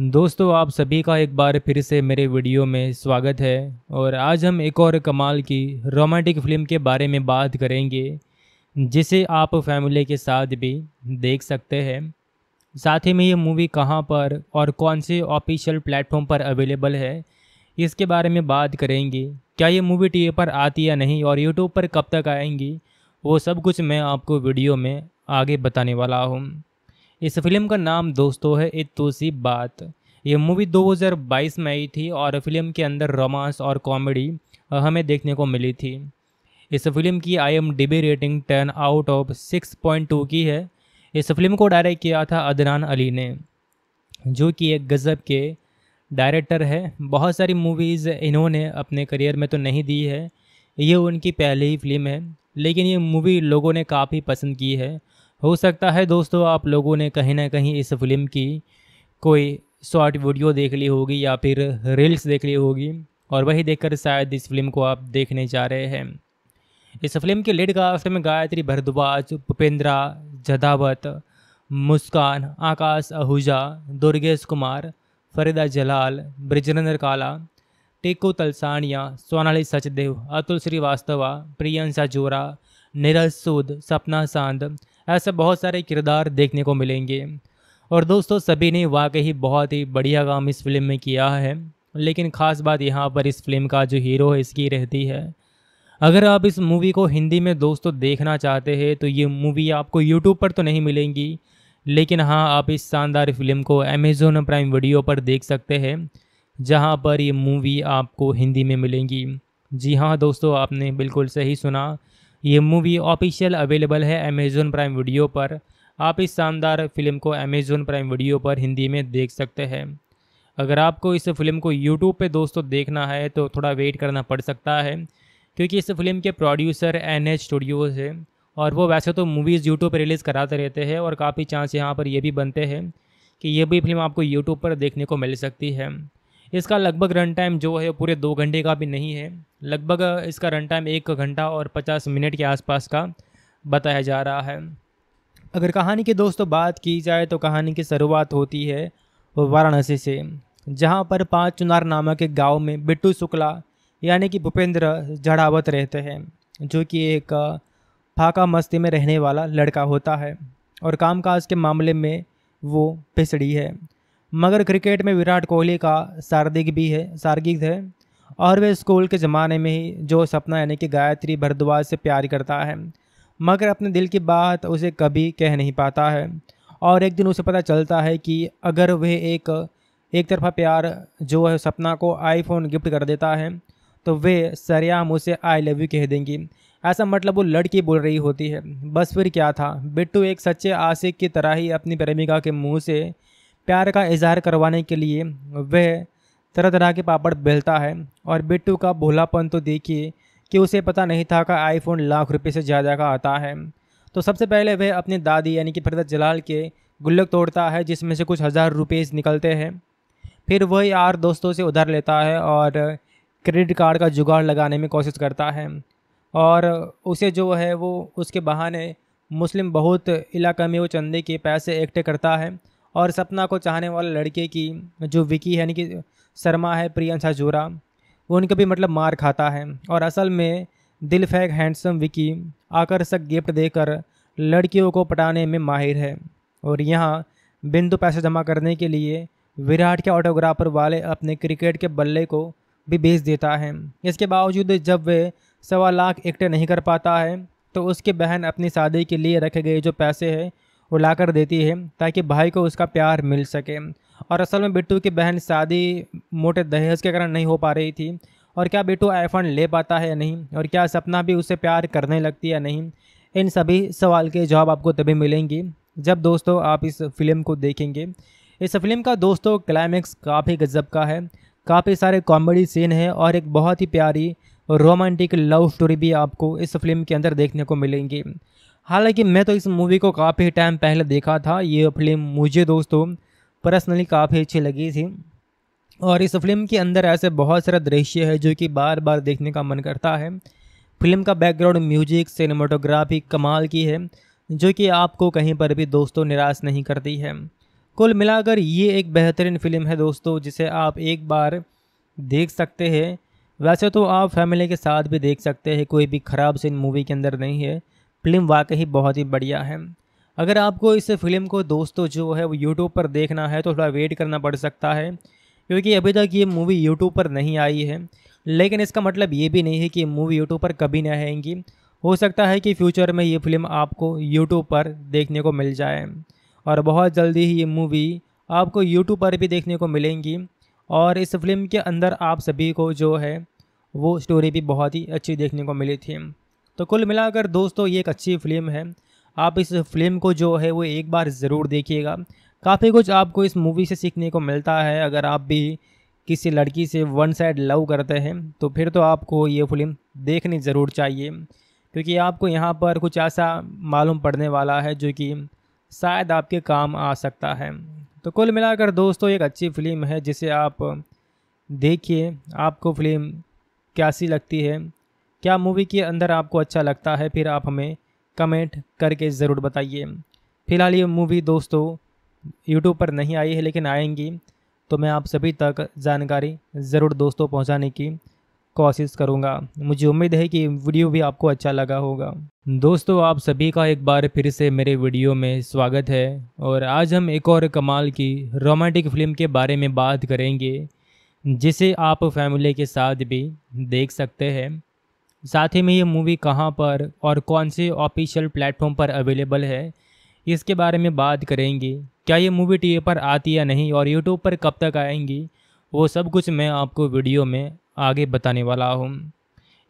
दोस्तों आप सभी का एक बार फिर से मेरे वीडियो में स्वागत है और आज हम एक और कमाल की रोमांटिक फिल्म के बारे में बात करेंगे जिसे आप फैमिली के साथ भी देख सकते हैं साथ ही में ये मूवी कहाँ पर और कौन से ऑफिशियल प्लेटफॉर्म पर अवेलेबल है इसके बारे में बात करेंगे क्या ये मूवी टी पर आती या नहीं और यूट्यूब पर कब तक आएंगी वो सब कुछ मैं आपको वीडियो में आगे बताने वाला हूँ इस फिल्म का नाम दोस्तों है तो सी बात ये मूवी 2022 में आई थी और फिल्म के अंदर रोमांस और कॉमेडी हमें देखने को मिली थी इस फिल्म की I M rating ten out of six point two की है इस फिल्म को डायरेक्ट किया था अदनान अली ने जो कि एक गज़ब के डायरेक्टर है बहुत सारी मूवीज़ इन्होंने अपने करियर में तो नहीं दी है ये उनकी पहली ही फिल्म है लेकिन ये मूवी लोगों ने काफ़ी पसंद की है हो सकता है दोस्तों आप लोगों ने कहीं ना कहीं इस फिल्म की कोई शॉर्ट वीडियो देख ली होगी या फिर रील्स देख ली होगी और वही देखकर शायद इस फिल्म को आप देखने जा रहे हैं इस फिल्म के लीड कास्ट में गायत्री भरद्वाज भूपेंद्रा जदावत मुस्कान आकाश आहूजा दुर्गेश कुमार फरीदा जलाल ब्रजरेंद्र काला टीकू तलसानिया सोनाली सचदेव अतुल श्रीवास्तवा प्रियंशा जोरा नीरज सूद सपना सांद ऐसे बहुत सारे किरदार देखने को मिलेंगे और दोस्तों सभी ने वाकई बहुत ही बढ़िया काम इस फिल्म में किया है लेकिन ख़ास बात यहाँ पर इस फिल्म का जो हीरो है इसकी रहती है अगर आप इस मूवी को हिंदी में दोस्तों देखना चाहते हैं तो ये मूवी आपको यूट्यूब पर तो नहीं मिलेंगी लेकिन हाँ आप इस शानदार फिल्म को अमेज़ोन प्राइम वीडियो पर देख सकते हैं जहाँ पर ये मूवी आपको हिंदी में मिलेंगी जी हाँ दोस्तों आपने बिल्कुल सही सुना ये मूवी ऑफिशियल अवेलेबल है अमेज़ोन प्राइम वीडियो पर आप इस शानदार फिल्म को अमेज़ोन प्राइम वीडियो पर हिंदी में देख सकते हैं अगर आपको इस फिल्म को यूट्यूब पे दोस्तों देखना है तो थोड़ा वेट करना पड़ सकता है क्योंकि इस फिल्म के प्रोड्यूसर एन एच स्टूडियोज़ है और वो वैसे तो मूवीज़ यूट्यूब पर रिलीज़ कराते रहते हैं और काफ़ी चांस यहाँ पर ये भी बनते हैं कि ये भी फिल्म आपको यूट्यूब पर देखने को मिल सकती है इसका लगभग रन टाइम जो है पूरे दो घंटे का भी नहीं है लगभग इसका रन टाइम एक घंटा और पचास मिनट के आसपास का बताया जा रहा है अगर कहानी की दोस्तों बात की जाए तो कहानी की शुरुआत होती है वाराणसी से जहाँ पर पाँच चुनार नामक एक गाँव में बिट्टू शुक्ला यानी कि भूपेंद्र जड़ावत रहते हैं जो कि एक फाका मस्ती में रहने वाला लड़का होता है और कामकाज के मामले में वो पिछड़ी है मगर क्रिकेट में विराट कोहली का शार्दिक भी है शार्गिक है और वह स्कूल के ज़माने में ही जो सपना यानी कि गायत्री भरद्वाज से प्यार करता है मगर अपने दिल की बात उसे कभी कह नहीं पाता है और एक दिन उसे पता चलता है कि अगर वह एक एक तरफा प्यार जो है सपना को आईफोन गिफ्ट कर देता है तो वे सरेआम उसे आई लव यू कह देंगी ऐसा मतलब वो लड़की बोल रही होती है बस फिर क्या था बिट्टू एक सच्चे आशिक की तरह ही अपनी प्रेमिका के मुंह से प्यार का इजहार करवाने के लिए वह तरह तरह के पापड़ बेलता है और बिट्टू का भोलापन तो देखिए कि उसे पता नहीं था कि आईफोन लाख रुपए से ज़्यादा का आता है तो सबसे पहले वह अपनी दादी यानी कि फरदत जलाल के गुल्लक तोड़ता है जिसमें से कुछ हज़ार रुपये निकलते हैं फिर वह यार दोस्तों से उधार लेता है और क्रेडिट कार्ड का जुगाड़ लगाने में कोशिश करता है और उसे जो है वो उसके बहाने मुस्लिम बहुत इलाके में वो चंदे के पैसे इकट्ठे करता है और सपना को चाहने वाले लड़के की जो विकी है यानी कि शर्मा है प्रियंशा जोरा वो उनका भी मतलब मार खाता है और असल में दिल फैक हैंडसम विकी आकर्षक गिफ्ट देकर लड़कियों को पटाने में माहिर है और यहाँ बिंदु पैसे जमा करने के लिए विराट के ऑटोग्राफर वाले अपने क्रिकेट के बल्ले को भी बेच देता है इसके बावजूद जब वे सवा लाख इकट्ठे नहीं कर पाता है तो उसके बहन अपनी शादी के लिए रखे गए जो पैसे हैं वो ला कर देती है ताकि भाई को उसका प्यार मिल सके और असल में बिट्टू की बहन शादी मोटे दहेज के कारण नहीं हो पा रही थी और क्या बिट्टू आईफोन ले पाता है या नहीं और क्या सपना भी उसे प्यार करने लगती है नहीं इन सभी सवाल के जवाब आपको तभी मिलेंगी जब दोस्तों आप इस फिल्म को देखेंगे इस फिल्म का दोस्तों क्लाइमैक्स काफ़ी गजब का है काफ़ी सारे कॉमेडी सीन है और एक बहुत ही प्यारी रोमांटिक लव स्टोरी भी आपको इस फिल्म के अंदर देखने को मिलेंगी हालांकि मैं तो इस मूवी को काफ़ी टाइम पहले देखा था ये फिल्म मुझे दोस्तों पर्सनली काफ़ी अच्छी लगी थी और इस फिल्म के अंदर ऐसे बहुत सारे दृश्य है जो कि बार बार देखने का मन करता है फिल्म का बैकग्राउंड म्यूजिक सिनेमाटोग्राफी कमाल की है जो कि आपको कहीं पर भी दोस्तों निराश नहीं करती है कुल मिलाकर ये एक बेहतरीन फिल्म है दोस्तों जिसे आप एक बार देख सकते हैं वैसे तो आप फैमिली के साथ भी देख सकते हैं कोई भी ख़राब सीन मूवी के अंदर नहीं है फिल्म वाकई बहुत ही बढ़िया है अगर आपको इस फिल्म को दोस्तों जो है वो यूट्यूब पर देखना है तो थोड़ा वेट करना पड़ सकता है क्योंकि अभी तक ये मूवी यूट्यूब पर नहीं आई है लेकिन इसका मतलब ये भी नहीं है कि मूवी यूट्यूब पर कभी नहीं आएंगी हो सकता है कि फ्यूचर में ये फिल्म आपको यूट्यूब पर देखने को मिल जाए और बहुत जल्दी ही ये मूवी आपको यूट्यूब पर भी देखने को मिलेंगी और इस फिल्म के अंदर आप सभी को जो है वो स्टोरी भी बहुत ही अच्छी देखने को मिली थी तो कुल मिलाकर दोस्तों ये एक अच्छी फिल्म है आप इस फिल्म को जो है वो एक बार ज़रूर देखिएगा काफ़ी कुछ आपको इस मूवी से सीखने को मिलता है अगर आप भी किसी लड़की से वन साइड लव करते हैं तो फिर तो आपको ये फिल्म देखनी ज़रूर चाहिए क्योंकि आपको यहाँ पर कुछ ऐसा मालूम पड़ने वाला है जो कि शायद आपके काम आ सकता है तो कुल मिलाकर दोस्तों एक अच्छी फिल्म है जिसे आप देखिए आपको फिल्म कैसी लगती है क्या मूवी के अंदर आपको अच्छा लगता है फिर आप हमें कमेंट करके ज़रूर बताइए फिलहाल ये मूवी दोस्तों यूट्यूब पर नहीं आई है लेकिन आएंगी तो मैं आप सभी तक जानकारी ज़रूर दोस्तों पहुंचाने की कोशिश करूंगा मुझे उम्मीद है कि वीडियो भी आपको अच्छा लगा होगा दोस्तों आप सभी का एक बार फिर से मेरे वीडियो में स्वागत है और आज हम एक और कमाल की रोमांटिक फिल्म के बारे में बात करेंगे जिसे आप फैमिली के साथ भी देख सकते हैं साथ ही में ये मूवी कहाँ पर और कौन से ऑफिशियल प्लेटफॉर्म पर अवेलेबल है इसके बारे में बात करेंगे क्या ये मूवी टी पर आती या नहीं और यूट्यूब पर कब तक आएंगी वो सब कुछ मैं आपको वीडियो में आगे बताने वाला हूँ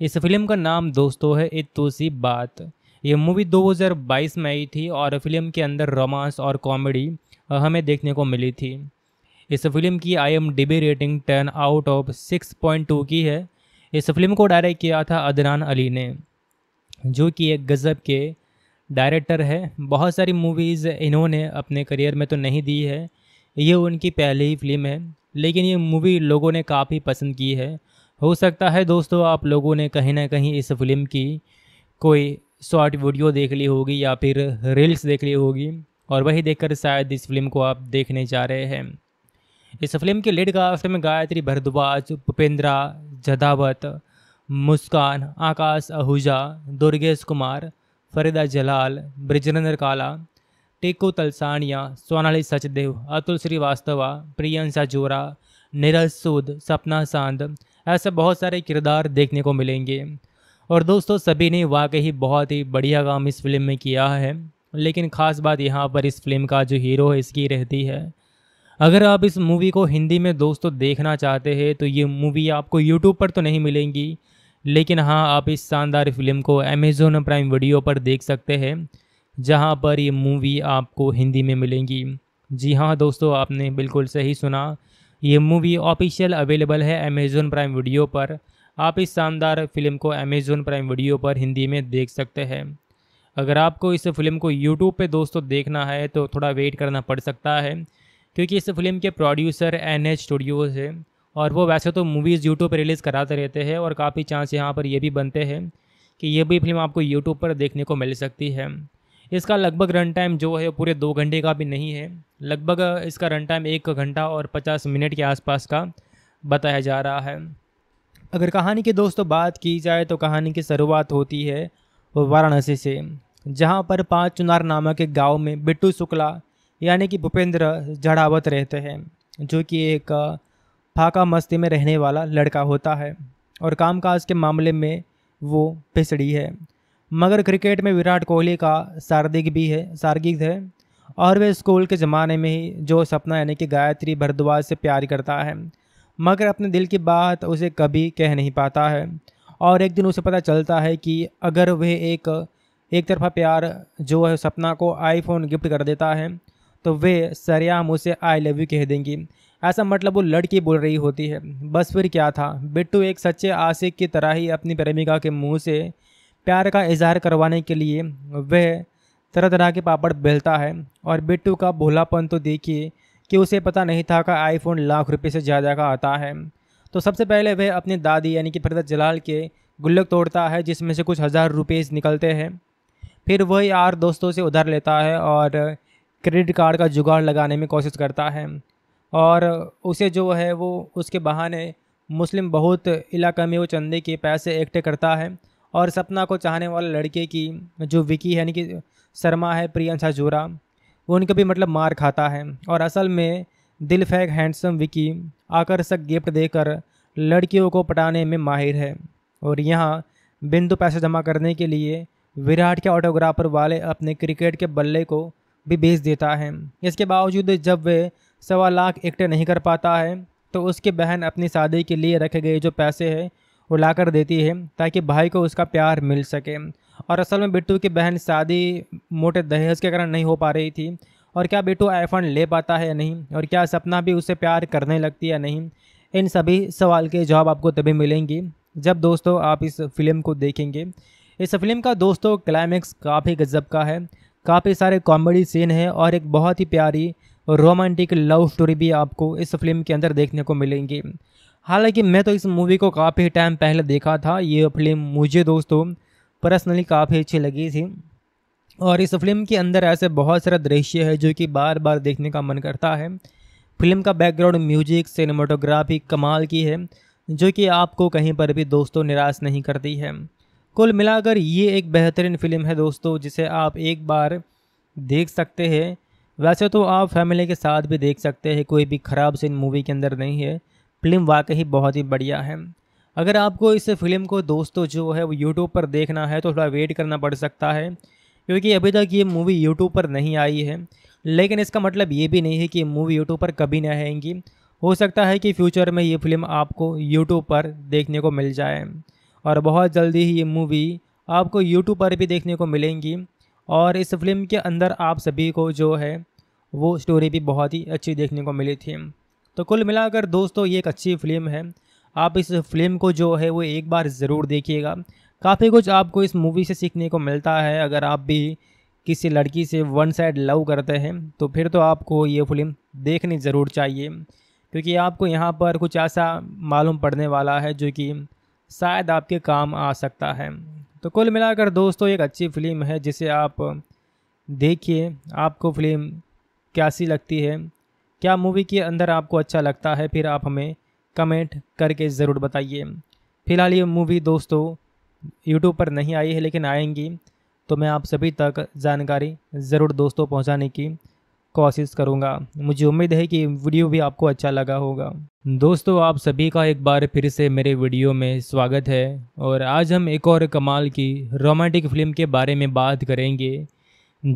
इस फिल्म का नाम दोस्तों है तो सी बात ये मूवी 2022 में आई थी और फिल्म के अंदर रोमांस और कॉमेडी हमें देखने को मिली थी इस फिल्म की I M rating ten out of two की है इस फिल्म को डायरेक्ट किया था अदनान अली ने जो कि एक गज़ब के डायरेक्टर है बहुत सारी मूवीज़ इन्होंने अपने करियर में तो नहीं दी है ये उनकी पहली ही फिल्म है लेकिन ये मूवी लोगों ने काफ़ी पसंद की है हो सकता है दोस्तों आप लोगों ने कहीं ना कहीं इस फिल्म की कोई शॉर्ट वीडियो देख ली होगी या फिर रील्स देख ली होगी और वही देखकर शायद इस फिल्म को आप देखने जा रहे हैं इस फिल्म के लीड कास्ट में गायत्री भरद्वाज भूपेंद्रा जदावत मुस्कान आकाश आहूजा दुर्गेश कुमार फरीदा जलाल ब्रजेंद्र काला टीकू तलसानिया सोनाली सचदेव अतुल श्रीवास्तवा प्रियंसा जोरा नीरज सूद सपना सांद ऐसे बहुत सारे किरदार देखने को मिलेंगे और दोस्तों सभी ने वाकई बहुत ही बढ़िया काम इस फिल्म में किया है लेकिन ख़ास बात यहाँ पर इस फिल्म का जो हीरो है इसकी रहती है अगर आप इस मूवी को हिंदी में दोस्तों तो देखना चाहते हैं तो ये मूवी आपको यूट्यूब पर तो नहीं मिलेंगी लेकिन हाँ आप इस शानदार फिल्म को अमेज़ोन प्राइम वीडियो पर देख सकते हैं जहाँ पर ये मूवी आपको हिंदी में मिलेंगी जी हाँ दोस्तों आपने बिल्कुल सही सुना ये मूवी ऑफिशियल अवेलेबल है अमेज़ोन प्राइम वीडियो पर आप इस शानदार फिल्म को अमेज़ोन प्राइम वीडियो पर हिंदी में देख सकते हैं अगर आपको इस फिल्म को यूट्यूब पे दोस्तों देखना है तो थोड़ा वेट करना पड़ सकता है क्योंकि इस फिल्म के प्रोड्यूसर एन एच स्टूडियोज़ है और वो वैसे तो मूवीज़ यूट्यूब पर रिलीज़ कराते रहते हैं और काफ़ी चांस यहाँ पर ये भी बनते हैं कि ये भी फिल्म आपको यूट्यूब पर देखने को मिल सकती है इसका लगभग रन टाइम जो है पूरे दो घंटे का भी नहीं है लगभग इसका रन टाइम एक घंटा और पचास मिनट के आसपास का बताया जा रहा है अगर कहानी की दोस्तों बात की जाए तो कहानी की शुरुआत होती है वाराणसी से जहाँ पर पाँच चुनार नामक एक गाँव में बिट्टू शुक्ला यानी कि भूपेंद्र जड़ावत रहते हैं जो कि एक फाका मस्ती में रहने वाला लड़का होता है और कामकाज के मामले में वो पिछड़ी है मगर क्रिकेट में विराट कोहली का शार्दिक भी है शार्गिक है और वे स्कूल के ज़माने में ही जो सपना यानी कि गायत्री भरद्वाज से प्यार करता है मगर अपने दिल की बात उसे कभी कह नहीं पाता है और एक दिन उसे पता चलता है कि अगर वह एक एक तरफा प्यार जो है सपना को आईफोन गिफ्ट कर देता है तो वे सरयाम उसे आई लव यू कह देंगी ऐसा मतलब वो लड़की बोल रही होती है बस फिर क्या था बिट्टू एक सच्चे आशिक की तरह ही अपनी प्रेमिका के मुंह से प्यार का इजहार करवाने के लिए वह तरह तरह के पापड़ बेलता है और बिट्टू का भोलापन तो देखिए कि उसे पता नहीं था कि आईफोन लाख रुपए से ज़्यादा का आता है तो सबसे पहले वह अपनी दादी यानी कि फरदत जलाल के गुल्लक तोड़ता है जिसमें से कुछ हज़ार रुपये निकलते हैं फिर वही यार दोस्तों से उधार लेता है और क्रेडिट कार्ड का जुगाड़ लगाने में कोशिश करता है और उसे जो है वो उसके बहाने मुस्लिम बहुत इलाका में वो चंदे के पैसे इकट्ठे करता है और सपना को चाहने वाले लड़के की जो विकी है यानी कि शर्मा है प्रियंशा जोरा वो उनका भी मतलब मार खाता है और असल में दिल फैक हैंडसम विकी आकर्षक गिफ्ट देकर लड़कियों को पटाने में माहिर है और यहाँ बिंदु पैसे जमा करने के लिए विराट के ऑटोग्राफर वाले अपने क्रिकेट के बल्ले को भी बेच देता है इसके बावजूद जब वह सवा लाख इकट्ठे नहीं कर पाता है तो उसकी बहन अपनी शादी के लिए रखे गए जो पैसे हैं वो ला कर देती है ताकि भाई को उसका प्यार मिल सके और असल में बिट्टू की बहन शादी मोटे दहेज के कारण नहीं हो पा रही थी और क्या बिट्टू आईफोन ले पाता है या नहीं और क्या सपना भी उससे प्यार करने लगती है या नहीं इन सभी सवाल के जवाब आपको तभी मिलेंगी जब दोस्तों आप इस फिल्म को देखेंगे इस फिल्म का दोस्तों क्लाइमैक्स काफ़ी गजब का है काफ़ी सारे कॉमेडी सीन हैं और एक बहुत ही प्यारी रोमांटिक लव स्टोरी भी आपको इस फिल्म के अंदर देखने को मिलेंगी हालांकि मैं तो इस मूवी को काफ़ी टाइम पहले देखा था ये फिल्म मुझे दोस्तों पर्सनली काफ़ी अच्छी लगी थी और इस फिल्म के अंदर ऐसे बहुत सारे दृश्य है जो कि बार बार देखने का मन करता है फिल्म का बैकग्राउंड म्यूजिक सिनेमाटोग्राफी कमाल की है जो कि आपको कहीं पर भी दोस्तों निराश नहीं करती है कुल मिलाकर ये एक बेहतरीन फिल्म है दोस्तों जिसे आप एक बार देख सकते हैं वैसे तो आप फैमिली के साथ भी देख सकते हैं कोई भी ख़राब सीन मूवी के अंदर नहीं है फिल्म वाकई बहुत ही बढ़िया है अगर आपको इस फिल्म को दोस्तों जो है वो यूट्यूब पर देखना है तो थोड़ा वेट करना पड़ सकता है क्योंकि अभी तक ये मूवी यूट्यूब पर नहीं आई है लेकिन इसका मतलब ये भी नहीं है कि मूवी यूट्यूब पर कभी नहीं आएंगी हो सकता है कि फ्यूचर में ये फिल्म आपको यूट्यूब पर देखने को मिल जाए और बहुत जल्दी ही ये मूवी आपको यूट्यूब पर भी देखने को मिलेंगी और इस फिल्म के अंदर आप सभी को जो है वो स्टोरी भी बहुत ही अच्छी देखने को मिली थी तो कुल मिलाकर दोस्तों ये एक अच्छी फिल्म है आप इस फिल्म को जो है वो एक बार ज़रूर देखिएगा काफ़ी कुछ आपको इस मूवी से सीखने को मिलता है अगर आप भी किसी लड़की से वन साइड लव करते हैं तो फिर तो आपको ये फिल्म देखनी ज़रूर चाहिए क्योंकि आपको यहाँ पर कुछ ऐसा मालूम पड़ने वाला है जो कि शायद आपके काम आ सकता है तो कुल मिलाकर दोस्तों एक अच्छी फिल्म है जिसे आप देखिए आपको फिल्म कैसी लगती है क्या मूवी के अंदर आपको अच्छा लगता है फिर आप हमें कमेंट करके ज़रूर बताइए फ़िलहाल ये मूवी दोस्तों यूट्यूब पर नहीं आई है लेकिन आएंगी तो मैं आप सभी तक जानकारी ज़रूर दोस्तों पहुंचाने की कोशिश करूँगा मुझे उम्मीद है कि वीडियो भी आपको अच्छा लगा होगा दोस्तों आप सभी का एक बार फिर से मेरे वीडियो में स्वागत है और आज हम एक और कमाल की रोमांटिक फिल्म के बारे में बात करेंगे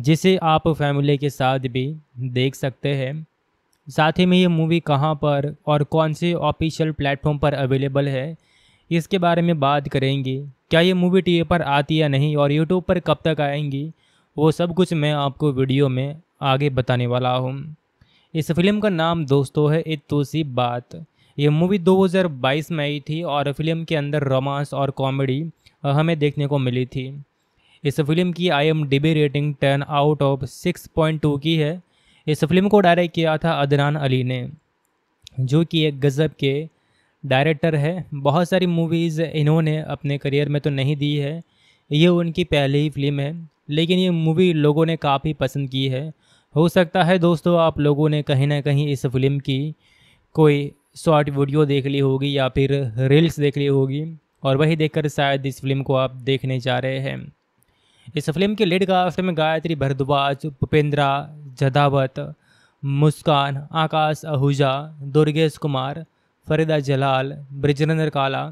जिसे आप फैमिली के साथ भी देख सकते हैं साथ ही में ये मूवी कहाँ पर और कौन से ऑफिशियल प्लेटफॉर्म पर अवेलेबल है इसके बारे में बात करेंगे क्या ये मूवी टीवी पर आती या नहीं और यूट्यूब पर कब तक आएंगी वो सब कुछ मैं आपको वीडियो में आगे बताने वाला हूँ इस फिल्म का नाम दोस्तों है तो सी बात ये मूवी 2022 में आई थी और फिल्म के अंदर रोमांस और कॉमेडी हमें देखने को मिली थी इस फिल्म की I M rating 10 out of 6.2 की है इस फिल्म को डायरेक्ट किया था अदनान अली ने जो कि एक गज़ब के डायरेक्टर है बहुत सारी मूवीज़ इन्होंने अपने करियर में तो नहीं दी है ये उनकी पहली ही फिल्म है लेकिन ये मूवी लोगों ने काफ़ी पसंद की है हो सकता है दोस्तों आप लोगों ने कहीं ना कहीं इस फिल्म की कोई शॉर्ट वीडियो देख ली होगी या फिर रील्स देख ली होगी और वही देखकर शायद इस फिल्म को आप देखने जा रहे हैं इस फिल्म के लीड कास्ट में गायत्री भरद्वाज भूपेंद्रा जदावत मुस्कान आकाश आहूजा दुर्गेश कुमार फरीदा जलाल ब्रजनंदर काला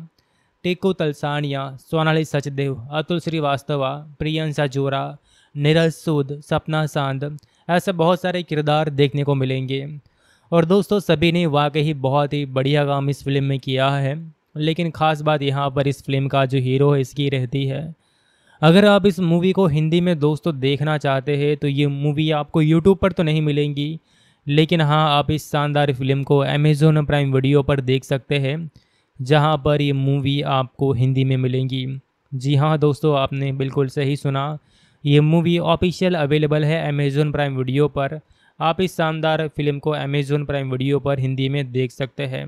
टीकू तलसानिया सोनाली सचदेव अतुल श्रीवास्तवा प्रियंशा जोरा नीरज सूद सपना सांद ऐसे बहुत सारे किरदार देखने को मिलेंगे और दोस्तों सभी ने वाकई बहुत ही बढ़िया काम इस फिल्म में किया है लेकिन ख़ास बात यहाँ पर इस फिल्म का जो हीरो है इसकी रहती है अगर आप इस मूवी को हिंदी में दोस्तों देखना चाहते हैं तो ये मूवी आपको यूट्यूब पर तो नहीं मिलेंगी लेकिन हाँ आप इस शानदार फिल्म को अमेज़ोन प्राइम वीडियो पर देख सकते हैं जहाँ पर ये मूवी आपको हिंदी में मिलेंगी जी हाँ दोस्तों आपने बिल्कुल सही सुना ये मूवी ऑफिशियल अवेलेबल है अमेज़ोन प्राइम वीडियो पर आप इस शानदार फिल्म को अमेज़ोन प्राइम वीडियो पर हिंदी में देख सकते हैं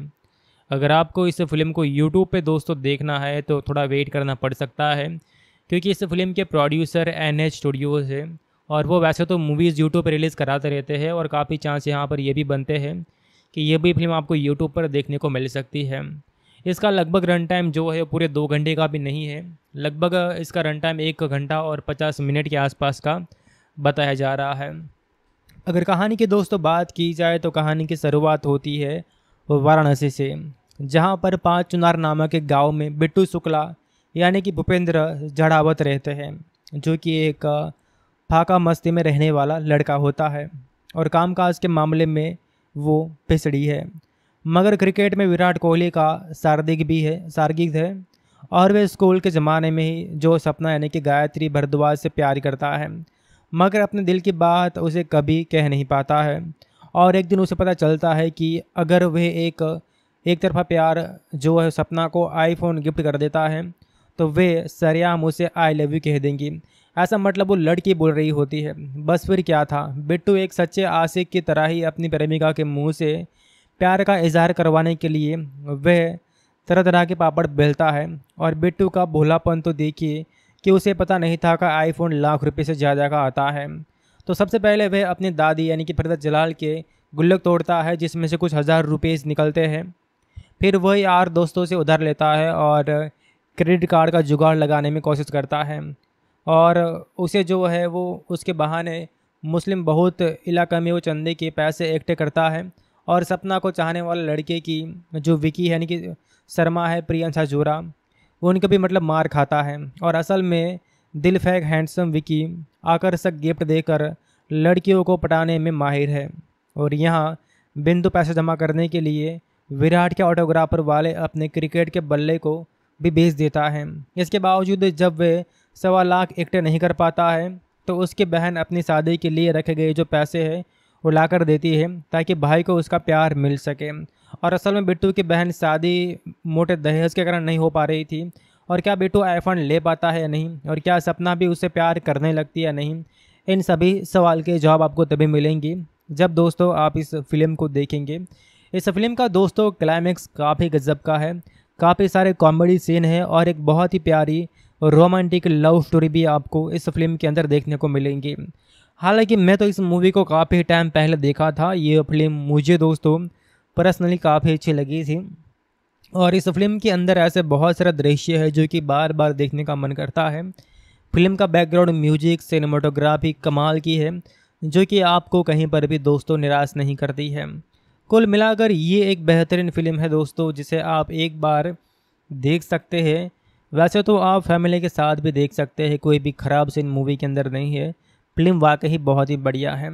अगर आपको इस फिल्म को यूट्यूब पे दोस्तों देखना है तो थोड़ा वेट करना पड़ सकता है क्योंकि इस फिल्म के प्रोड्यूसर एन एच स्टूडियोज़ है और वो वैसे तो मूवीज़ यूट्यूब पर रिलीज़ कराते रहते हैं और काफ़ी चांस यहाँ पर ये भी बनते हैं कि ये भी फिल्म आपको यूट्यूब पर देखने को मिल सकती है इसका लगभग रन टाइम जो है पूरे दो घंटे का भी नहीं है लगभग इसका रन टाइम एक घंटा और पचास मिनट के आसपास का बताया जा रहा है अगर कहानी की दोस्तों बात की जाए तो कहानी की शुरुआत होती है वाराणसी से जहाँ पर पाँच चुनार नामक एक गाँव में बिट्टू शुक्ला यानी कि भूपेंद्र जड़ावत रहते हैं जो कि एक फाका मस्ती में रहने वाला लड़का होता है और कामकाज के मामले में वो पिछड़ी है मगर क्रिकेट में विराट कोहली का शारदिक भी है शारगिक है और वे स्कूल के ज़माने में ही जो सपना यानी कि गायत्री भरद्वाज से प्यार करता है मगर अपने दिल की बात उसे कभी कह नहीं पाता है और एक दिन उसे पता चलता है कि अगर वह एक एक तरफा प्यार जो है सपना को आईफोन गिफ्ट कर देता है तो वे सरयाम उसे आई लव यू कह देंगी ऐसा मतलब वो लड़की बोल रही होती है बस फिर क्या था बिट्टू एक सच्चे आशिक की तरह ही अपनी प्रेमिका के मुंह से प्यार का इजहार करवाने के लिए वह तरह तरह के पापड़ बेलता है और बिट्टू का भोलापन तो देखिए कि उसे पता नहीं था कि आईफोन लाख रुपए से ज़्यादा का आता है तो सबसे पहले वह अपने दादी यानी कि फिरदत जलाल के गुल्लक तोड़ता है जिसमें से कुछ हज़ार रुपये निकलते हैं फिर वह यार दोस्तों से उधार लेता है और क्रेडिट कार्ड का जुगाड़ लगाने में कोशिश करता है और उसे जो है वो उसके बहाने मुस्लिम बहुत इलाका में वो चंदे के पैसे इकट्ठे करता है और सपना को चाहने वाले लड़के की जो विकी है यानी कि शर्मा है प्रियंशा जोरा वो उनका भी मतलब मार खाता है और असल में दिल फैक हैंडसम विकी आकर्षक गिफ्ट देकर लड़कियों को पटाने में माहिर है और यहाँ बिंदु पैसे जमा करने के लिए विराट के ऑटोग्राफर वाले अपने क्रिकेट के बल्ले को भी बेच देता है इसके बावजूद जब वे सवा लाख इकट्ठे नहीं कर पाता है तो उसके बहन अपनी शादी के लिए रखे गए जो पैसे हैं वो ला कर देती है ताकि भाई को उसका प्यार मिल सके और असल में बिट्टू की बहन शादी मोटे दहेज के कारण नहीं हो पा रही थी और क्या बिट्टू आईफोन ले पाता है या नहीं और क्या सपना भी उससे प्यार करने लगती है या नहीं इन सभी सवाल के जवाब आपको तभी मिलेंगी जब दोस्तों आप इस फिल्म को देखेंगे इस फिल्म का दोस्तों क्लाइमैक्स काफ़ी गजब का है काफ़ी सारे कॉमेडी सीन है और एक बहुत ही प्यारी रोमांटिक लव स्टोरी भी आपको इस फिल्म के अंदर देखने को मिलेंगी हालांकि मैं तो इस मूवी को काफ़ी टाइम पहले देखा था ये फिल्म मुझे दोस्तों पर्सनली काफ़ी अच्छी लगी थी और इस फिल्म के अंदर ऐसे बहुत सारे दृश्य है जो कि बार बार देखने का मन करता है फिल्म का बैकग्राउंड म्यूजिक सिनेमाटोग्राफी कमाल की है जो कि आपको कहीं पर भी दोस्तों निराश नहीं करती है कुल मिलाकर ये एक बेहतरीन फिल्म है दोस्तों जिसे आप एक बार देख सकते हैं वैसे तो आप फैमिली के साथ भी देख सकते हैं कोई भी ख़राब सीन मूवी के अंदर नहीं है फिल्म वाकई बहुत ही बढ़िया है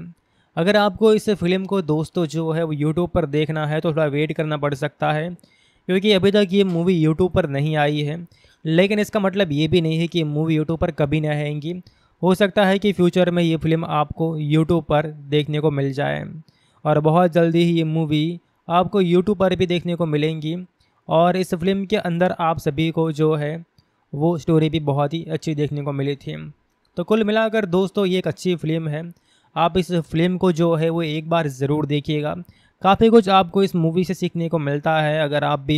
अगर आपको इस फिल्म को दोस्तों जो है वो यूट्यूब पर देखना है तो थोड़ा वेट करना पड़ सकता है क्योंकि अभी तक ये मूवी यूट्यूब पर नहीं आई है लेकिन इसका मतलब ये भी नहीं है कि मूवी यूट्यूब पर कभी नहीं आएंगी हो सकता है कि फ्यूचर में ये फिल्म आपको यूट्यूब पर देखने को मिल जाए और बहुत जल्दी ही ये मूवी आपको यूट्यूब पर भी देखने को मिलेंगी और इस फिल्म के अंदर आप सभी को जो है वो स्टोरी भी बहुत ही अच्छी देखने को मिली थी तो कुल मिलाकर दोस्तों ये एक अच्छी फिल्म है आप इस फिल्म को जो है वो एक बार ज़रूर देखिएगा काफ़ी कुछ आपको इस मूवी से सीखने को मिलता है अगर आप भी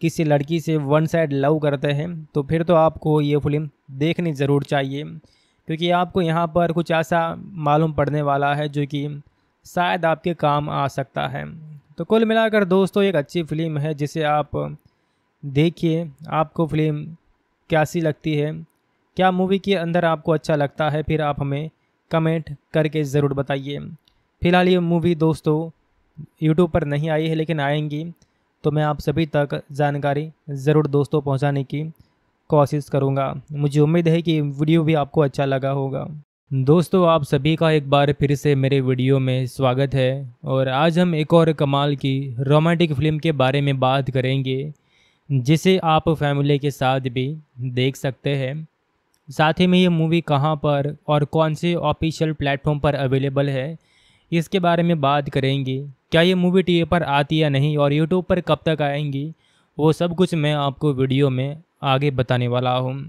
किसी लड़की से वन साइड लव करते हैं तो फिर तो आपको ये फिल्म देखनी ज़रूर चाहिए क्योंकि आपको यहाँ पर कुछ ऐसा मालूम पड़ने वाला है जो कि शायद आपके काम आ सकता है तो कुल मिलाकर दोस्तों एक अच्छी फिल्म है जिसे आप देखिए आपको फिल्म कैसी लगती है क्या मूवी के अंदर आपको अच्छा लगता है फिर आप हमें कमेंट करके ज़रूर बताइए फिलहाल ये मूवी दोस्तों यूट्यूब पर नहीं आई है लेकिन आएंगी तो मैं आप सभी तक जानकारी ज़रूर दोस्तों पहुंचाने की कोशिश करूंगा मुझे उम्मीद है कि वीडियो भी आपको अच्छा लगा होगा दोस्तों आप सभी का एक बार फिर से मेरे वीडियो में स्वागत है और आज हम एक और कमाल की रोमांटिक फिल्म के बारे में बात करेंगे जिसे आप फैमिली के साथ भी देख सकते हैं साथ ही में ये मूवी कहाँ पर और कौन से ऑफिशियल प्लेटफॉर्म पर अवेलेबल है इसके बारे में बात करेंगे क्या ये मूवी टीवी पर आती या नहीं और यूट्यूब पर कब तक आएंगी वो सब कुछ मैं आपको वीडियो में आगे बताने वाला हूँ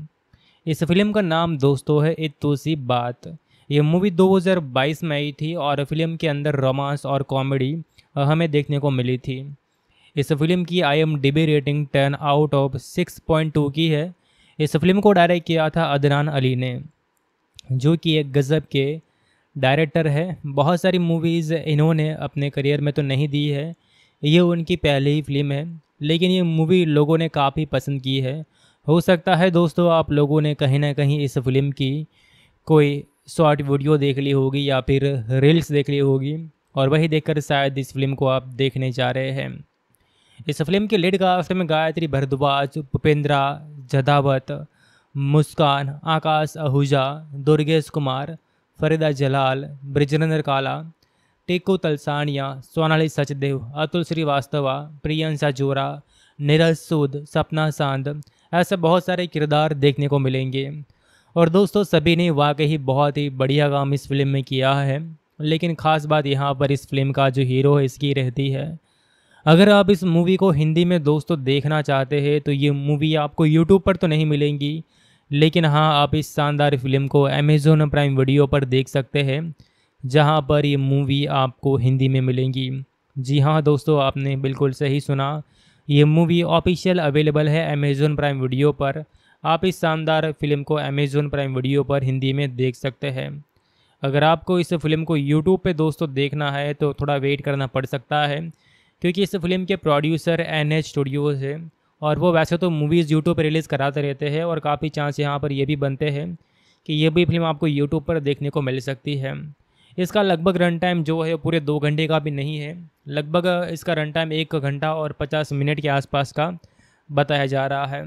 इस फिल्म का नाम दोस्तों है तो सी बात ये मूवी 2022 में आई थी और फिल्म के अंदर रोमांस और कॉमेडी हमें देखने को मिली थी इस फिल्म की I M rating ten out of two की है इस फिल्म को डायरेक्ट किया था अदनान अली ने जो कि एक गज़ब के डायरेक्टर है बहुत सारी मूवीज़ इन्होंने अपने करियर में तो नहीं दी है ये उनकी पहली ही फिल्म है लेकिन ये मूवी लोगों ने काफ़ी पसंद की है हो सकता है दोस्तों आप लोगों ने कहीं ना कहीं इस फिल्म की कोई शॉर्ट वीडियो देख ली होगी या फिर रील्स देख ली होगी और वही देखकर शायद इस फिल्म को आप देखने जा रहे हैं इस फिल्म के लीड कास्ट में गायत्री भरद्वाज भूपेंद्रा जदावत मुस्कान आकाश आहूजा दुर्गेश कुमार फरीदा जलाल ब्रिजनंदर काला टीकू तलसानिया सोनाली सचदेव अतुल श्रीवास्तवा प्रियंशा जोरा नीरज सूद सपना सांद ऐसे बहुत सारे किरदार देखने को मिलेंगे और दोस्तों सभी ने वाकई बहुत ही बढ़िया काम इस फिल्म में किया है लेकिन ख़ास बात यहाँ पर इस फिल्म का जो हीरो है इसकी रहती है अगर आप इस मूवी को हिंदी में दोस्तों देखना चाहते हैं तो ये मूवी आपको यूट्यूब पर तो नहीं मिलेंगी लेकिन हाँ आप इस शानदार फिल्म को अमेज़ोन प्राइम वीडियो पर देख सकते हैं जहाँ पर ये मूवी आपको हिंदी में मिलेंगी जी हाँ दोस्तों आपने बिल्कुल सही सुना ये मूवी ऑफिशियल अवेलेबल है अमेज़ोन प्राइम वीडियो पर आप इस शानदार फिल्म को अमेज़ोन प्राइम वीडियो पर हिंदी में देख सकते हैं अगर आपको इस फिल्म को यूट्यूब पे दोस्तों देखना है तो थोड़ा वेट करना पड़ सकता है क्योंकि इस फिल्म के प्रोड्यूसर एन एच स्टूडियोज़ है और वो वैसे तो मूवीज़ यूट्यूब पर रिलीज़ कराते रहते हैं और काफ़ी चांस यहाँ पर ये भी बनते हैं कि ये भी फिल्म आपको यूट्यूब पर देखने को मिल सकती है इसका लगभग रन टाइम जो है पूरे दो घंटे का भी नहीं है लगभग इसका रन टाइम एक घंटा और पचास मिनट के आसपास का बताया जा रहा है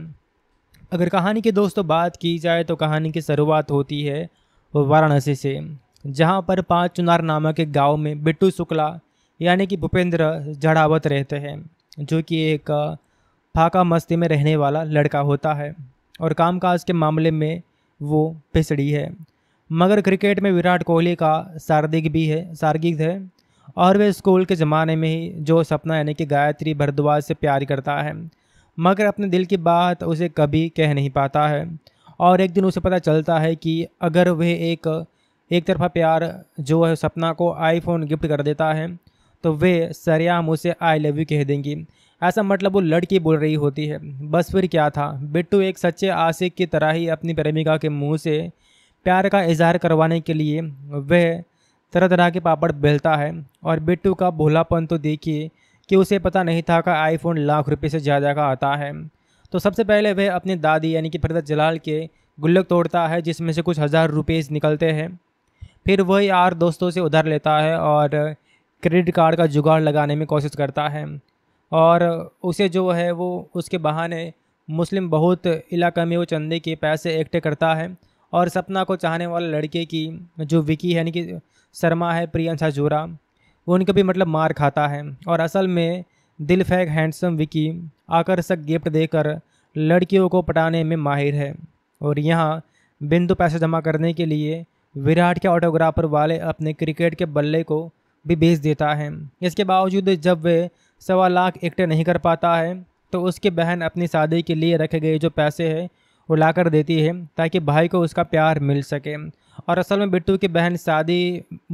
अगर कहानी की दोस्तों बात की जाए तो कहानी की शुरुआत होती है वाराणसी से जहाँ पर पाँच चुनार नामक एक गाँव में बिट्टू शुक्ला यानी कि भूपेंद्र जड़ावत रहते हैं जो कि एक फाका मस्ती में रहने वाला लड़का होता है और कामकाज के मामले में वो पिछड़ी है मगर क्रिकेट में विराट कोहली का शार्दिक भी है शार्गिक है और वे स्कूल के ज़माने में ही जो सपना यानी कि गायत्री भरद्वाज से प्यार करता है मगर अपने दिल की बात उसे कभी कह नहीं पाता है और एक दिन उसे पता चलता है कि अगर वह एक एक तरफा प्यार जो है सपना को आईफोन गिफ्ट कर देता है तो वे सरेआम उसे आई लव यू कह देंगी ऐसा मतलब वो लड़की बोल रही होती है बस फिर क्या था बिट्टू एक सच्चे आशिक की तरह ही अपनी प्रेमिका के मुंह से प्यार का इजहार करवाने के लिए वह तरह तरह के पापड़ बेलता है और बिट्टू का भोलापन तो देखिए कि उसे पता नहीं था कि आईफोन लाख रुपए से ज़्यादा का आता है तो सबसे पहले वह अपनी दादी यानी कि फरदत जलाल के गुल्लक तोड़ता है जिसमें से कुछ हज़ार रुपये निकलते हैं फिर वही यार दोस्तों से उधार लेता है और क्रेडिट कार्ड का जुगाड़ लगाने में कोशिश करता है और उसे जो है वो उसके बहाने मुस्लिम बहुत इलाका में वो चंदे के पैसे इकट्ठे करता है और सपना को चाहने वाले लड़के की जो विकी है यानी कि शर्मा है प्रियंश हजूरा उनके भी मतलब मार खाता है और असल में दिल फैक हैंडसम विकी आकर्षक गिफ्ट देकर लड़कियों को पटाने में माहिर है और यहाँ बिंदु पैसे जमा करने के लिए विराट के ऑटोग्राफर वाले अपने क्रिकेट के बल्ले को भी बेच देता है इसके बावजूद जब वह सवा लाख इकट्ठे नहीं कर पाता है तो उसकी बहन अपनी शादी के लिए रखे गए जो पैसे हैं वो ला कर देती है ताकि भाई को उसका प्यार मिल सके और असल में बिट्टू की बहन शादी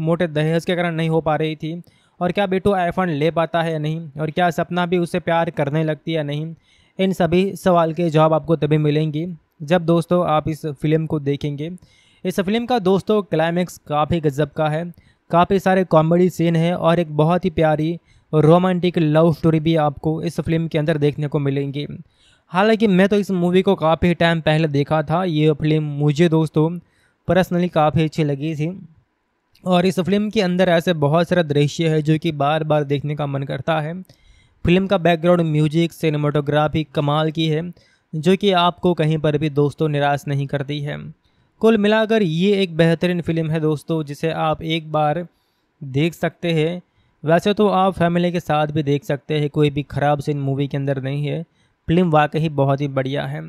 मोटे दहेज के कारण नहीं हो पा रही थी और क्या बिट्टू आईफोन ले पाता है या नहीं और क्या सपना भी उससे प्यार करने लगती है या नहीं इन सभी सवाल के जवाब आपको तभी मिलेंगी जब दोस्तों आप इस फिल्म को देखेंगे इस फिल्म का दोस्तों क्लाइमैक्स काफ़ी गजब का है काफ़ी सारे कॉमेडी सीन हैं और एक बहुत ही प्यारी रोमांटिक लव स्टोरी भी आपको इस फिल्म के अंदर देखने को मिलेंगी हालांकि मैं तो इस मूवी को काफ़ी टाइम पहले देखा था ये फिल्म मुझे दोस्तों पर्सनली काफ़ी अच्छी लगी थी और इस फिल्म के अंदर ऐसे बहुत सारे दृश्य है जो कि बार बार देखने का मन करता है फिल्म का बैकग्राउंड म्यूजिक सिनेमाटोग्राफी कमाल की है जो कि आपको कहीं पर भी दोस्तों निराश नहीं करती है कुल मिलाकर ये एक बेहतरीन फिल्म है दोस्तों जिसे आप एक बार देख सकते हैं वैसे तो आप फैमिली के साथ भी देख सकते हैं कोई भी ख़राब सीन मूवी के अंदर नहीं है फिल्म वाकई बहुत ही बढ़िया है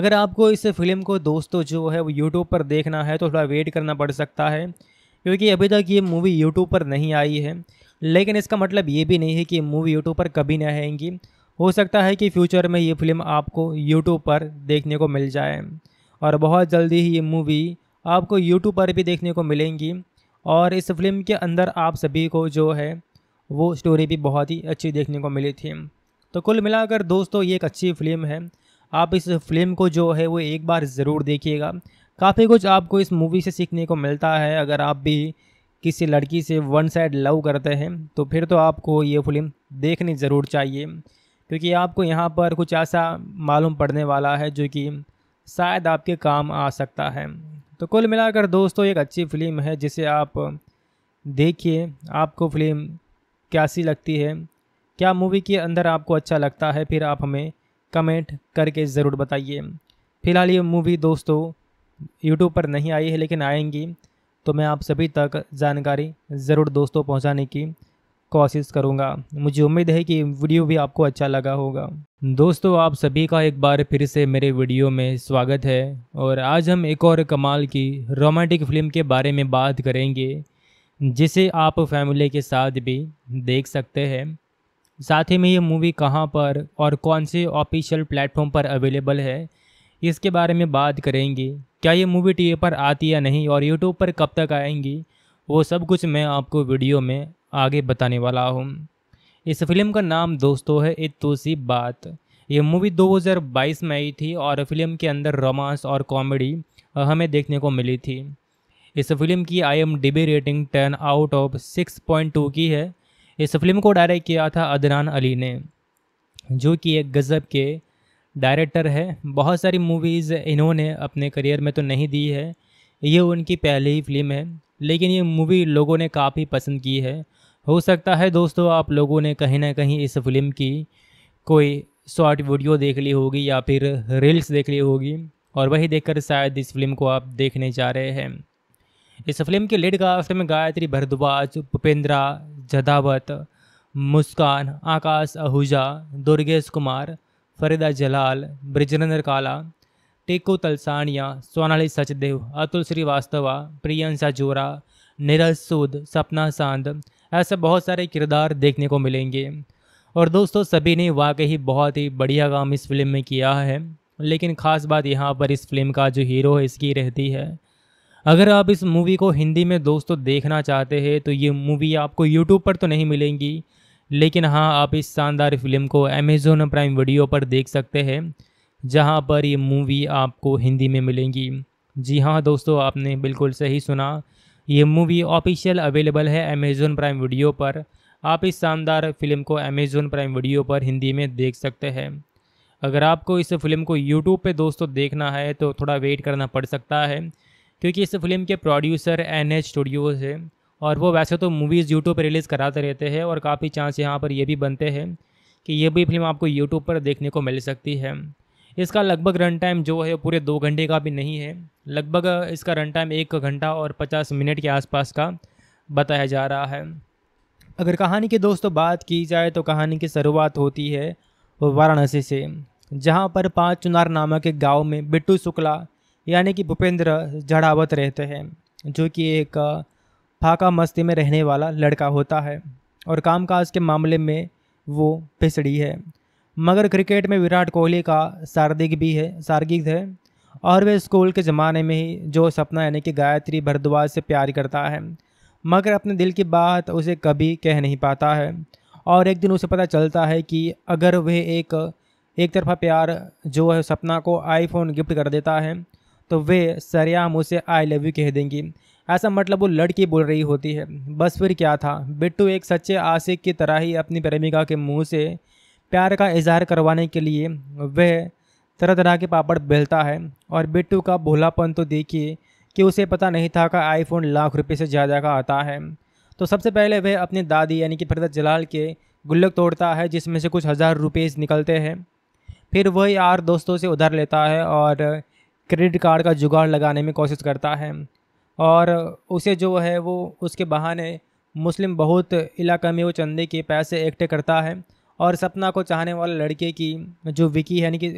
अगर आपको इस फिल्म को दोस्तों जो है वो यूट्यूब पर देखना है तो थोड़ा वेट करना पड़ सकता है क्योंकि अभी तक ये मूवी यूट्यूब पर नहीं आई है लेकिन इसका मतलब ये भी नहीं है कि मूवी यूट्यूब पर कभी नहीं आएंगी हो सकता है कि फ्यूचर में ये फिल्म आपको यूट्यूब पर देखने को मिल जाए और बहुत जल्दी ही ये मूवी आपको यूट्यूब पर भी देखने को मिलेंगी और इस फिल्म के अंदर आप सभी को जो है वो स्टोरी भी बहुत ही अच्छी देखने को मिली थी तो कुल मिलाकर दोस्तों ये एक अच्छी फिल्म है आप इस फिल्म को जो है वो एक बार ज़रूर देखिएगा काफ़ी कुछ आपको इस मूवी से सीखने को मिलता है अगर आप भी किसी लड़की से वन साइड लव करते हैं तो फिर तो आपको ये फिल्म देखनी ज़रूर चाहिए क्योंकि आपको यहाँ पर कुछ ऐसा मालूम पड़ने वाला है जो कि शायद आपके काम आ सकता है तो कुल मिलाकर दोस्तों एक अच्छी फिल्म है जिसे आप देखिए आपको फिल्म कैसी लगती है क्या मूवी के अंदर आपको अच्छा लगता है फिर आप हमें कमेंट करके ज़रूर बताइए फ़िलहाल ये मूवी दोस्तों यूट्यूब पर नहीं आई है लेकिन आएंगी तो मैं आप सभी तक जानकारी ज़रूर दोस्तों पहुंचाने की कोशिश करूँगा मुझे उम्मीद है कि वीडियो भी आपको अच्छा लगा होगा दोस्तों आप सभी का एक बार फिर से मेरे वीडियो में स्वागत है और आज हम एक और कमाल की रोमांटिक फिल्म के बारे में बात करेंगे जिसे आप फैमिली के साथ भी देख सकते हैं साथ ही में ये मूवी कहाँ पर और कौन से ऑफिशियल प्लेटफॉर्म पर अवेलेबल है इसके बारे में बात करेंगे क्या ये मूवी टीवी पर आती या नहीं और यूट्यूब पर कब तक आएंगी वो सब कुछ मैं आपको वीडियो में आगे बताने वाला हूँ इस फिल्म का नाम दोस्तों है एक तो सी बात ये मूवी 2022 में आई थी और फिल्म के अंदर रोमांस और कॉमेडी हमें देखने को मिली थी इस फिल्म की I M rating ten out of six point two की है इस फिल्म को डायरेक्ट किया था अदनान अली ने जो कि एक गज़ब के डायरेक्टर है बहुत सारी मूवीज़ इन्होंने अपने करियर में तो नहीं दी है ये उनकी पहली ही फिल्म है लेकिन ये मूवी लोगों ने काफ़ी पसंद की है हो सकता है दोस्तों आप लोगों ने कहीं ना कहीं इस फिल्म की कोई शॉर्ट वीडियो देख ली होगी या फिर रील्स देख ली होगी और वही देखकर शायद इस फिल्म को आप देखने जा रहे हैं इस फिल्म के लीड कास्ट में गायत्री भरद्वाज भूपेंद्रा जदावत मुस्कान आकाश आहूजा दुर्गेश कुमार फरीदा जलाल ब्रजनंदर काला टीकू तलसानिया सोनाली सचदेव अतुल श्रीवास्तवा प्रियंशा जोरा नीरज सूद सपना सांद ऐसे बहुत सारे किरदार देखने को मिलेंगे और दोस्तों सभी ने वाकई बहुत ही बढ़िया काम इस फिल्म में किया है लेकिन ख़ास बात यहाँ पर इस फिल्म का जो हीरो है इसकी रहती है अगर आप इस मूवी को हिंदी में दोस्तों देखना चाहते हैं तो ये मूवी आपको यूट्यूब पर तो नहीं मिलेंगी लेकिन हाँ आप इस शानदार फिल्म को अमेज़ोन प्राइम वीडियो पर देख सकते हैं जहाँ पर ये मूवी आपको हिंदी में मिलेंगी जी हाँ दोस्तों आपने बिल्कुल सही सुना ये मूवी ऑफिशियल अवेलेबल है अमेज़ोन प्राइम वीडियो पर आप इस शानदार फिल्म को अमेज़ोन प्राइम वीडियो पर हिंदी में देख सकते हैं अगर आपको इस फिल्म को यूट्यूब पे दोस्तों देखना है तो थोड़ा वेट करना पड़ सकता है क्योंकि इस फिल्म के प्रोड्यूसर एन एच स्टूडियोज़ है और वो वैसे तो मूवीज़ यूट्यूब पर रिलीज़ कराते रहते हैं और काफ़ी चांस यहाँ पर ये भी बनते हैं कि ये भी फिल्म आपको यूट्यूब पर देखने को मिल सकती है इसका लगभग रन टाइम जो है पूरे दो घंटे का भी नहीं है लगभग इसका रन टाइम एक घंटा और पचास मिनट के आसपास का बताया जा रहा है अगर कहानी की दोस्तों बात की जाए तो कहानी की शुरुआत होती है वाराणसी से जहाँ पर पाँच चुनार नामक एक गाँव में बिट्टू शुक्ला यानी कि भूपेंद्र जड़ावत रहते हैं जो कि एक फाका मस्ती में रहने वाला लड़का होता है और कामकाज के मामले में वो पिछड़ी है मगर क्रिकेट में विराट कोहली का शार्दिक भी है शार्गिक है और वे स्कूल के ज़माने में ही जो सपना यानी कि गायत्री भरद्वाज से प्यार करता है मगर अपने दिल की बात उसे कभी कह नहीं पाता है और एक दिन उसे पता चलता है कि अगर वह एक एक तरफा प्यार जो है सपना को आईफोन गिफ्ट कर देता है तो वे सरयाम उसे आई लव यू कह देंगी ऐसा मतलब वो लड़की बोल रही होती है बस फिर क्या था बिट्टू एक सच्चे आशिक की तरह ही अपनी प्रेमिका के मुंह से प्यार का इजहार करवाने के लिए वह तरह तरह के पापड़ बेलता है और बिट्टू का भोलापन तो देखिए कि उसे पता नहीं था कि आईफोन लाख रुपए से ज़्यादा का आता है तो सबसे पहले वह अपने दादी यानी कि फिरदत जलाल के गुल्लक तोड़ता है जिसमें से कुछ हज़ार रुपये निकलते हैं फिर वह यार दोस्तों से उधार लेता है और क्रेडिट कार्ड का जुगाड़ लगाने में कोशिश करता है और उसे जो है वो उसके बहाने मुस्लिम बहुत इलाका में वो चंदे के पैसे इकट्ठे करता है और सपना को चाहने वाले लड़के की जो विकी यानी कि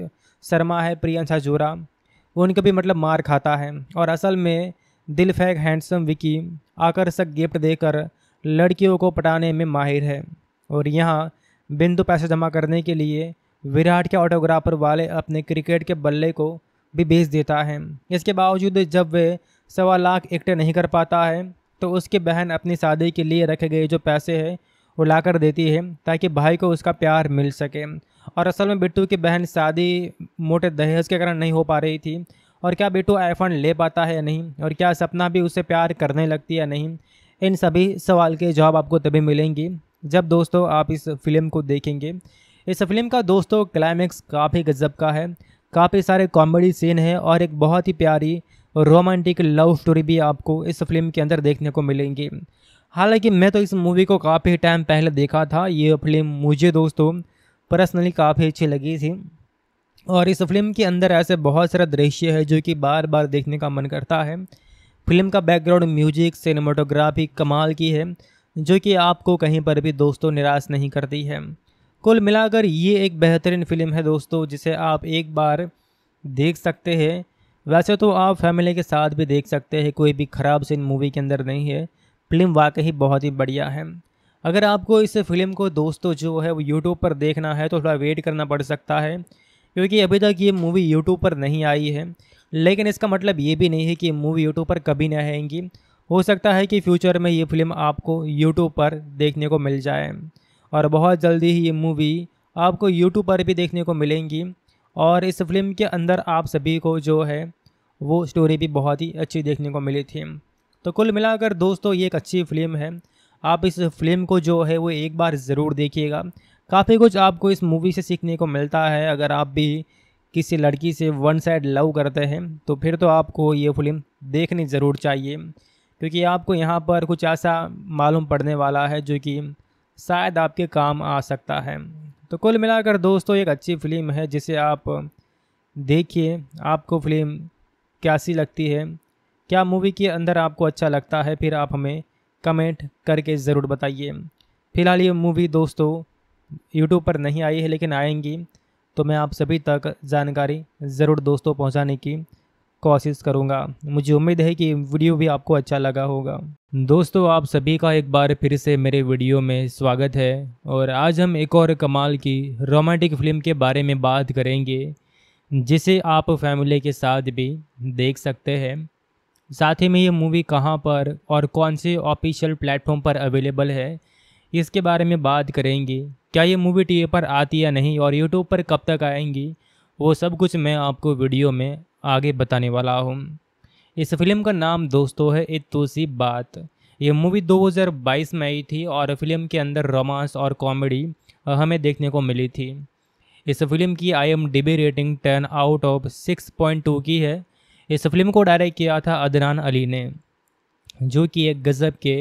शर्मा है जोरा वो उनका भी मतलब मार खाता है और असल में दिल फैक हैंडसम विकी आकर्षक गिफ्ट देकर लड़कियों को पटाने में माहिर है और यहाँ बिंदु पैसे जमा करने के लिए विराट के ऑटोग्राफर वाले अपने क्रिकेट के बल्ले को भी बेच देता है इसके बावजूद जब वे सवा लाख इकट्ठे नहीं कर पाता है तो उसकी बहन अपनी शादी के लिए रखे गए जो पैसे हैं वो ला कर देती है ताकि भाई को उसका प्यार मिल सके और असल में बिट्टू की बहन शादी मोटे दहेज के कारण नहीं हो पा रही थी और क्या बिट्टू आईफोन ले पाता है या नहीं और क्या सपना भी उससे प्यार करने लगती है या नहीं इन सभी सवाल के जवाब आपको तभी मिलेंगी जब दोस्तों आप इस फिल्म को देखेंगे इस फिल्म का दोस्तों क्लाइमैक्स काफ़ी गजब का है काफ़ी सारे कॉमेडी सीन हैं और एक बहुत ही प्यारी रोमांटिक लव स्टोरी भी आपको इस फिल्म के अंदर देखने को मिलेंगी हालांकि मैं तो इस मूवी को काफ़ी टाइम पहले देखा था ये फिल्म मुझे दोस्तों पर्सनली काफ़ी अच्छी लगी थी और इस फिल्म के अंदर ऐसे बहुत सारे दृश्य है जो कि बार बार देखने का मन करता है फिल्म का बैकग्राउंड म्यूजिक सिनेमाटोग्राफी कमाल की है जो कि आपको कहीं पर भी दोस्तों निराश नहीं करती है कुल मिलाकर ये एक बेहतरीन फिल्म है दोस्तों जिसे आप एक बार देख सकते हैं वैसे तो आप फैमिली के साथ भी देख सकते हैं कोई भी ख़राब सीन मूवी के अंदर नहीं है फिल्म वाकई बहुत ही बढ़िया है अगर आपको इस फिल्म को दोस्तों जो है वो यूट्यूब पर देखना है तो थोड़ा वेट करना पड़ सकता है क्योंकि अभी तक ये मूवी यूट्यूब पर नहीं आई है लेकिन इसका मतलब ये भी नहीं है कि मूवी यूट्यूब पर कभी नहीं आएंगी हो सकता है कि फ्यूचर में ये फिल्म आपको यूट्यूब पर देखने को मिल जाए और बहुत जल्दी ही ये मूवी आपको यूट्यूब पर भी देखने को मिलेंगी और इस फिल्म के अंदर आप सभी को जो है वो स्टोरी भी बहुत ही अच्छी देखने को मिली थी तो कुल मिलाकर दोस्तों ये एक अच्छी फिल्म है आप इस फिल्म को जो है वो एक बार ज़रूर देखिएगा काफ़ी कुछ आपको इस मूवी से सीखने को मिलता है अगर आप भी किसी लड़की से वन साइड लव करते हैं तो फिर तो आपको ये फिल्म देखनी ज़रूर चाहिए क्योंकि आपको यहाँ पर कुछ ऐसा मालूम पड़ने वाला है जो कि शायद आपके काम आ सकता है तो कुल मिलाकर दोस्तों एक अच्छी फिल्म है जिसे आप देखिए आपको फिल्म कैसी लगती है क्या मूवी के अंदर आपको अच्छा लगता है फिर आप हमें कमेंट करके ज़रूर बताइए फिलहाल ये मूवी दोस्तों यूट्यूब पर नहीं आई है लेकिन आएंगी तो मैं आप सभी तक जानकारी ज़रूर दोस्तों पहुंचाने की कोशिश करूंगा मुझे उम्मीद है कि वीडियो भी आपको अच्छा लगा होगा दोस्तों आप सभी का एक बार फिर से मेरे वीडियो में स्वागत है और आज हम एक और कमाल की रोमांटिक फिल्म के बारे में बात करेंगे जिसे आप फैमिली के साथ भी देख सकते हैं साथ ही में ये मूवी कहाँ पर और कौन से ऑफिशियल प्लेटफॉर्म पर अवेलेबल है इसके बारे में बात करेंगे क्या ये मूवी टी पर आती या नहीं और यूट्यूब पर कब तक आएंगी वो सब कुछ मैं आपको वीडियो में आगे बताने वाला हूँ इस फिल्म का नाम दोस्तों है तो सी बात ये मूवी 2022 में आई थी और फिल्म के अंदर रोमांस और कॉमेडी हमें देखने को मिली थी इस फिल्म की I M rating 10 out of 6.2 की है इस फिल्म को डायरेक्ट किया था अदनान अली ने जो कि एक गज़ब के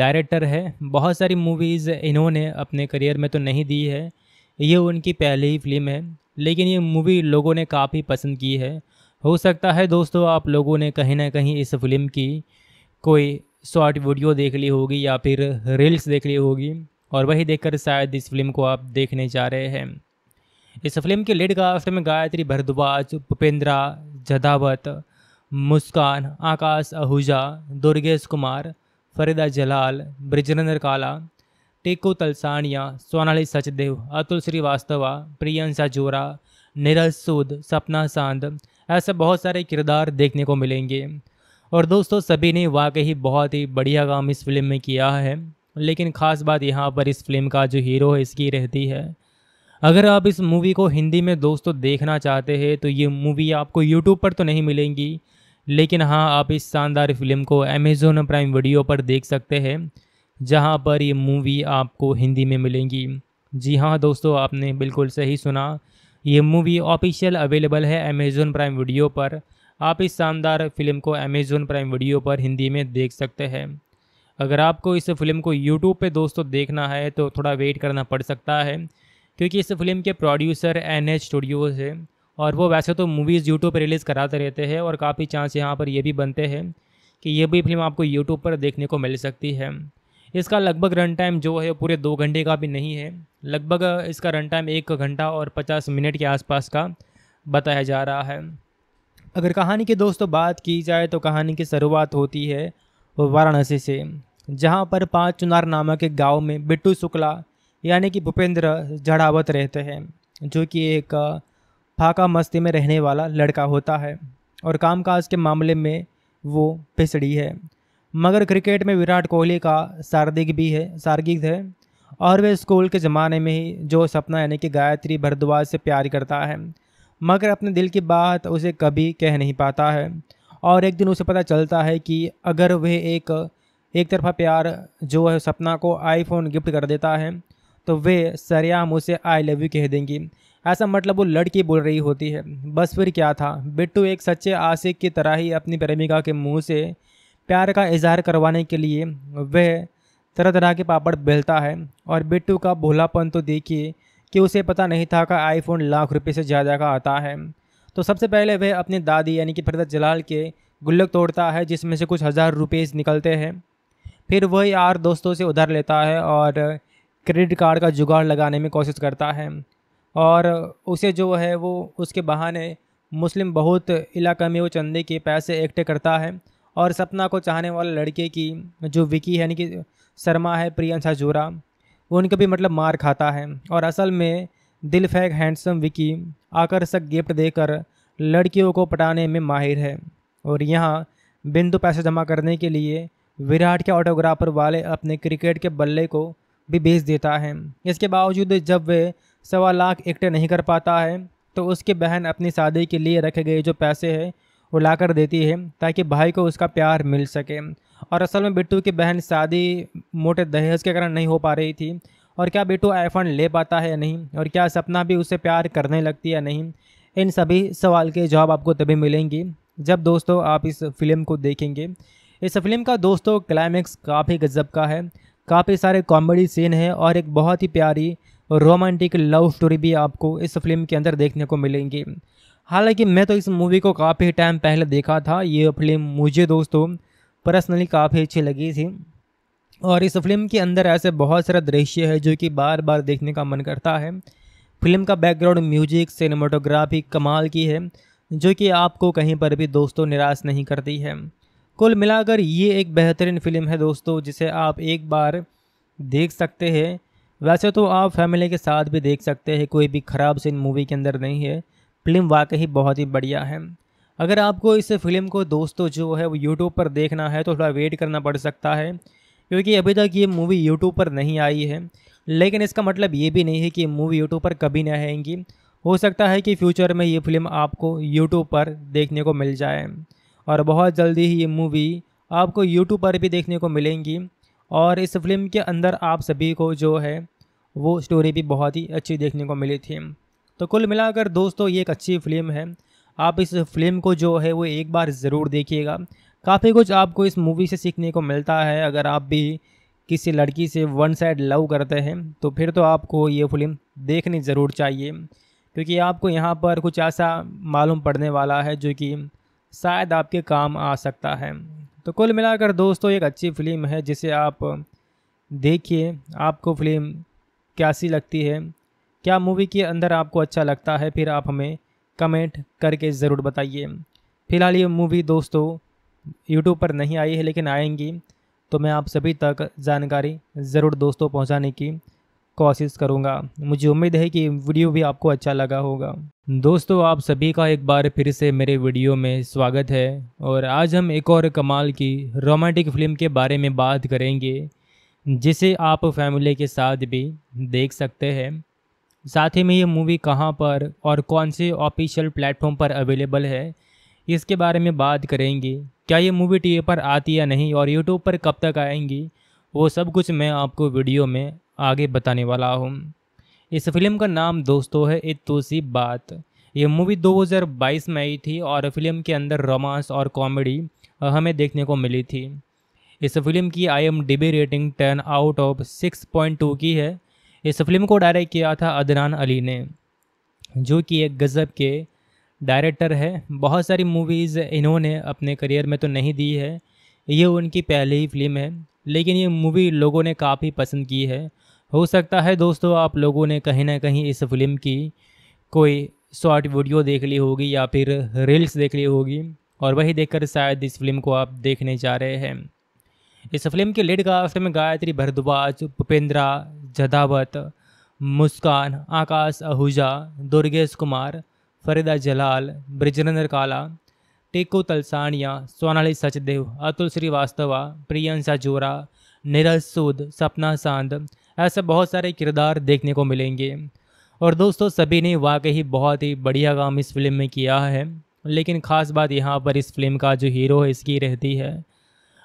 डायरेक्टर है बहुत सारी मूवीज़ इन्होंने अपने करियर में तो नहीं दी है ये उनकी पहली ही फिल्म है लेकिन ये मूवी लोगों ने काफ़ी पसंद की है हो सकता है दोस्तों आप लोगों ने कहीं ना कहीं इस फिल्म की कोई शॉर्ट वीडियो देख ली होगी या फिर रील्स देख ली होगी और वही देखकर शायद इस फिल्म को आप देखने जा रहे हैं इस फिल्म के लीड कास्ट में गायत्री भरद्वाज भूपेंद्रा जदावत मुस्कान आकाश आहूजा दुर्गेश कुमार फरीदा जलाल ब्रजनंदर काला टीकू तलसानिया सोनाली सचदेव अतुल श्रीवास्तवा प्रियंशा जोरा नीरज सूद सपना सांद ऐसे बहुत सारे किरदार देखने को मिलेंगे और दोस्तों सभी ने वाकई बहुत ही बढ़िया काम इस फिल्म में किया है लेकिन ख़ास बात यहाँ पर इस फिल्म का जो हीरो है इसकी रहती है अगर आप इस मूवी को हिंदी में दोस्तों देखना चाहते हैं तो ये मूवी आपको यूट्यूब पर तो नहीं मिलेंगी लेकिन हाँ आप इस शानदार फिल्म को अमेज़ोन प्राइम वीडियो पर देख सकते हैं जहाँ पर ये मूवी आपको हिंदी में मिलेंगी जी हाँ दोस्तों आपने बिल्कुल सही सुना ये मूवी ऑफिशियल अवेलेबल है अमेज़ोन प्राइम वीडियो पर आप इस शानदार फिल्म को अमेज़ोन प्राइम वीडियो पर हिंदी में देख सकते हैं अगर आपको इस फिल्म को यूट्यूब पे दोस्तों देखना है तो थोड़ा वेट करना पड़ सकता है क्योंकि इस फिल्म के प्रोड्यूसर एन एच स्टूडियोज़ है और वो वैसे तो मूवीज़ यूट्यूब पर रिलीज़ कराते रहते हैं और काफ़ी चांस यहाँ पर ये भी बनते हैं कि ये भी फिल्म आपको यूट्यूब पर देखने को मिल सकती है इसका लगभग रन टाइम जो है पूरे दो घंटे का भी नहीं है लगभग इसका रन टाइम एक घंटा और पचास मिनट के आसपास का बताया जा रहा है अगर कहानी की दोस्तों बात की जाए तो कहानी की शुरुआत होती है वाराणसी से जहाँ पर पाँच चुनार नामक एक गाँव में बिट्टू शुक्ला यानी कि भूपेंद्र जड़ावत रहते हैं जो कि एक फाका मस्ती में रहने वाला लड़का होता है और कामकाज के मामले में वो पिछड़ी है मगर क्रिकेट में विराट कोहली का शार्दिक भी है शार्गिक है और वे स्कूल के ज़माने में ही जो सपना यानी कि गायत्री भरद्वाज से प्यार करता है मगर अपने दिल की बात उसे कभी कह नहीं पाता है और एक दिन उसे पता चलता है कि अगर वह एक एक तरफा प्यार जो है सपना को आईफोन गिफ्ट कर देता है तो वे सरेआम उसे आई लव यू कह देंगी ऐसा मतलब वो लड़की बोल रही होती है बस फिर क्या था बिट्टू एक सच्चे आशिक की तरह ही अपनी प्रेमिका के मुंह से प्यार का इजहार करवाने के लिए वह तरह तरह के पापड़ बेलता है और बिट्टू का भोलापन तो देखिए कि उसे पता नहीं था कि आईफोन लाख रुपए से ज़्यादा का आता है तो सबसे पहले वह अपनी दादी यानी कि फिरदत जलाल के गुल्लक तोड़ता है जिसमें से कुछ हज़ार रुपये निकलते हैं फिर वही यार दोस्तों से उधार लेता है और क्रेडिट कार्ड का जुगाड़ लगाने में कोशिश करता है और उसे जो है वो उसके बहाने मुस्लिम बहुत इलाका में वो चंदे के पैसे इकट्ठे करता है और सपना को चाहने वाले लड़के की जो विकी है यानी कि शर्मा है प्रियंश हजूरा उनके भी मतलब मार खाता है और असल में दिल फैक हैंडसम विकी आकर्षक गिफ्ट देकर लड़कियों को पटाने में माहिर है और यहाँ बिंदु पैसे जमा करने के लिए विराट के ऑटोग्राफर वाले अपने क्रिकेट के बल्ले को भी बेच देता है इसके बावजूद जब वे सवा लाख इकट्ठे नहीं कर पाता है तो उसकी बहन अपनी शादी के लिए रखे गए जो पैसे हैं वो ला कर देती है ताकि भाई को उसका प्यार मिल सके और असल में बिट्टू की बहन शादी मोटे दहेज के कारण नहीं हो पा रही थी और क्या बिट्टू आईफोन ले पाता है या नहीं और क्या सपना भी उससे प्यार करने लगती है या नहीं इन सभी सवाल के जवाब आपको तभी मिलेंगी जब दोस्तों आप इस फिल्म को देखेंगे इस फिल्म का दोस्तों क्लाइमैक्स काफ़ी गजब का है काफ़ी सारे कॉमेडी सीन हैं और एक बहुत ही प्यारी रोमांटिक लव स्टोरी भी आपको इस फिल्म के अंदर देखने को मिलेंगी हालांकि मैं तो इस मूवी को काफ़ी टाइम पहले देखा था ये फिल्म मुझे दोस्तों पर्सनली काफ़ी अच्छी लगी थी और इस फिल्म के अंदर ऐसे बहुत सारे दृश्य है जो कि बार बार देखने का मन करता है फिल्म का बैकग्राउंड म्यूजिक सिनेमाटोग्राफी कमाल की है जो कि आपको कहीं पर भी दोस्तों निराश नहीं करती है कुल मिलाकर ये एक बेहतरीन फिल्म है दोस्तों जिसे आप एक बार देख सकते हैं वैसे तो आप फैमिली के साथ भी देख सकते हैं कोई भी ख़राब सीन मूवी के अंदर नहीं है फिल्म वाकई बहुत ही बढ़िया है अगर आपको इस फिल्म को दोस्तों जो है वो यूट्यूब पर देखना है तो थोड़ा वेट करना पड़ सकता है क्योंकि अभी तक ये मूवी यूट्यूब पर नहीं आई है लेकिन इसका मतलब ये भी नहीं है कि मूवी यूट्यूब पर कभी नहीं आएंगी हो सकता है कि फ्यूचर में ये फिल्म आपको यूट्यूब पर देखने को मिल जाए और बहुत जल्दी ही ये मूवी आपको यूट्यूब पर भी देखने को मिलेंगी और इस फिल्म के अंदर आप सभी को जो है वो स्टोरी भी बहुत ही अच्छी देखने को मिली थी तो कुल मिलाकर दोस्तों ये एक अच्छी फिल्म है आप इस फिल्म को जो है वो एक बार ज़रूर देखिएगा काफ़ी कुछ आपको इस मूवी से सीखने को मिलता है अगर आप भी किसी लड़की से वन साइड लव करते हैं तो फिर तो आपको ये फिल्म देखनी ज़रूर चाहिए क्योंकि आपको यहाँ पर कुछ ऐसा मालूम पड़ने वाला है जो कि शायद आपके काम आ सकता है तो कुल मिलाकर दोस्तों एक अच्छी फिल्म है जिसे आप देखिए आपको फिल्म कैसी लगती है क्या मूवी के अंदर आपको अच्छा लगता है फिर आप हमें कमेंट करके ज़रूर बताइए फिलहाल ये मूवी दोस्तों यूट्यूब पर नहीं आई है लेकिन आएंगी तो मैं आप सभी तक जानकारी ज़रूर दोस्तों पहुंचाने की कोशिश करूँगा मुझे उम्मीद है कि वीडियो भी आपको अच्छा लगा होगा दोस्तों आप सभी का एक बार फिर से मेरे वीडियो में स्वागत है और आज हम एक और कमाल की रोमांटिक फिल्म के बारे में बात करेंगे जिसे आप फैमिली के साथ भी देख सकते हैं साथ ही में ये मूवी कहाँ पर और कौन से ऑफिशियल प्लेटफॉर्म पर अवेलेबल है इसके बारे में बात करेंगे क्या ये मूवी टी पर आती या नहीं और यूट्यूब पर कब तक आएंगी वो सब कुछ मैं आपको वीडियो में आगे बताने वाला हूँ इस फिल्म का नाम दोस्तों है तो सी बात ये मूवी 2022 में आई थी और फिल्म के अंदर रोमांस और कॉमेडी हमें देखने को मिली थी इस फिल्म की I M rating ten out of six point two की है इस फिल्म को डायरेक्ट किया था अदनान अली ने जो कि एक गज़ब के डायरेक्टर है बहुत सारी मूवीज़ इन्होंने अपने करियर में तो नहीं दी है ये उनकी पहली ही फिल्म है लेकिन ये मूवी लोगों ने काफ़ी पसंद की है हो सकता है दोस्तों आप लोगों ने कहीं ना कहीं इस फिल्म की कोई शॉर्ट वीडियो देख ली होगी या फिर रील्स देख ली होगी और वही देखकर शायद इस फिल्म को आप देखने जा रहे हैं इस फिल्म के लीड कास्ट में गायत्री भरद्वाज भूपेंद्रा जदावत मुस्कान आकाश आहूजा दुर्गेश कुमार फरीदा जलाल ब्रजनंदर काला टीकू तलसानिया सोनाली सचदेव अतुल श्रीवास्तवा प्रियंशा जोरा नीरज सूद सपना सांद ऐसे बहुत सारे किरदार देखने को मिलेंगे और दोस्तों सभी ने वाकई बहुत ही बढ़िया काम इस फिल्म में किया है लेकिन ख़ास बात यहाँ पर इस फिल्म का जो हीरो है इसकी रहती है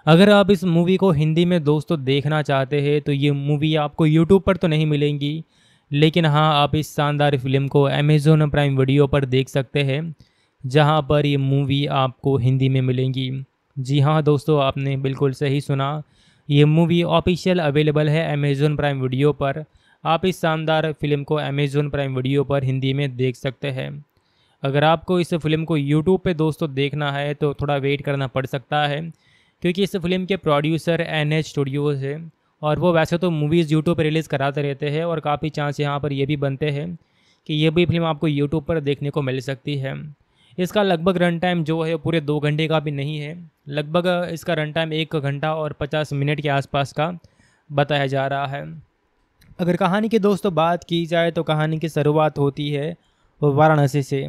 अगर आप इस मूवी को हिंदी में दोस्तों देखना चाहते हैं तो ये मूवी आपको यूट्यूब पर तो नहीं मिलेंगी लेकिन हाँ आप इस शानदार फिल्म को अमेज़ोन प्राइम वीडियो पर देख सकते हैं जहाँ पर ये मूवी आपको हिंदी में मिलेंगी जी हाँ दोस्तों आपने बिल्कुल सही सुना ये मूवी ऑफिशियल अवेलेबल है अमेज़ोन प्राइम वीडियो पर आप इस शानदार फिल्म को अमेज़ोन प्राइम वीडियो पर हिंदी में देख सकते हैं अगर आपको इस फिल्म को यूट्यूब पे दोस्तों देखना है तो थोड़ा वेट करना पड़ सकता है क्योंकि इस फिल्म के प्रोड्यूसर एन एच स्टूडियोज़ है और वो वैसे तो मूवीज़ यूट्यूब पर रिलीज़ कराते रहते हैं और काफ़ी चांस यहाँ पर ये भी बनते हैं कि ये भी फिल्म आपको यूट्यूब पर देखने को मिल सकती है इसका लगभग रन टाइम जो है पूरे दो घंटे का भी नहीं है लगभग इसका रन टाइम एक घंटा और पचास मिनट के आसपास का बताया जा रहा है अगर कहानी की दोस्तों बात की जाए तो कहानी की शुरुआत होती है वाराणसी से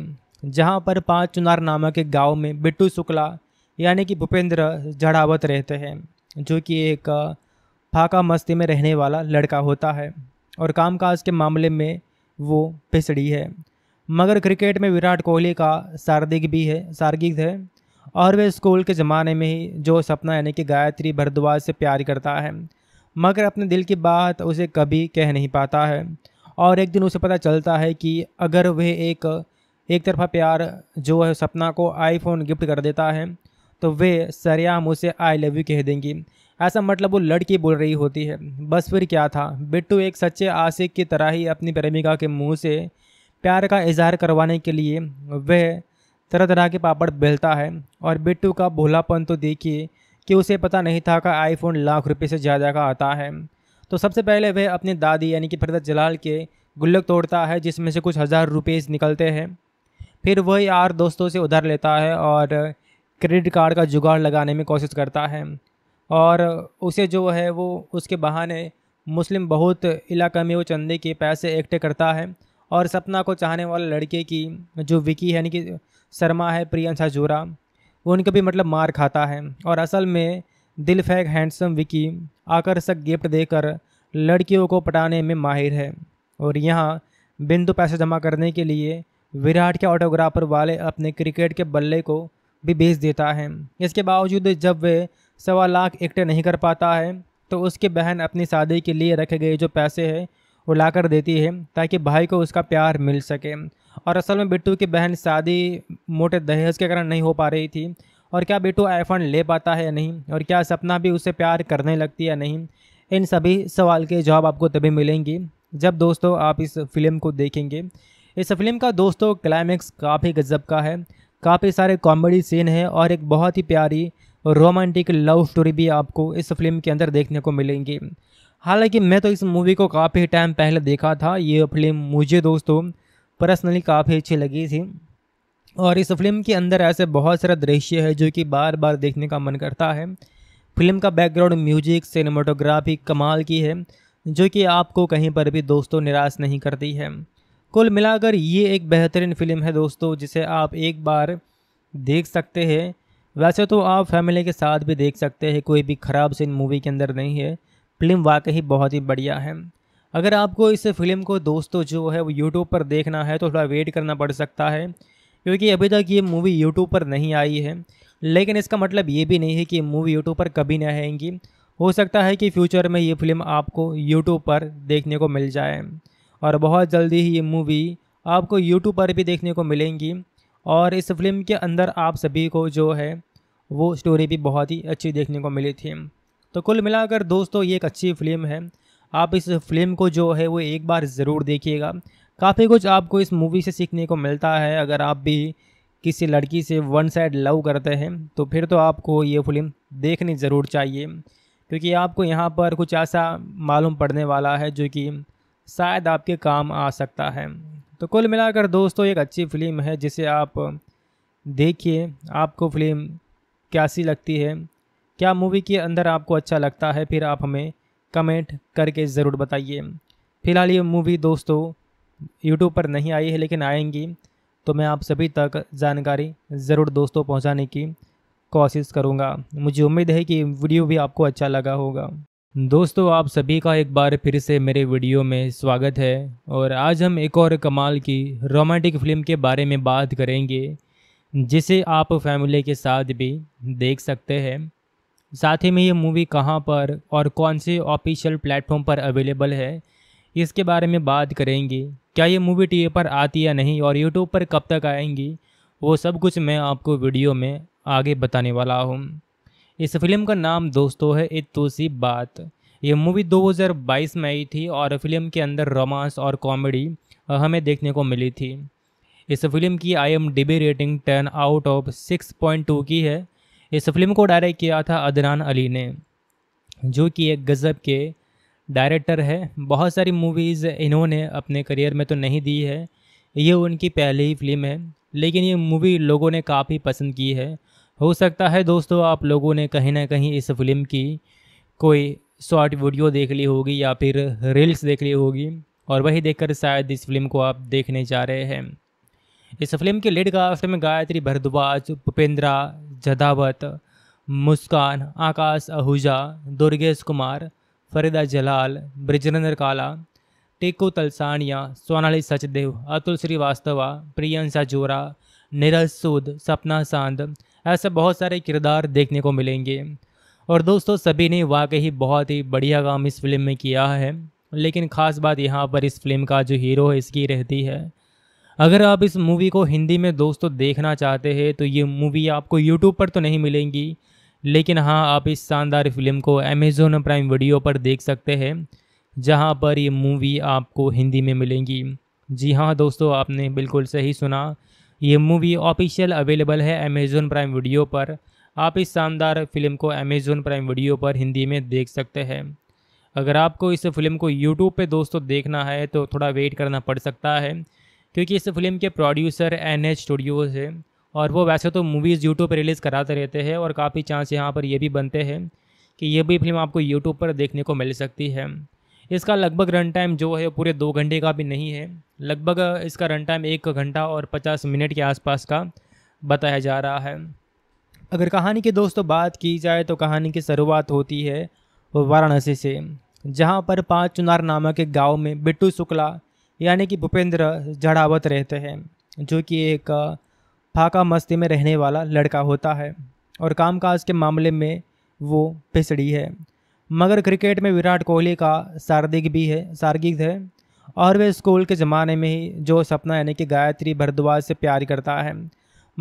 जहाँ पर पाँच चुनार नामक एक गाँव में बिट्टू शुक्ला यानी कि भूपेंद्र जड़ावत रहते हैं जो कि एक फाका मस्ती में रहने वाला लड़का होता है और कामकाज के मामले में वो पिछड़ी है मगर क्रिकेट में विराट कोहली का शार्दिक भी है शार्गिक है और वे स्कूल के ज़माने में ही जो सपना यानी कि गायत्री भरद्वाज से प्यार करता है मगर अपने दिल की बात उसे कभी कह नहीं पाता है और एक दिन उसे पता चलता है कि अगर वह एक एक तरफा प्यार जो है सपना को आईफोन गिफ्ट कर देता है तो वे सरेआम उसे आई लव यू कह देंगी ऐसा मतलब वो लड़की बोल रही होती है बस फिर क्या था बिट्टू एक सच्चे आशिक की तरह ही अपनी प्रेमिका के मुंह से प्यार का इजहार करवाने के लिए वह तरह तरह के पापड़ बेलता है और बिट्टू का भोलापन तो देखिए कि उसे पता नहीं था कि आईफोन लाख रुपए से ज़्यादा का आता है तो सबसे पहले वह अपनी दादी यानी कि फरदत जलाल के गुल्लक तोड़ता है जिसमें से कुछ हज़ार रुपये निकलते हैं फिर वह यार दोस्तों से उधार लेता है और क्रेडिट कार्ड का जुगाड़ लगाने में कोशिश करता है और उसे जो है वो उसके बहाने मुस्लिम बहुत इलाका में वो चंदे के पैसे इकट्ठे करता है और सपना को चाहने वाले लड़के की जो विकी है यानी कि शर्मा है प्रियंशा जोरा वो उनका भी मतलब मार खाता है और असल में दिल फैक हैंडसम विकी आकर्षक गिफ्ट देकर लड़कियों को पटाने में माहिर है और यहाँ बिंदु पैसे जमा करने के लिए विराट के ऑटोग्राफर वाले अपने क्रिकेट के बल्ले को भी बेच देता है इसके बावजूद जब वे सवा लाख इकट्ठे नहीं कर पाता है तो उसकी बहन अपनी शादी के लिए रखे गए जो पैसे हैं वो ला कर देती है ताकि भाई को उसका प्यार मिल सके और असल में बिट्टू की बहन शादी मोटे दहेज के कारण नहीं हो पा रही थी और क्या बिट्टू आईफोन ले पाता है या नहीं और क्या सपना भी उससे प्यार करने लगती है या नहीं इन सभी सवाल के जवाब आपको तभी मिलेंगी जब दोस्तों आप इस फिल्म को देखेंगे इस फिल्म का दोस्तों क्लाइमैक्स काफ़ी गजब का है काफ़ी सारे कॉमेडी सीन हैं और एक बहुत ही प्यारी रोमांटिक लव स्टोरी भी आपको इस फिल्म के अंदर देखने को मिलेंगी हालांकि मैं तो इस मूवी को काफ़ी टाइम पहले देखा था ये फिल्म मुझे दोस्तों पर्सनली काफ़ी अच्छी लगी थी और इस फिल्म के अंदर ऐसे बहुत सारे दृश्य है जो कि बार बार देखने का मन करता है फिल्म का बैकग्राउंड म्यूजिक सिनेमाटोग्राफी कमाल की है जो कि आपको कहीं पर भी दोस्तों निराश नहीं करती है कुल मिलाकर ये एक बेहतरीन फिल्म है दोस्तों जिसे आप एक बार देख सकते हैं वैसे तो आप फैमिली के साथ भी देख सकते हैं कोई भी ख़राब सीन मूवी के अंदर नहीं है फिल्म वाकई बहुत ही बढ़िया है अगर आपको इस फिल्म को दोस्तों जो है वो यूट्यूब पर देखना है तो थोड़ा वेट करना पड़ सकता है क्योंकि अभी तक ये मूवी यूट्यूब पर नहीं आई है लेकिन इसका मतलब ये भी नहीं है कि मूवी यूट्यूब पर कभी नहीं आएंगी हो सकता है कि फ्यूचर में ये फिल्म आपको यूट्यूब पर देखने को मिल जाए और बहुत जल्दी ही ये मूवी आपको यूट्यूब पर भी देखने को मिलेंगी और इस फिल्म के अंदर आप सभी को जो है वो स्टोरी भी बहुत ही अच्छी देखने को मिली थी तो कुल मिलाकर दोस्तों ये एक अच्छी फिल्म है आप इस फिल्म को जो है वो एक बार ज़रूर देखिएगा काफ़ी कुछ आपको इस मूवी से सीखने को मिलता है अगर आप भी किसी लड़की से वन साइड लव करते हैं तो फिर तो आपको ये फिल्म देखनी ज़रूर चाहिए क्योंकि आपको यहाँ पर कुछ ऐसा मालूम पड़ने वाला है जो कि शायद आपके काम आ सकता है तो कुल मिलाकर दोस्तों एक अच्छी फिल्म है जिसे आप देखिए आपको फिल्म कैसी लगती है क्या मूवी के अंदर आपको अच्छा लगता है फिर आप हमें कमेंट करके ज़रूर बताइए फिलहाल ये मूवी दोस्तों यूट्यूब पर नहीं आई है लेकिन आएंगी तो मैं आप सभी तक जानकारी ज़रूर दोस्तों पहुंचाने की कोशिश करूंगा मुझे उम्मीद है कि वीडियो भी आपको अच्छा लगा होगा दोस्तों आप सभी का एक बार फिर से मेरे वीडियो में स्वागत है और आज हम एक और कमाल की रोमांटिक फिल्म के बारे में बात करेंगे जिसे आप फैमिली के साथ भी देख सकते हैं साथ ही में ये मूवी कहाँ पर और कौन से ऑफिशियल प्लेटफॉर्म पर अवेलेबल है इसके बारे में बात करेंगे क्या ये मूवी टी पर आती या नहीं और यूट्यूब पर कब तक आएंगी वो सब कुछ मैं आपको वीडियो में आगे बताने वाला हूँ इस फिल्म का नाम दोस्तों है इतू सी बात ये मूवी 2022 में आई थी और फिल्म के अंदर रोमांस और कॉमेडी हमें देखने को मिली थी इस फिल्म की I M rating ten out of six की है इस फिल्म को डायरेक्ट किया था अदनान अली ने जो कि एक गज़ब के डायरेक्टर है बहुत सारी मूवीज़ इन्होंने अपने करियर में तो नहीं दी है ये उनकी पहली ही फिल्म है लेकिन ये मूवी लोगों ने काफ़ी पसंद की है हो सकता है दोस्तों आप लोगों ने कहीं ना कहीं इस फिल्म की कोई शॉर्ट वीडियो देख ली होगी या फिर रील्स देख ली होगी और वही देखकर शायद इस फिल्म को आप देखने जा रहे हैं इस फिल्म के लीड कास्ट में गायत्री भरद्वाज भूपेंद्रा जदावत मुस्कान आकाश आहूजा दुर्गेश कुमार फरीदा जलाल ब्रजनंदर काला टीकू तलसानिया सोनाली सचदेव अतुल श्रीवास्तवा प्रियंसा जोरा नीरज सूद सपना सांद ऐसे बहुत सारे किरदार देखने को मिलेंगे और दोस्तों सभी ने वाकई बहुत ही बढ़िया काम इस फिल्म में किया है लेकिन ख़ास बात यहाँ पर इस फिल्म का जो हीरो है इसकी रहती है अगर आप इस मूवी को हिंदी में दोस्तों देखना चाहते हैं तो ये मूवी आपको यूट्यूब पर तो नहीं मिलेंगी लेकिन हाँ आप इस शानदार फिल्म को अमेज़ोन प्राइम वीडियो पर देख सकते हैं जहाँ पर ये मूवी आपको हिंदी में मिलेंगी जी हाँ दोस्तों आपने बिल्कुल सही सुना ये मूवी ऑफिशियल अवेलेबल है अमेज़ोन प्राइम वीडियो पर आप इस शानदार फिल्म को अमेज़ोन प्राइम वीडियो पर हिंदी में देख सकते हैं अगर आपको इस फिल्म को यूट्यूब पे दोस्तों देखना है तो थोड़ा वेट करना पड़ सकता है क्योंकि इस फिल्म के प्रोड्यूसर एन एच स्टूडियोज़ है और वो वैसे तो मूवीज़ यूट्यूब पर रिलीज़ कराते रहते हैं और काफ़ी चांस यहाँ पर ये भी बनते हैं कि ये भी फिल्म आपको यूट्यूब पर देखने को मिल सकती है इसका लगभग रन टाइम जो है पूरे दो घंटे का भी नहीं है लगभग इसका रन टाइम एक घंटा और पचास मिनट के आसपास का बताया जा रहा है अगर कहानी की दोस्तों बात की जाए तो कहानी की शुरुआत होती है वाराणसी से जहाँ पर पाँच चुनार नामक एक गाँव में बिट्टू शुक्ला यानी कि भूपेंद्र जड़ावत रहते हैं जो कि एक फाका मस्ती में रहने वाला लड़का होता है और कामकाज के मामले में वो पिछड़ी है मगर क्रिकेट में विराट कोहली का शार्दिक भी है शार्गिक है और वे स्कूल के ज़माने में ही जो सपना यानी कि गायत्री भरद्वाज से प्यार करता है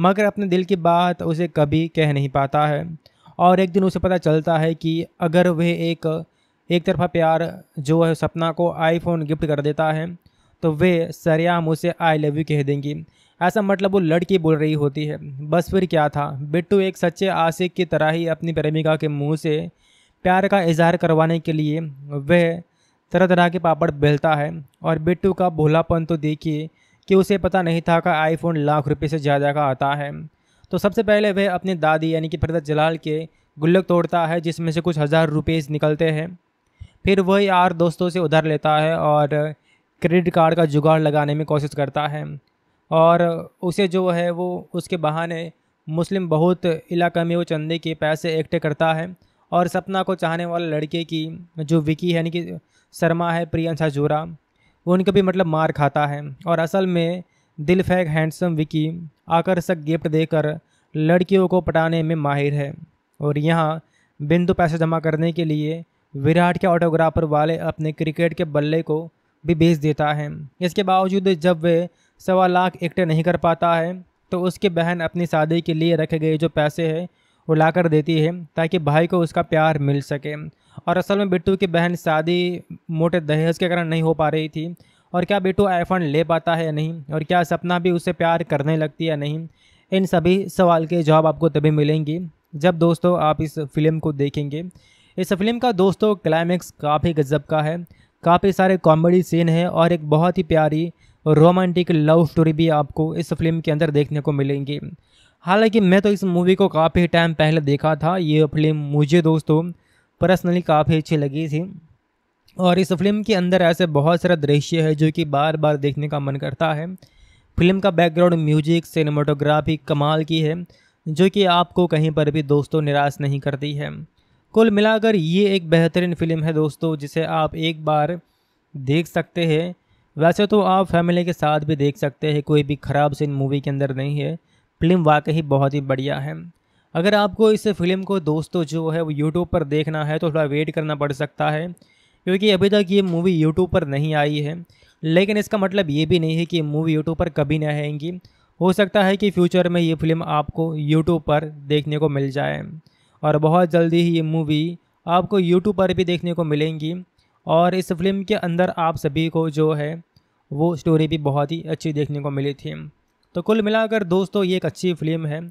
मगर अपने दिल की बात उसे कभी कह नहीं पाता है और एक दिन उसे पता चलता है कि अगर वह एक एक तरफा प्यार जो है सपना को आईफोन गिफ्ट कर देता है तो वे सरेआम उसे आई लव यू कह देंगी ऐसा मतलब वो लड़की बोल रही होती है बस फिर क्या था बिट्टू एक सच्चे आशिक की तरह ही अपनी प्रेमिका के मुंह से प्यार का इजहार करवाने के लिए वह तरह तरह के पापड़ बेलता है और बिट्टू का भोलापन तो देखिए कि उसे पता नहीं था कि आईफोन लाख रुपए से ज़्यादा का आता है तो सबसे पहले वह अपनी दादी यानी कि फिरदत जलाल के गुल्लक तोड़ता है जिसमें से कुछ हज़ार रुपये निकलते हैं फिर वही यार दोस्तों से उधार लेता है और क्रेडिट कार्ड का जुगाड़ लगाने में कोशिश करता है और उसे जो है वो उसके बहाने मुस्लिम बहुत इलाका में वो चंदे के पैसे इकट्ठे करता है और सपना को चाहने वाले लड़के की जो विकी है यानी कि शर्मा है प्रियंश हजूरा उनका भी मतलब मार खाता है और असल में दिल फैक हैंडसम विकी आकर्षक गिफ्ट देकर लड़कियों को पटाने में माहिर है और यहाँ बिंदु पैसे जमा करने के लिए विराट के ऑटोग्राफर वाले अपने क्रिकेट के बल्ले को भी बेच देता है इसके बावजूद जब वे सवा लाख इकट्ठे नहीं कर पाता है तो उसकी बहन अपनी शादी के लिए रखे गए जो पैसे हैं वो लाकर देती है ताकि भाई को उसका प्यार मिल सके और असल में बिट्टू की बहन शादी मोटे दहेज के कारण नहीं हो पा रही थी और क्या बिट्टू आईफोन ले पाता है या नहीं और क्या सपना भी उससे प्यार करने लगती है या नहीं इन सभी सवाल के जवाब आपको तभी मिलेंगी जब दोस्तों आप इस फिल्म को देखेंगे इस फिल्म का दोस्तों क्लाइमैक्स काफ़ी गजब का है काफ़ी सारे कॉमेडी सीन हैं और एक बहुत ही प्यारी रोमांटिक लव स्टोरी भी आपको इस फिल्म के अंदर देखने को मिलेंगी हालांकि मैं तो इस मूवी को काफ़ी टाइम पहले देखा था ये फिल्म मुझे दोस्तों पर्सनली काफ़ी अच्छी लगी थी और इस फिल्म के अंदर ऐसे बहुत सारे दृश्य है जो कि बार बार देखने का मन करता है फिल्म का बैकग्राउंड म्यूजिक सिनेमाटोग्राफी कमाल की है जो कि आपको कहीं पर भी दोस्तों निराश नहीं करती है कुल मिलाकर ये एक बेहतरीन फिल्म है दोस्तों जिसे आप एक बार देख सकते हैं वैसे तो आप फैमिली के साथ भी देख सकते हैं कोई भी ख़राब सीन मूवी के अंदर नहीं है फिल्म वाकई बहुत ही बढ़िया है अगर आपको इस फिल्म को दोस्तों जो है वो यूट्यूब पर देखना है तो थोड़ा वेट करना पड़ सकता है क्योंकि अभी तक ये मूवी यूट्यूब पर नहीं आई है लेकिन इसका मतलब ये भी नहीं है कि मूवी यूट्यूब पर कभी नहीं आएंगी हो सकता है कि फ्यूचर में ये फिल्म आपको यूट्यूब पर देखने को मिल जाए और बहुत जल्दी ही ये मूवी आपको यूट्यूब पर भी देखने को मिलेंगी और इस फिल्म के अंदर आप सभी को जो है वो स्टोरी भी बहुत ही अच्छी देखने को मिली थी तो कुल मिलाकर दोस्तों ये एक अच्छी फिल्म है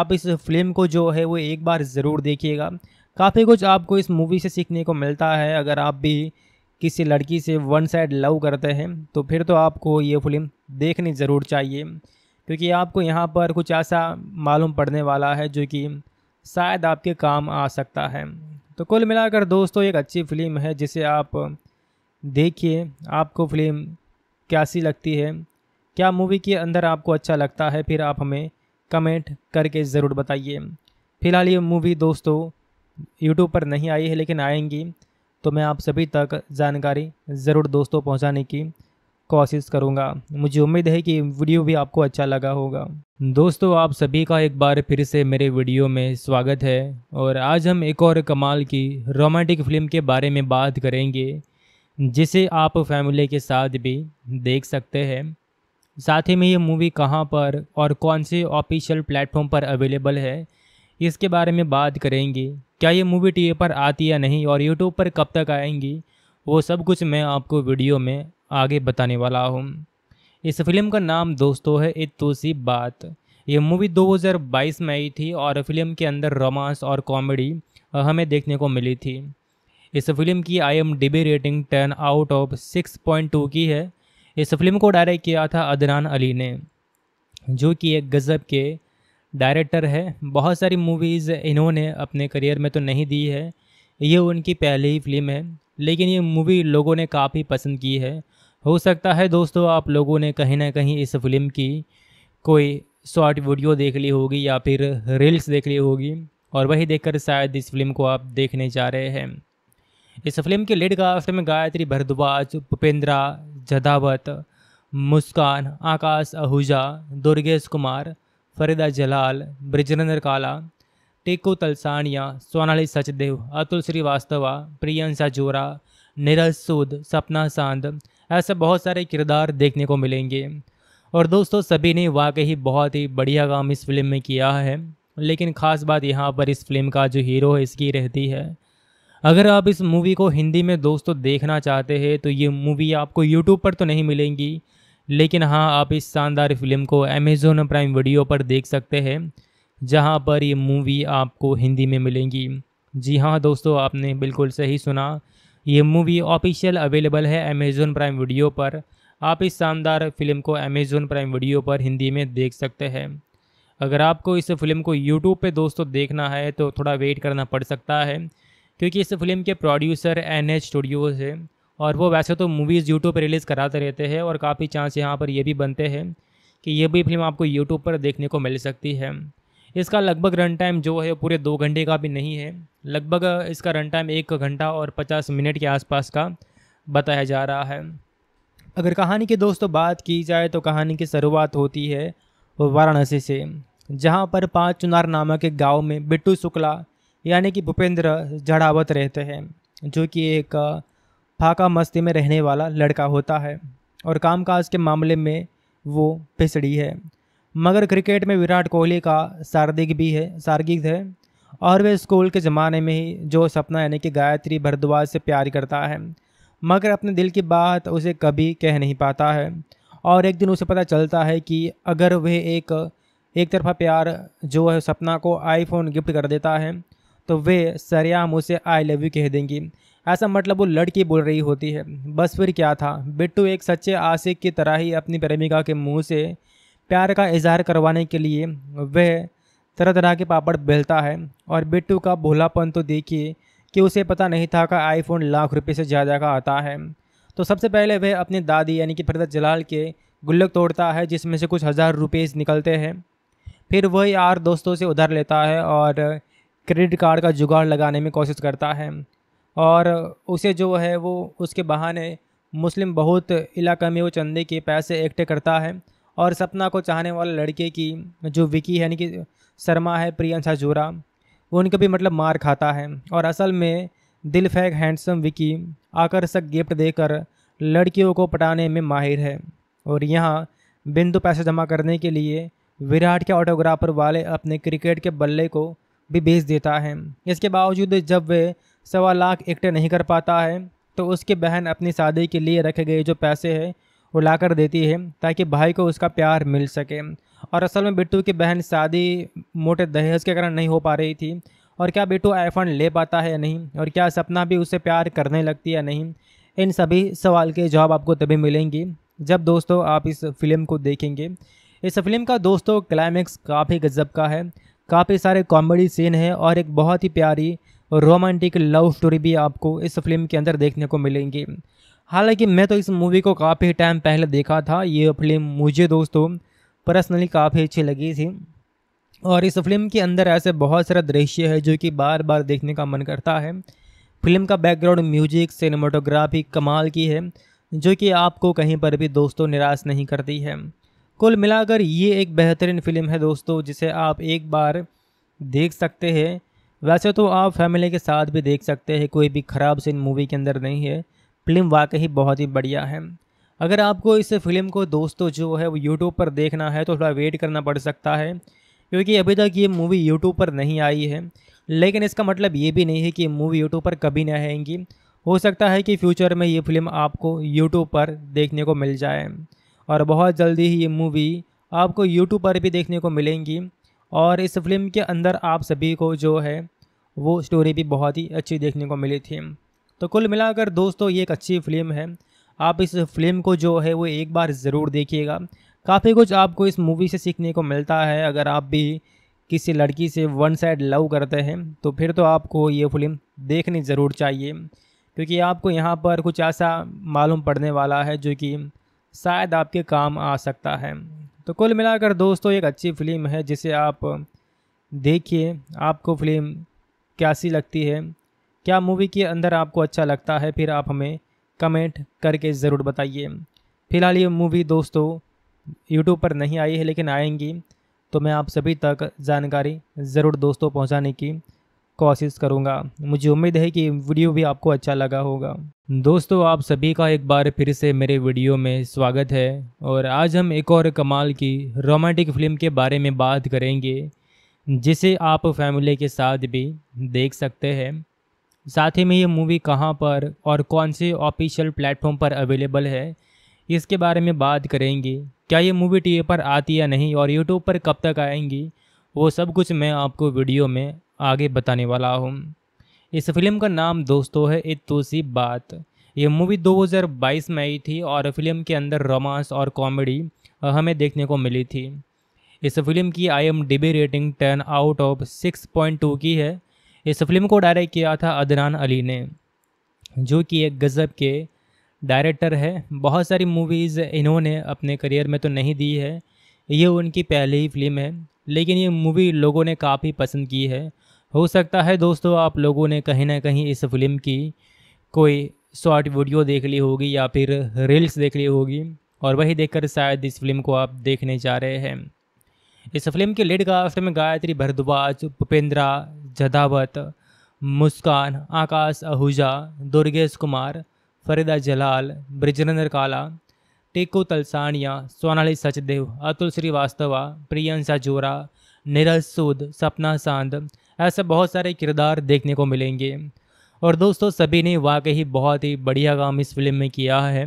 आप इस फिल्म को जो है वो एक बार ज़रूर देखिएगा काफ़ी कुछ आपको इस मूवी से सीखने को मिलता है अगर आप भी किसी लड़की से वन साइड लव करते हैं तो फिर तो आपको ये फिल्म देखनी ज़रूर चाहिए क्योंकि आपको यहाँ पर कुछ ऐसा मालूम पड़ने वाला है जो कि शायद आपके काम आ सकता है तो कुल मिलाकर दोस्तों एक अच्छी फिल्म है जिसे आप देखिए आपको फिल्म कैसी लगती है क्या मूवी के अंदर आपको अच्छा लगता है फिर आप हमें कमेंट करके ज़रूर बताइए फिलहाल ये मूवी दोस्तों यूट्यूब पर नहीं आई है लेकिन आएंगी तो मैं आप सभी तक जानकारी ज़रूर दोस्तों पहुंचाने की कोशिश करूँगा मुझे उम्मीद है कि वीडियो भी आपको अच्छा लगा होगा दोस्तों आप सभी का एक बार फिर से मेरे वीडियो में स्वागत है और आज हम एक और कमाल की रोमांटिक फिल्म के बारे में बात करेंगे जिसे आप फैमिली के साथ भी देख सकते हैं साथ ही में ये मूवी कहाँ पर और कौन से ऑफिशियल प्लेटफॉर्म पर अवेलेबल है इसके बारे में बात करेंगे क्या ये मूवी टी पर आती या नहीं और यूट्यूब पर कब तक आएंगी वो सब कुछ मैं आपको वीडियो में आगे बताने वाला हूँ इस फिल्म का नाम दोस्तों है तो सी बात ये मूवी 2022 में आई थी और फिल्म के अंदर रोमांस और कॉमेडी हमें देखने को मिली थी इस फिल्म की I M rating ten out of six point two की है इस फिल्म को डायरेक्ट किया था अदनान अली ने जो कि एक गज़ब के डायरेक्टर है बहुत सारी मूवीज़ इन्होंने अपने करियर में तो नहीं दी है ये उनकी पहली ही फिल्म है लेकिन ये मूवी लोगों ने काफ़ी पसंद की है हो सकता है दोस्तों आप लोगों ने कहीं ना कहीं इस फिल्म की कोई शॉर्ट वीडियो देख ली होगी या फिर रील्स देख ली होगी और वही देखकर शायद इस फिल्म को आप देखने जा रहे हैं इस फिल्म के लीड कास्ट में गायत्री भरद्वाज भूपेंद्रा जदावत मुस्कान आकाश आहूजा दुर्गेश कुमार फरीदा जलाल ब्रजनंदर काला टीकू तलसानिया सोनाली सचदेव अतुल श्रीवास्तवा प्रियंशा जोरा नीरज सूद सपना सांद ऐसे बहुत सारे किरदार देखने को मिलेंगे और दोस्तों सभी ने वाकई बहुत ही बढ़िया काम इस फिल्म में किया है लेकिन ख़ास बात यहाँ पर इस फिल्म का जो हीरो है इसकी रहती है अगर आप इस मूवी को हिंदी में दोस्तों देखना चाहते हैं तो ये मूवी आपको यूट्यूब पर तो नहीं मिलेंगी लेकिन हाँ आप इस शानदार फिल्म को अमेज़ोन प्राइम वीडियो पर देख सकते हैं जहाँ पर ये मूवी आपको हिंदी में मिलेंगी जी हाँ दोस्तों आपने बिल्कुल सही सुना ये मूवी ऑफिशियल अवेलेबल है अमेज़ोन प्राइम वीडियो पर आप इस शानदार फिल्म को अमेज़ोन प्राइम वीडियो पर हिंदी में देख सकते हैं अगर आपको इस फिल्म को यूट्यूब पे दोस्तों देखना है तो थोड़ा वेट करना पड़ सकता है क्योंकि इस फिल्म के प्रोड्यूसर एन एच स्टूडियोज़ है और वो वैसे तो मूवीज़ यूट्यूब पर रिलीज़ कराते रहते हैं और काफ़ी चांस यहाँ पर ये भी बनते हैं कि ये भी फिल्म आपको यूट्यूब पर देखने को मिल सकती है इसका लगभग रन टाइम जो है पूरे दो घंटे का भी नहीं है लगभग इसका रन टाइम एक घंटा और पचास मिनट के आसपास का बताया जा रहा है अगर कहानी की दोस्तों बात की जाए तो कहानी की शुरुआत होती है वाराणसी से जहाँ पर पाँच चुनार नामक एक गाँव में बिट्टू शुक्ला यानी कि भूपेंद्र जड़ावत रहते हैं जो कि एक फाका मस्ती में रहने वाला लड़का होता है और कामकाज के मामले में वो पिछड़ी है मगर क्रिकेट में विराट कोहली का शार्दिक भी है शार्गिक है और वह स्कूल के ज़माने में ही जो सपना यानी कि गायत्री भरद्वाज से प्यार करता है मगर अपने दिल की बात उसे कभी कह नहीं पाता है और एक दिन उसे पता चलता है कि अगर वह एक एक तरफा प्यार जो है सपना को आईफोन गिफ्ट कर देता है तो वे सरयाम उसे आई लव यू कह देंगी ऐसा मतलब वो लड़की बोल रही होती है बस फिर क्या था बिट्टू एक सच्चे आशिक की तरह ही अपनी प्रेमिका के मुंह से प्यार का इजहार करवाने के लिए वह तरह तरह के पापड़ बेलता है और बिट्टू का भोलापन तो देखिए कि उसे पता नहीं था कि आईफोन लाख रुपए से ज़्यादा का आता है तो सबसे पहले वह अपनी दादी यानी कि फरदत जलाल के गुल्लक तोड़ता है जिसमें से कुछ हज़ार रुपये निकलते हैं फिर वह यार दोस्तों से उधार लेता है और क्रेडिट कार्ड का जुगाड़ लगाने में कोशिश करता है और उसे जो है वो उसके बहाने मुस्लिम बहुत इलाका में वो चंदे के पैसे इकट्ठे करता है और सपना को चाहने वाले लड़के की जो विकी है यानी कि शर्मा है प्रियंशा जोरा वो उनका भी मतलब मार खाता है और असल में दिल फैक हैंडसम विकी आकर्षक गिफ्ट देकर लड़कियों को पटाने में माहिर है और यहाँ बिंदु पैसे जमा करने के लिए विराट के ऑटोग्राफर वाले अपने क्रिकेट के बल्ले को भी बेच देता है इसके बावजूद जब वे सवा लाख इकट्ठे नहीं कर पाता है तो उसकी बहन अपनी शादी के लिए रखे गए जो पैसे हैं वो ला कर देती है ताकि भाई को उसका प्यार मिल सके और असल में बिट्टू की बहन शादी मोटे दहेज के कारण नहीं हो पा रही थी और क्या बिट्टू आईफोन ले पाता है या नहीं और क्या सपना भी उससे प्यार करने लगती है या नहीं इन सभी सवाल के जवाब आपको तभी मिलेंगी जब दोस्तों आप इस फिल्म को देखेंगे इस फिल्म का दोस्तों क्लाइमैक्स काफ़ी गजब का है काफ़ी सारे कॉमेडी सीन हैं और एक बहुत ही प्यारी रोमांटिक लव स्टोरी भी आपको इस फिल्म के अंदर देखने को मिलेंगी हालांकि मैं तो इस मूवी को काफ़ी टाइम पहले देखा था ये फिल्म मुझे दोस्तों पर्सनली काफ़ी अच्छी लगी थी और इस फिल्म के अंदर ऐसे बहुत सारे दृश्य है जो कि बार बार देखने का मन करता है फिल्म का बैकग्राउंड म्यूजिक सिनेमाटोग्राफी कमाल की है जो कि आपको कहीं पर भी दोस्तों निराश नहीं करती है कुल मिलाकर ये एक बेहतरीन फिल्म है दोस्तों जिसे आप एक बार देख सकते हैं वैसे तो आप फैमिली के साथ भी देख सकते हैं कोई भी ख़राब सीन मूवी के अंदर नहीं है फिल्म वाकई बहुत ही बढ़िया है अगर आपको इस फिल्म को दोस्तों जो है वो यूट्यूब पर देखना है तो थोड़ा वेट करना पड़ सकता है क्योंकि अभी तक ये मूवी यूट्यूब पर नहीं आई है लेकिन इसका मतलब ये भी नहीं है कि मूवी यूट्यूब पर कभी नहीं आएंगी हो सकता है कि फ्यूचर में ये फिल्म आपको यूट्यूब पर देखने को मिल जाए और बहुत जल्दी ही ये मूवी आपको यूट्यूब पर भी देखने को मिलेंगी और इस फिल्म के अंदर आप सभी को जो है वो स्टोरी भी बहुत ही अच्छी देखने को मिली थी तो कुल मिलाकर दोस्तों ये एक अच्छी फिल्म है आप इस फिल्म को जो है वो एक बार ज़रूर देखिएगा काफ़ी कुछ आपको इस मूवी से सीखने को मिलता है अगर आप भी किसी लड़की से वन साइड लव करते हैं तो फिर तो आपको ये फिल्म देखनी ज़रूर चाहिए क्योंकि आपको यहाँ पर कुछ ऐसा मालूम पड़ने वाला है जो कि शायद आपके काम आ सकता है तो कुल मिलाकर दोस्तों एक अच्छी फिल्म है जिसे आप देखिए आपको फिल्म कैसी लगती है क्या मूवी के अंदर आपको अच्छा लगता है फिर आप हमें कमेंट करके ज़रूर बताइए फिलहाल ये मूवी दोस्तों यूट्यूब पर नहीं आई है लेकिन आएंगी तो मैं आप सभी तक जानकारी ज़रूर दोस्तों पहुंचाने की कोशिश करूंगा मुझे उम्मीद है कि वीडियो भी आपको अच्छा लगा होगा दोस्तों आप सभी का एक बार फिर से मेरे वीडियो में स्वागत है और आज हम एक और कमाल की रोमांटिक फिल्म के बारे में बात करेंगे जिसे आप फैमिली के साथ भी देख सकते हैं साथ ही में ये मूवी कहाँ पर और कौन से ऑफिशियल प्लेटफॉर्म पर अवेलेबल है इसके बारे में बात करेंगे क्या ये मूवी टी पर आती या नहीं और यूट्यूब पर कब तक आएंगी वो सब कुछ मैं आपको वीडियो में आगे बताने वाला हूँ इस फिल्म का नाम दोस्तों है तो सी बात ये मूवी 2022 में आई थी और फिल्म के अंदर रोमांस और कॉमेडी हमें देखने को मिली थी इस फिल्म की I M rating ten out of two की है इस फिल्म को डायरेक्ट किया था अदनान अली ने जो कि एक गज़ब के डायरेक्टर है बहुत सारी मूवीज़ इन्होंने अपने करियर में तो नहीं दी है ये उनकी पहली ही फिल्म है लेकिन ये मूवी लोगों ने काफ़ी पसंद की है हो सकता है दोस्तों आप लोगों ने कहीं ना कहीं इस फिल्म की कोई शॉर्ट वीडियो देख ली होगी या फिर रील्स देख ली होगी और वही देखकर शायद इस फिल्म को आप देखने जा रहे हैं इस फिल्म के लीड कास्ट में गायत्री भरद्वाज उपेंद्रा जदावत मुस्कान आकाश आहूजा दुर्गेश कुमार फरीदा जलाल ब्रजरेंद्र काला टीकू तलसानिया सोनाली सचदेव अतुल श्रीवास्तवा प्रियंशा जोरा नीरज सूद सपना सांद ऐसे बहुत सारे किरदार देखने को मिलेंगे और दोस्तों सभी ने वाकई बहुत ही बढ़िया काम इस फिल्म में किया है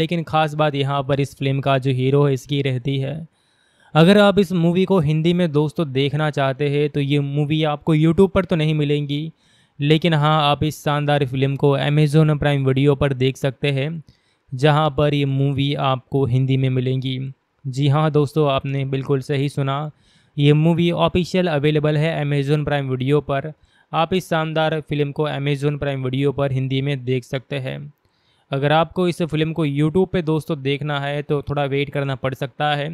लेकिन ख़ास बात यहाँ पर इस फिल्म का जो हीरो है इसकी रहती है अगर आप इस मूवी को हिंदी में दोस्तों देखना चाहते हैं तो ये मूवी आपको यूट्यूब पर तो नहीं मिलेंगी लेकिन हाँ आप इस शानदार फिल्म को अमेज़ोन प्राइम वीडियो पर देख सकते हैं जहाँ पर ये मूवी आपको हिंदी में मिलेंगी जी हाँ दोस्तों आपने बिल्कुल सही सुना ये मूवी ऑफिशियल अवेलेबल है अमेज़ोन प्राइम वीडियो पर आप इस शानदार फिल्म को अमेज़ोन प्राइम वीडियो पर हिंदी में देख सकते हैं अगर आपको इस फिल्म को यूट्यूब पे दोस्तों देखना है तो थोड़ा वेट करना पड़ सकता है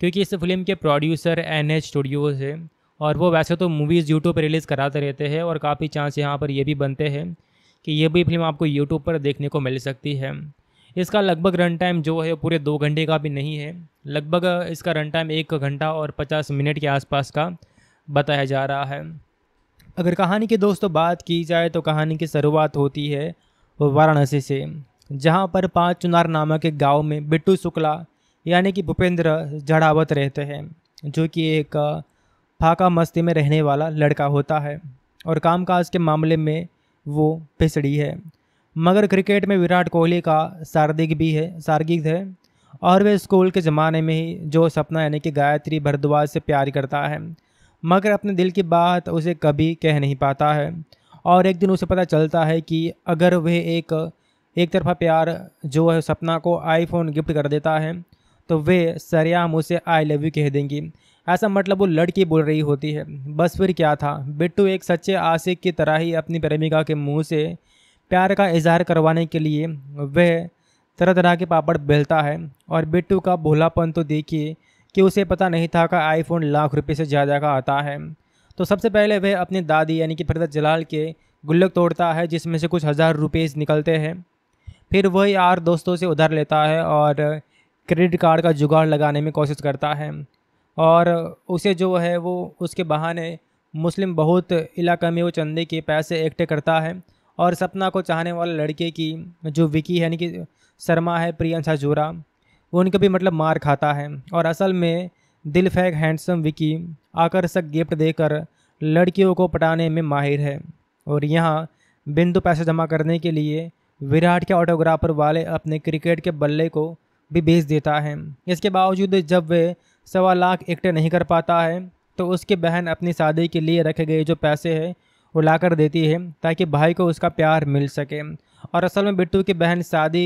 क्योंकि इस फिल्म के प्रोड्यूसर एन एच स्टूडियोज़ है और वो वैसे तो मूवीज़ यूट्यूब पर रिलीज़ कराते रहते हैं और काफ़ी चांस यहाँ पर ये भी बनते हैं कि ये भी फिल्म आपको यूट्यूब पर देखने को मिल सकती है इसका लगभग रन टाइम जो है पूरे दो घंटे का भी नहीं है लगभग इसका रन टाइम एक घंटा और पचास मिनट के आसपास का बताया जा रहा है अगर कहानी की दोस्तों बात की जाए तो कहानी की शुरुआत होती है वाराणसी से जहाँ पर पाँच चुनार नामक एक गाँव में बिट्टू शुक्ला यानी कि भूपेंद्र जड़ावत रहते हैं जो कि एक फाका मस्ती में रहने वाला लड़का होता है और कामकाज के मामले में वो पिछड़ी है मगर क्रिकेट में विराट कोहली का शार्दिक भी है शार्गिक है और वे स्कूल के ज़माने में ही जो सपना यानी कि गायत्री भरद्वाज से प्यार करता है मगर अपने दिल की बात उसे कभी कह नहीं पाता है और एक दिन उसे पता चलता है कि अगर वह एक एक तरफा प्यार जो है सपना को आईफोन गिफ्ट कर देता है तो वे सरेआम उसे आई लव यू कह देंगी ऐसा मतलब वो लड़की बोल रही होती है बस फिर क्या था बिट्टू एक सच्चे आशिक की तरह ही अपनी प्रेमिका के मुंह से प्यार का इजहार करवाने के लिए वह तरह तरह के पापड़ बेलता है और बिट्टू का भोलापन तो देखिए कि उसे पता नहीं था कि आईफोन लाख रुपए से ज़्यादा का आता है तो सबसे पहले वह अपनी दादी यानी कि फरदत जलाल के गुल्लक तोड़ता है जिसमें से कुछ हज़ार रुपये निकलते हैं फिर वही यार दोस्तों से उधार लेता है और क्रेडिट कार्ड का जुगाड़ लगाने में कोशिश करता है और उसे जो है वो उसके बहाने मुस्लिम बहुत इलाके में वो चंदे के पैसे एक्टे करता है और सपना को चाहने वाले लड़के की जो विकी है यानी कि शर्मा है प्रियंशा जोरा वो उनके भी मतलब मार खाता है और असल में दिल फैक हैंडसम विकी आकर्षक गिफ्ट देकर लड़कियों को पटाने में माहिर है और यहाँ बिंदु पैसे जमा करने के लिए विराट के ऑटोग्राफर वाले अपने क्रिकेट के बल्ले को भी बेच देता है इसके बावजूद जब वे सवा लाख इकट्ठे नहीं कर पाता है तो उसकी बहन अपनी शादी के लिए रखे गए जो पैसे है वो ला कर देती है ताकि भाई को उसका प्यार मिल सके और असल में बिट्टू की बहन शादी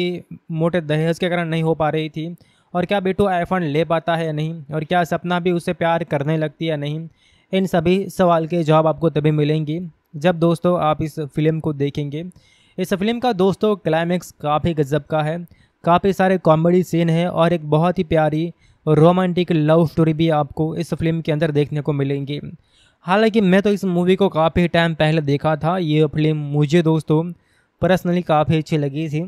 मोटे दहेज के कारण नहीं हो पा रही थी और क्या बिट्टू आईफोन ले पाता है या नहीं और क्या सपना भी उससे प्यार करने लगती है या नहीं इन सभी सवाल के जवाब आपको तभी मिलेंगी जब दोस्तों आप इस फिल्म को देखेंगे इस फिल्म का दोस्तों क्लाइमैक्स काफ़ी गजब का है काफ़ी सारे कॉमेडी सीन हैं और एक बहुत ही प्यारी रोमांटिक लव स्टोरी भी आपको इस फिल्म के अंदर देखने को मिलेंगी हालांकि मैं तो इस मूवी को काफ़ी टाइम पहले देखा था ये फिल्म मुझे दोस्तों पर्सनली काफ़ी अच्छी लगी थी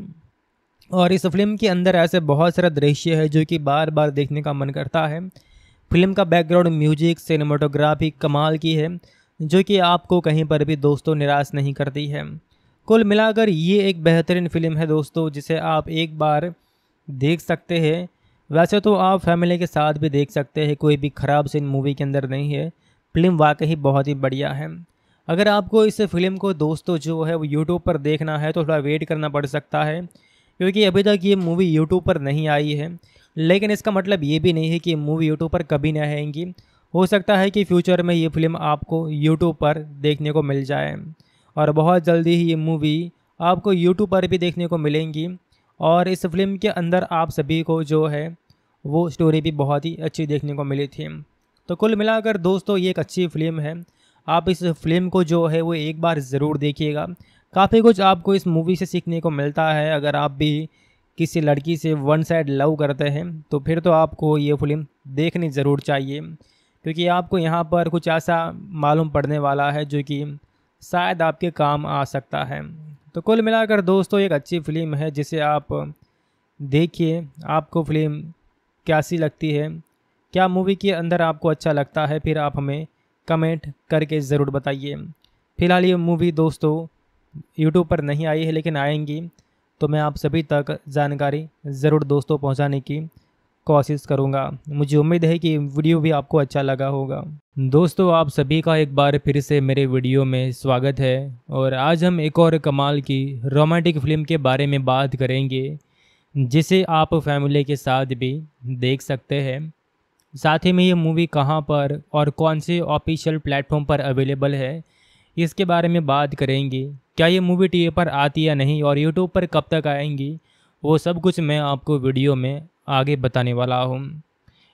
और इस फिल्म के अंदर ऐसे बहुत सारे दृश्य है जो कि बार बार देखने का मन करता है फिल्म का बैकग्राउंड म्यूजिक सिनेमाटोग्राफी कमाल की है जो कि आपको कहीं पर भी दोस्तों निराश नहीं करती है कुल मिलाकर ये एक बेहतरीन फिल्म है दोस्तों जिसे आप एक बार देख सकते हैं वैसे तो आप फैमिली के साथ भी देख सकते हैं कोई भी ख़राब सीन मूवी के अंदर नहीं है फिल्म वाकई बहुत ही बढ़िया है अगर आपको इस फिल्म को दोस्तों जो है वो यूट्यूब पर देखना है तो थोड़ा वेट करना पड़ सकता है क्योंकि अभी तक ये मूवी यूट्यूब पर नहीं आई है लेकिन इसका मतलब ये भी नहीं है कि मूवी यूट्यूब पर कभी नहीं आएंगी हो सकता है कि फ्यूचर में ये फिल्म आपको यूट्यूब पर देखने को मिल जाए और बहुत जल्दी ही ये मूवी आपको यूट्यूब पर भी देखने को मिलेंगी और इस फिल्म के अंदर आप सभी को जो है वो स्टोरी भी बहुत ही अच्छी देखने को मिली थी तो कुल मिलाकर दोस्तों ये एक अच्छी फिल्म है आप इस फिल्म को जो है वो एक बार ज़रूर देखिएगा काफ़ी कुछ आपको इस मूवी से सीखने को मिलता है अगर आप भी किसी लड़की से वन साइड लव करते हैं तो फिर तो आपको ये फिल्म देखनी ज़रूर चाहिए क्योंकि आपको यहाँ पर कुछ ऐसा मालूम पड़ने वाला है जो कि शायद आपके काम आ सकता है तो कुल मिलाकर दोस्तों एक अच्छी फिल्म है जिसे आप देखिए आपको फिल्म कैसी लगती है क्या मूवी के अंदर आपको अच्छा लगता है फिर आप हमें कमेंट करके ज़रूर बताइए फिलहाल ये मूवी दोस्तों यूट्यूब पर नहीं आई है लेकिन आएंगी तो मैं आप सभी तक जानकारी ज़रूर दोस्तों पहुंचाने की कोशिश करूँगा मुझे उम्मीद है कि वीडियो भी आपको अच्छा लगा होगा दोस्तों आप सभी का एक बार फिर से मेरे वीडियो में स्वागत है और आज हम एक और कमाल की रोमांटिक फिल्म के बारे में बात करेंगे जिसे आप फैमिली के साथ भी देख सकते हैं साथ ही में ये मूवी कहाँ पर और कौन से ऑफिशियल प्लेटफॉर्म पर अवेलेबल है इसके बारे में बात करेंगे क्या ये मूवी टी पर आती या नहीं और यूट्यूब पर कब तक आएंगी वो सब कुछ मैं आपको वीडियो में आगे बताने वाला हूँ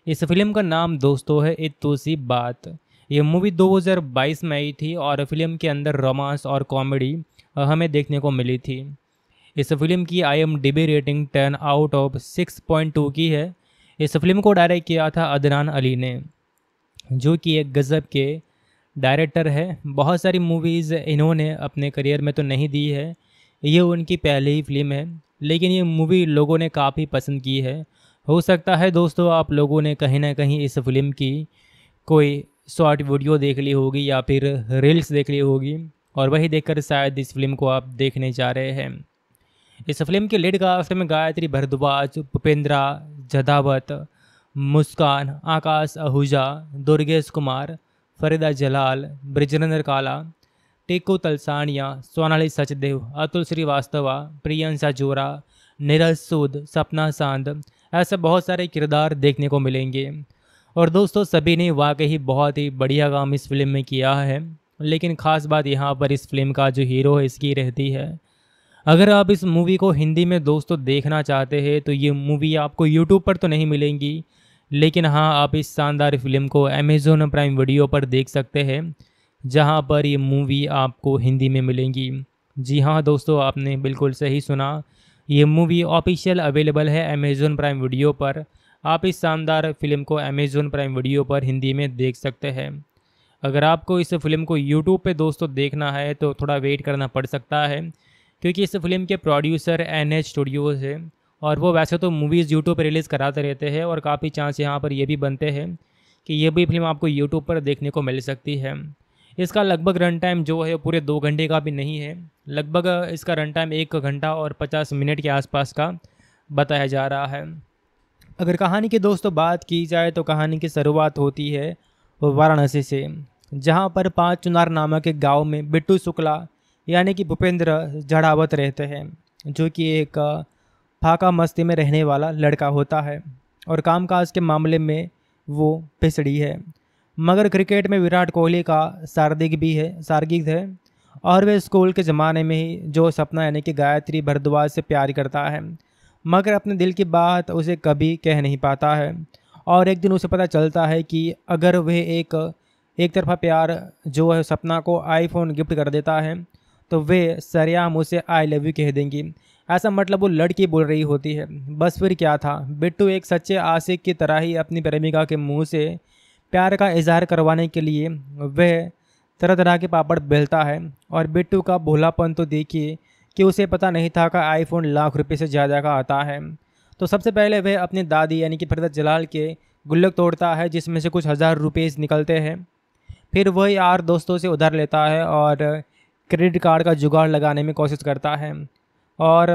इस फिल्म का नाम दोस्तों है तो सी बात ये मूवी 2022 में आई थी और फिल्म के अंदर रोमांस और कॉमेडी हमें देखने को मिली थी इस फिल्म की I M rating ten out of six point two की है इस फिल्म को डायरेक्ट किया था अदनान अली ने जो कि एक गज़ब के डायरेक्टर है बहुत सारी मूवीज़ इन्होंने अपने करियर में तो नहीं दी है ये उनकी पहली ही फिल्म है लेकिन ये मूवी लोगों ने काफ़ी पसंद की है हो सकता है दोस्तों आप लोगों ने कहीं ना कहीं इस फिल्म की कोई शॉर्ट वीडियो देख ली होगी या फिर रील्स देख ली होगी और वही देखकर शायद इस फिल्म को आप देखने जा रहे हैं इस फिल्म के लीड कास्ट में गायत्री भरद्वाज भूपेंद्रा जदावत मुस्कान आकाश आहूजा दुर्गेश कुमार फरीदा जलाल ब्रजेंद्र काला टीकू तलसानिया सोनाली सचदेव अतुल श्रीवास्तवा प्रियंशा जोरा नीरज सूद सपना सांद ऐसे बहुत सारे किरदार देखने को मिलेंगे और दोस्तों सभी ने वाकई बहुत ही बढ़िया काम इस फिल्म में किया है लेकिन ख़ास बात यहाँ पर इस फिल्म का जो हीरो है इसकी रहती है अगर आप इस मूवी को हिंदी में दोस्तों देखना चाहते हैं तो ये मूवी आपको यूट्यूब पर तो नहीं मिलेंगी लेकिन हाँ आप इस शानदार फिल्म को अमेज़ोन प्राइम वीडियो पर देख सकते हैं जहाँ पर ये मूवी आपको हिंदी में मिलेंगी जी हाँ दोस्तों आपने बिल्कुल सही सुना ये मूवी ऑफिशियल अवेलेबल है अमेज़ोन प्राइम वीडियो पर आप इस शानदार फिल्म को अमेज़ोन प्राइम वीडियो पर हिंदी में देख सकते हैं अगर आपको इस फिल्म को यूट्यूब पे दोस्तों देखना है तो थोड़ा वेट करना पड़ सकता है क्योंकि इस फिल्म के प्रोड्यूसर एन एच स्टूडियोज़ है और वो वैसे तो मूवीज़ यूट्यूब पर रिलीज़ कराते रहते हैं और काफ़ी चांस यहाँ पर ये भी बनते हैं कि ये भी फिल्म आपको यूट्यूब पर देखने को मिल सकती है इसका लगभग रन टाइम जो है पूरे दो घंटे का भी नहीं है लगभग इसका रन टाइम एक घंटा और पचास मिनट के आसपास का बताया जा रहा है अगर कहानी की दोस्तों बात की जाए तो कहानी की शुरुआत होती है वाराणसी से जहाँ पर पाँच चुनार नामक एक गाँव में बिट्टू शुक्ला यानी कि भूपेंद्र जड़ावत रहते हैं जो कि एक फाका मस्ती में रहने वाला लड़का होता है और कामकाज के मामले में वो पिछड़ी है मगर क्रिकेट में विराट कोहली का शार्दिक भी है शार्गिक है और वह स्कूल के ज़माने में ही जो सपना यानी कि गायत्री भरद्वाज से प्यार करता है मगर अपने दिल की बात उसे कभी कह नहीं पाता है और एक दिन उसे पता चलता है कि अगर वह एक एक तरफा प्यार जो है सपना को आईफोन गिफ्ट कर देता है तो वे सरेआम उसे आई लव यू कह देंगी ऐसा मतलब वो लड़की बोल रही होती है बस फिर क्या था बिट्टू एक सच्चे आशिक की तरह ही अपनी प्रेमिका के मुंह से प्यार का इजहार करवाने के लिए वह तरह तरह के पापड़ बेलता है और बिट्टू का भोलापन तो देखिए कि उसे पता नहीं था कि आईफोन लाख रुपए से ज़्यादा का आता है तो सबसे पहले वह अपनी दादी यानी कि फरदत जलाल के गुल्लक तोड़ता है जिसमें से कुछ हज़ार रुपये निकलते हैं फिर वह यार दोस्तों से उधार लेता है और क्रेडिट कार्ड का जुगाड़ लगाने में कोशिश करता है और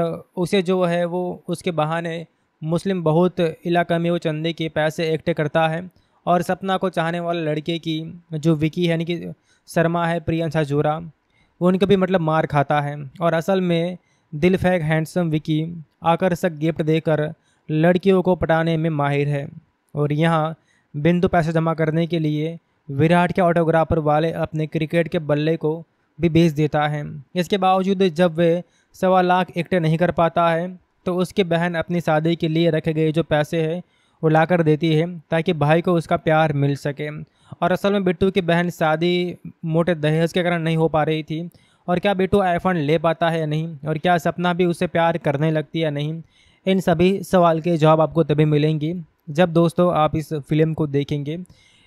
उसे जो है वो उसके बहाने मुस्लिम बहुत इलाका में वो चंदे के पैसे इकट्ठे करता है और सपना को चाहने वाले लड़के की जो विकी है यानी कि शर्मा है प्रियंशा जोरा वो उनका भी मतलब मार खाता है और असल में दिल फैक हैंडसम विकी आकर्षक गिफ्ट देकर लड़कियों को पटाने में माहिर है और यहाँ बिंदु पैसे जमा करने के लिए विराट के ऑटोग्राफर वाले अपने क्रिकेट के बल्ले को भी बेच देता है इसके बावजूद जब वे सवा लाख इकट्ठे नहीं कर पाता है तो उसकी बहन अपनी शादी के लिए रखे गए जो पैसे हैं वो ला कर देती है ताकि भाई को उसका प्यार मिल सके और असल में बिट्टू की बहन शादी मोटे दहेज के कारण नहीं हो पा रही थी और क्या बिट्टू आईफोन ले पाता है या नहीं और क्या सपना भी उससे प्यार करने लगती है या नहीं इन सभी सवाल के जवाब आपको तभी मिलेंगी जब दोस्तों आप इस फिल्म को देखेंगे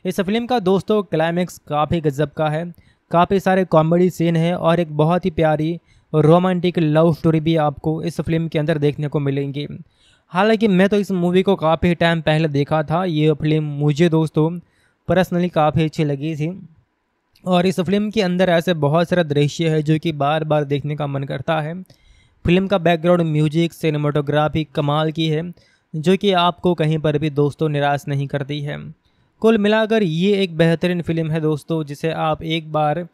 इस फिल्म का दोस्तों क्लाइमैक्स काफ़ी गजब का है काफ़ी सारे कॉमेडी सीन है और एक बहुत ही प्यारी रोमांटिक लव स्टोरी भी आपको इस फिल्म के अंदर देखने को मिलेंगी हालांकि मैं तो इस मूवी को काफ़ी टाइम पहले देखा था ये फिल्म मुझे दोस्तों पर्सनली काफ़ी अच्छी लगी थी और इस फिल्म के अंदर ऐसे बहुत सारे दृश्य है जो कि बार बार देखने का मन करता है फिल्म का बैकग्राउंड म्यूजिक सिनेमाटोग्राफी कमाल की है जो कि आपको कहीं पर भी दोस्तों निराश नहीं करती है कुल मिलाकर ये एक बेहतरीन फिल्म है दोस्तों जिसे आप एक बार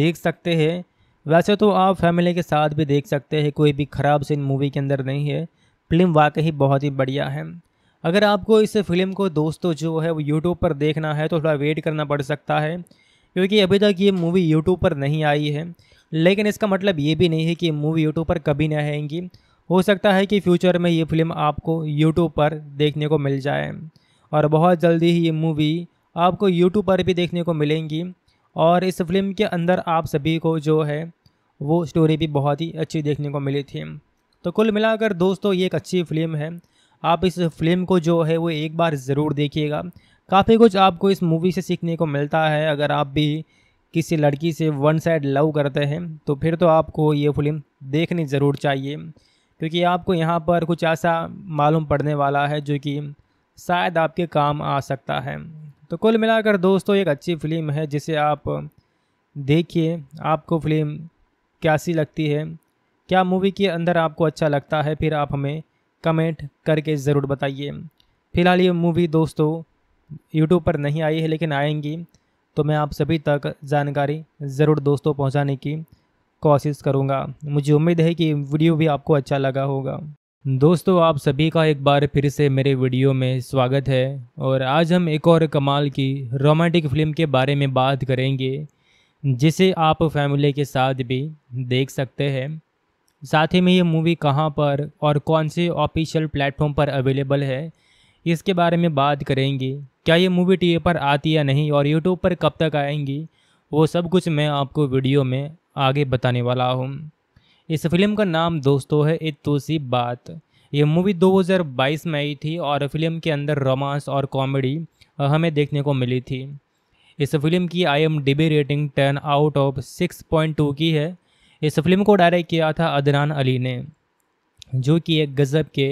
देख सकते हैं वैसे तो आप फैमिली के साथ भी देख सकते हैं कोई भी ख़राब सीन मूवी के अंदर नहीं है फिल्म वाकई बहुत ही बढ़िया है अगर आपको इस फिल्म को दोस्तों जो है वो यूट्यूब पर देखना है तो थोड़ा वेट करना पड़ सकता है क्योंकि अभी तक ये मूवी यूट्यूब पर नहीं आई है लेकिन इसका मतलब ये भी नहीं है कि मूवी यूट्यूब पर कभी नहीं आएंगी हो सकता है कि फ्यूचर में ये फिल्म आपको यूट्यूब पर देखने को मिल जाए और बहुत जल्दी ही ये मूवी आपको यूट्यूब पर भी देखने को मिलेंगी और इस फिल्म के अंदर आप सभी को जो है वो स्टोरी भी बहुत ही अच्छी देखने को मिली थी तो कुल मिलाकर दोस्तों ये एक अच्छी फिल्म है आप इस फिल्म को जो है वो एक बार ज़रूर देखिएगा काफ़ी कुछ आपको इस मूवी से सीखने को मिलता है अगर आप भी किसी लड़की से वन साइड लव करते हैं तो फिर तो आपको ये फिल्म देखनी ज़रूर चाहिए क्योंकि आपको यहाँ पर कुछ ऐसा मालूम पड़ने वाला है जो कि शायद आपके काम आ सकता है तो कुल मिलाकर दोस्तों एक अच्छी फिल्म है जिसे आप देखिए आपको फिल्म कैसी लगती है क्या मूवी के अंदर आपको अच्छा लगता है फिर आप हमें कमेंट करके ज़रूर बताइए फिलहाल ये मूवी दोस्तों यूट्यूब पर नहीं आई है लेकिन आएंगी तो मैं आप सभी तक जानकारी ज़रूर दोस्तों पहुंचाने की कोशिश करूंगा मुझे उम्मीद है कि वीडियो भी आपको अच्छा लगा होगा दोस्तों आप सभी का एक बार फिर से मेरे वीडियो में स्वागत है और आज हम एक और कमाल की रोमांटिक फिल्म के बारे में बात करेंगे जिसे आप फैमिली के साथ भी देख सकते हैं साथ ही में ये मूवी कहाँ पर और कौन से ऑफिशियल प्लेटफॉर्म पर अवेलेबल है इसके बारे में बात करेंगे क्या ये मूवी टी पर आती या नहीं और यूट्यूब पर कब तक आएंगी वो सब कुछ मैं आपको वीडियो में आगे बताने वाला हूँ इस फिल्म का नाम दोस्तों है तो सी बात ये मूवी 2022 में आई थी और फिल्म के अंदर रोमांस और कॉमेडी हमें देखने को मिली थी इस फिल्म की I M rating ten out of two की है इस फिल्म को डायरेक्ट किया था अदनान अली ने जो कि एक गज़ब के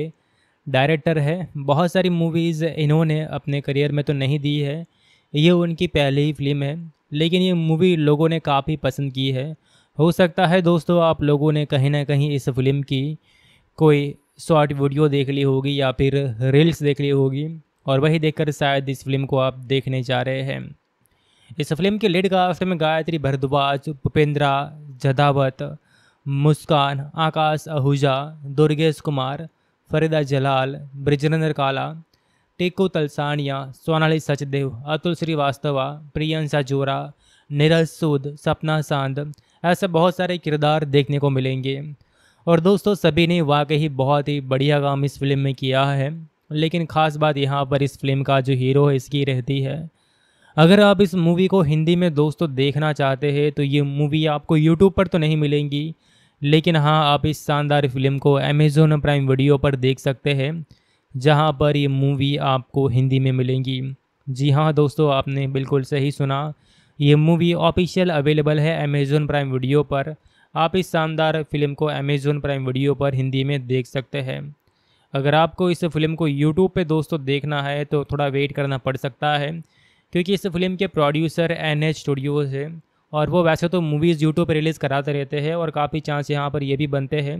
डायरेक्टर है बहुत सारी मूवीज़ इन्होंने अपने करियर में तो नहीं दी है ये उनकी पहली ही फिल्म है लेकिन ये मूवी लोगों ने काफ़ी पसंद की है हो सकता है दोस्तों आप लोगों ने कहीं ना कहीं इस फिल्म की कोई शॉर्ट वीडियो देख ली होगी या फिर रील्स देख ली होगी और वही देखकर शायद इस फिल्म को आप देखने जा रहे हैं इस फिल्म के लीड कास्ट में गायत्री भरद्वाज भूपेंद्रा जदावत मुस्कान आकाश आहूजा दुर्गेश कुमार फरीदा जलाल ब्रजनंदर काला टीकू तलसानिया सोनाली सचदेव अतुल श्रीवास्तवा प्रियंशा जोरा नीरज सूद सपना सांद ऐसे बहुत सारे किरदार देखने को मिलेंगे और दोस्तों सभी ने वाकई बहुत ही बढ़िया काम इस फिल्म में किया है लेकिन ख़ास बात यहाँ पर इस फिल्म का जो हीरो है इसकी रहती है अगर आप इस मूवी को हिंदी में दोस्तों देखना चाहते हैं तो ये मूवी आपको यूट्यूब पर तो नहीं मिलेंगी लेकिन हाँ आप इस शानदार फिल्म को अमेजोन प्राइम वीडियो पर देख सकते हैं जहाँ पर ये मूवी आपको हिंदी में मिलेंगी जी हाँ दोस्तों आपने बिल्कुल सही सुना ये मूवी ऑफिशियल अवेलेबल है अमेज़ोन प्राइम वीडियो पर आप इस शानदार फिल्म को अमेज़ोन प्राइम वीडियो पर हिंदी में देख सकते हैं अगर आपको इस फिल्म को यूट्यूब पे दोस्तों देखना है तो थोड़ा वेट करना पड़ सकता है क्योंकि इस फिल्म के प्रोड्यूसर एन एच स्टूडियोज़ है और वो वैसे तो मूवीज़ यूट्यूब पर रिलीज़ कराते रहते हैं और काफ़ी चांस यहाँ पर ये भी बनते हैं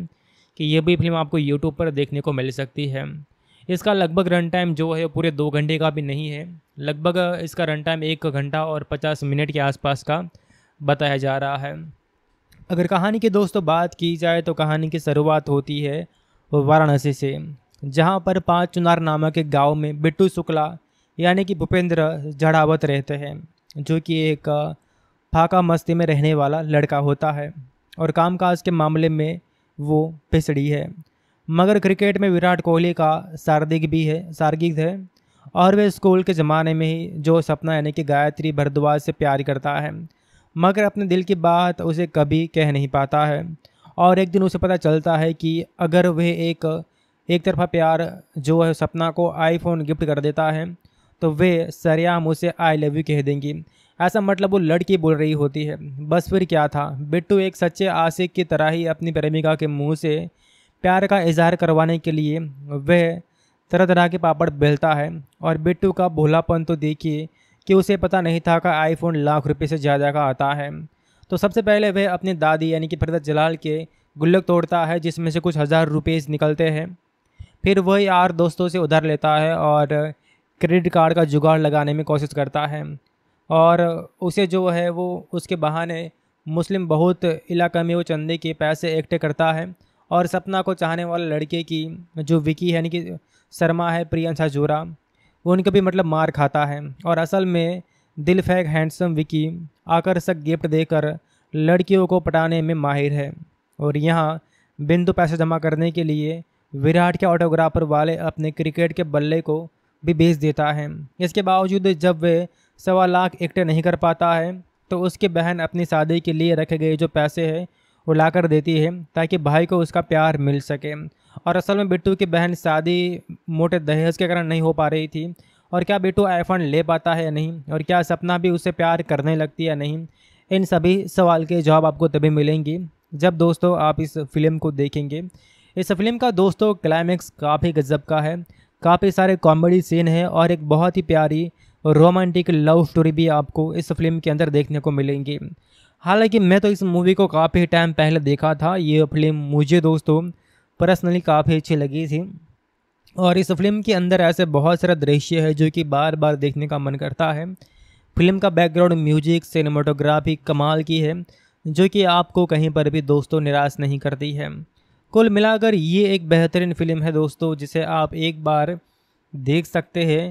कि ये भी फिल्म आपको यूट्यूब पर देखने को मिल सकती है इसका लगभग रन टाइम जो है पूरे दो घंटे का भी नहीं है लगभग इसका रन टाइम एक घंटा और पचास मिनट के आसपास का बताया जा रहा है अगर कहानी की दोस्तों बात की जाए तो कहानी की शुरुआत होती है वाराणसी से जहाँ पर पाँच चुनार नामक एक गाँव में बिट्टू शुक्ला यानी कि भूपेंद्र जड़ावत रहते हैं जो कि एक फाका मस्ती में रहने वाला लड़का होता है और कामकाज के मामले में वो पिछड़ी है मगर क्रिकेट में विराट कोहली का शार्दिक भी है शार्गिक है और वे स्कूल के ज़माने में ही जो सपना यानी कि गायत्री भरद्वाज से प्यार करता है मगर अपने दिल की बात उसे कभी कह नहीं पाता है और एक दिन उसे पता चलता है कि अगर वह एक एक तरफा प्यार जो है सपना को आईफोन गिफ्ट कर देता है तो वे सरेआम उसे आई लव यू कह देंगी ऐसा मतलब वो लड़की बोल रही होती है बस फिर क्या था बिट्टू एक सच्चे आशिक की तरह ही अपनी प्रेमिका के मुंह से प्यार का इजहार करवाने के लिए वह तरह तरह के पापड़ बेलता है और बिट्टू का भोलापन तो देखिए कि उसे पता नहीं था कि आईफोन लाख रुपए से ज़्यादा का आता है तो सबसे पहले वह अपनी दादी यानी कि फरदत जलाल के गुल्लक तोड़ता है जिसमें से कुछ हज़ार रुपये निकलते हैं फिर वही यार दोस्तों से उधार लेता है और क्रेडिट कार्ड का जुगाड़ लगाने में कोशिश करता है और उसे जो है वो उसके बहाने मुस्लिम बहुत इलाका में वो चंदे के पैसे एक्टे करता है और सपना को चाहने वाले लड़के की जो विकी है यानी कि शर्मा है प्रियंशा जोरा वो उनका भी मतलब मार खाता है और असल में दिल फैक हैंडसम विकी आकर्षक गिफ्ट देकर लड़कियों को पटाने में माहिर है और यहाँ बिंदु पैसे जमा करने के लिए विराट के ऑटोग्राफर वाले अपने क्रिकेट के बल्ले को भी बेच देता है इसके बावजूद जब वे सवा लाख इकट्ठे नहीं कर पाता है तो उसकी बहन अपनी शादी के लिए रखे गए जो पैसे है वो ला कर देती है ताकि भाई को उसका प्यार मिल सके और असल में बिट्टू की बहन शादी मोटे दहेज के कारण नहीं हो पा रही थी और क्या बिट्टू आईफोन ले पाता है या नहीं और क्या सपना भी उससे प्यार करने लगती है या नहीं इन सभी सवाल के जवाब आपको तभी मिलेंगी जब दोस्तों आप इस फिल्म को देखेंगे इस फिल्म का दोस्तों क्लाइमैक्स काफ़ी गजब का है काफ़ी सारे कॉमेडी सीन हैं और एक बहुत ही प्यारी रोमांटिक लव स्टोरी भी आपको इस फिल्म के अंदर देखने को मिलेंगी हालांकि मैं तो इस मूवी को काफ़ी टाइम पहले देखा था ये फिल्म मुझे दोस्तों पर्सनली काफ़ी अच्छी लगी थी और इस फिल्म के अंदर ऐसे बहुत सारे दृश्य है जो कि बार बार देखने का मन करता है फिल्म का बैकग्राउंड म्यूजिक सिनेमाटोग्राफी कमाल की है जो कि आपको कहीं पर भी दोस्तों निराश नहीं करती है कुल मिलाकर ये एक बेहतरीन फिल्म है दोस्तों जिसे आप एक बार देख सकते हैं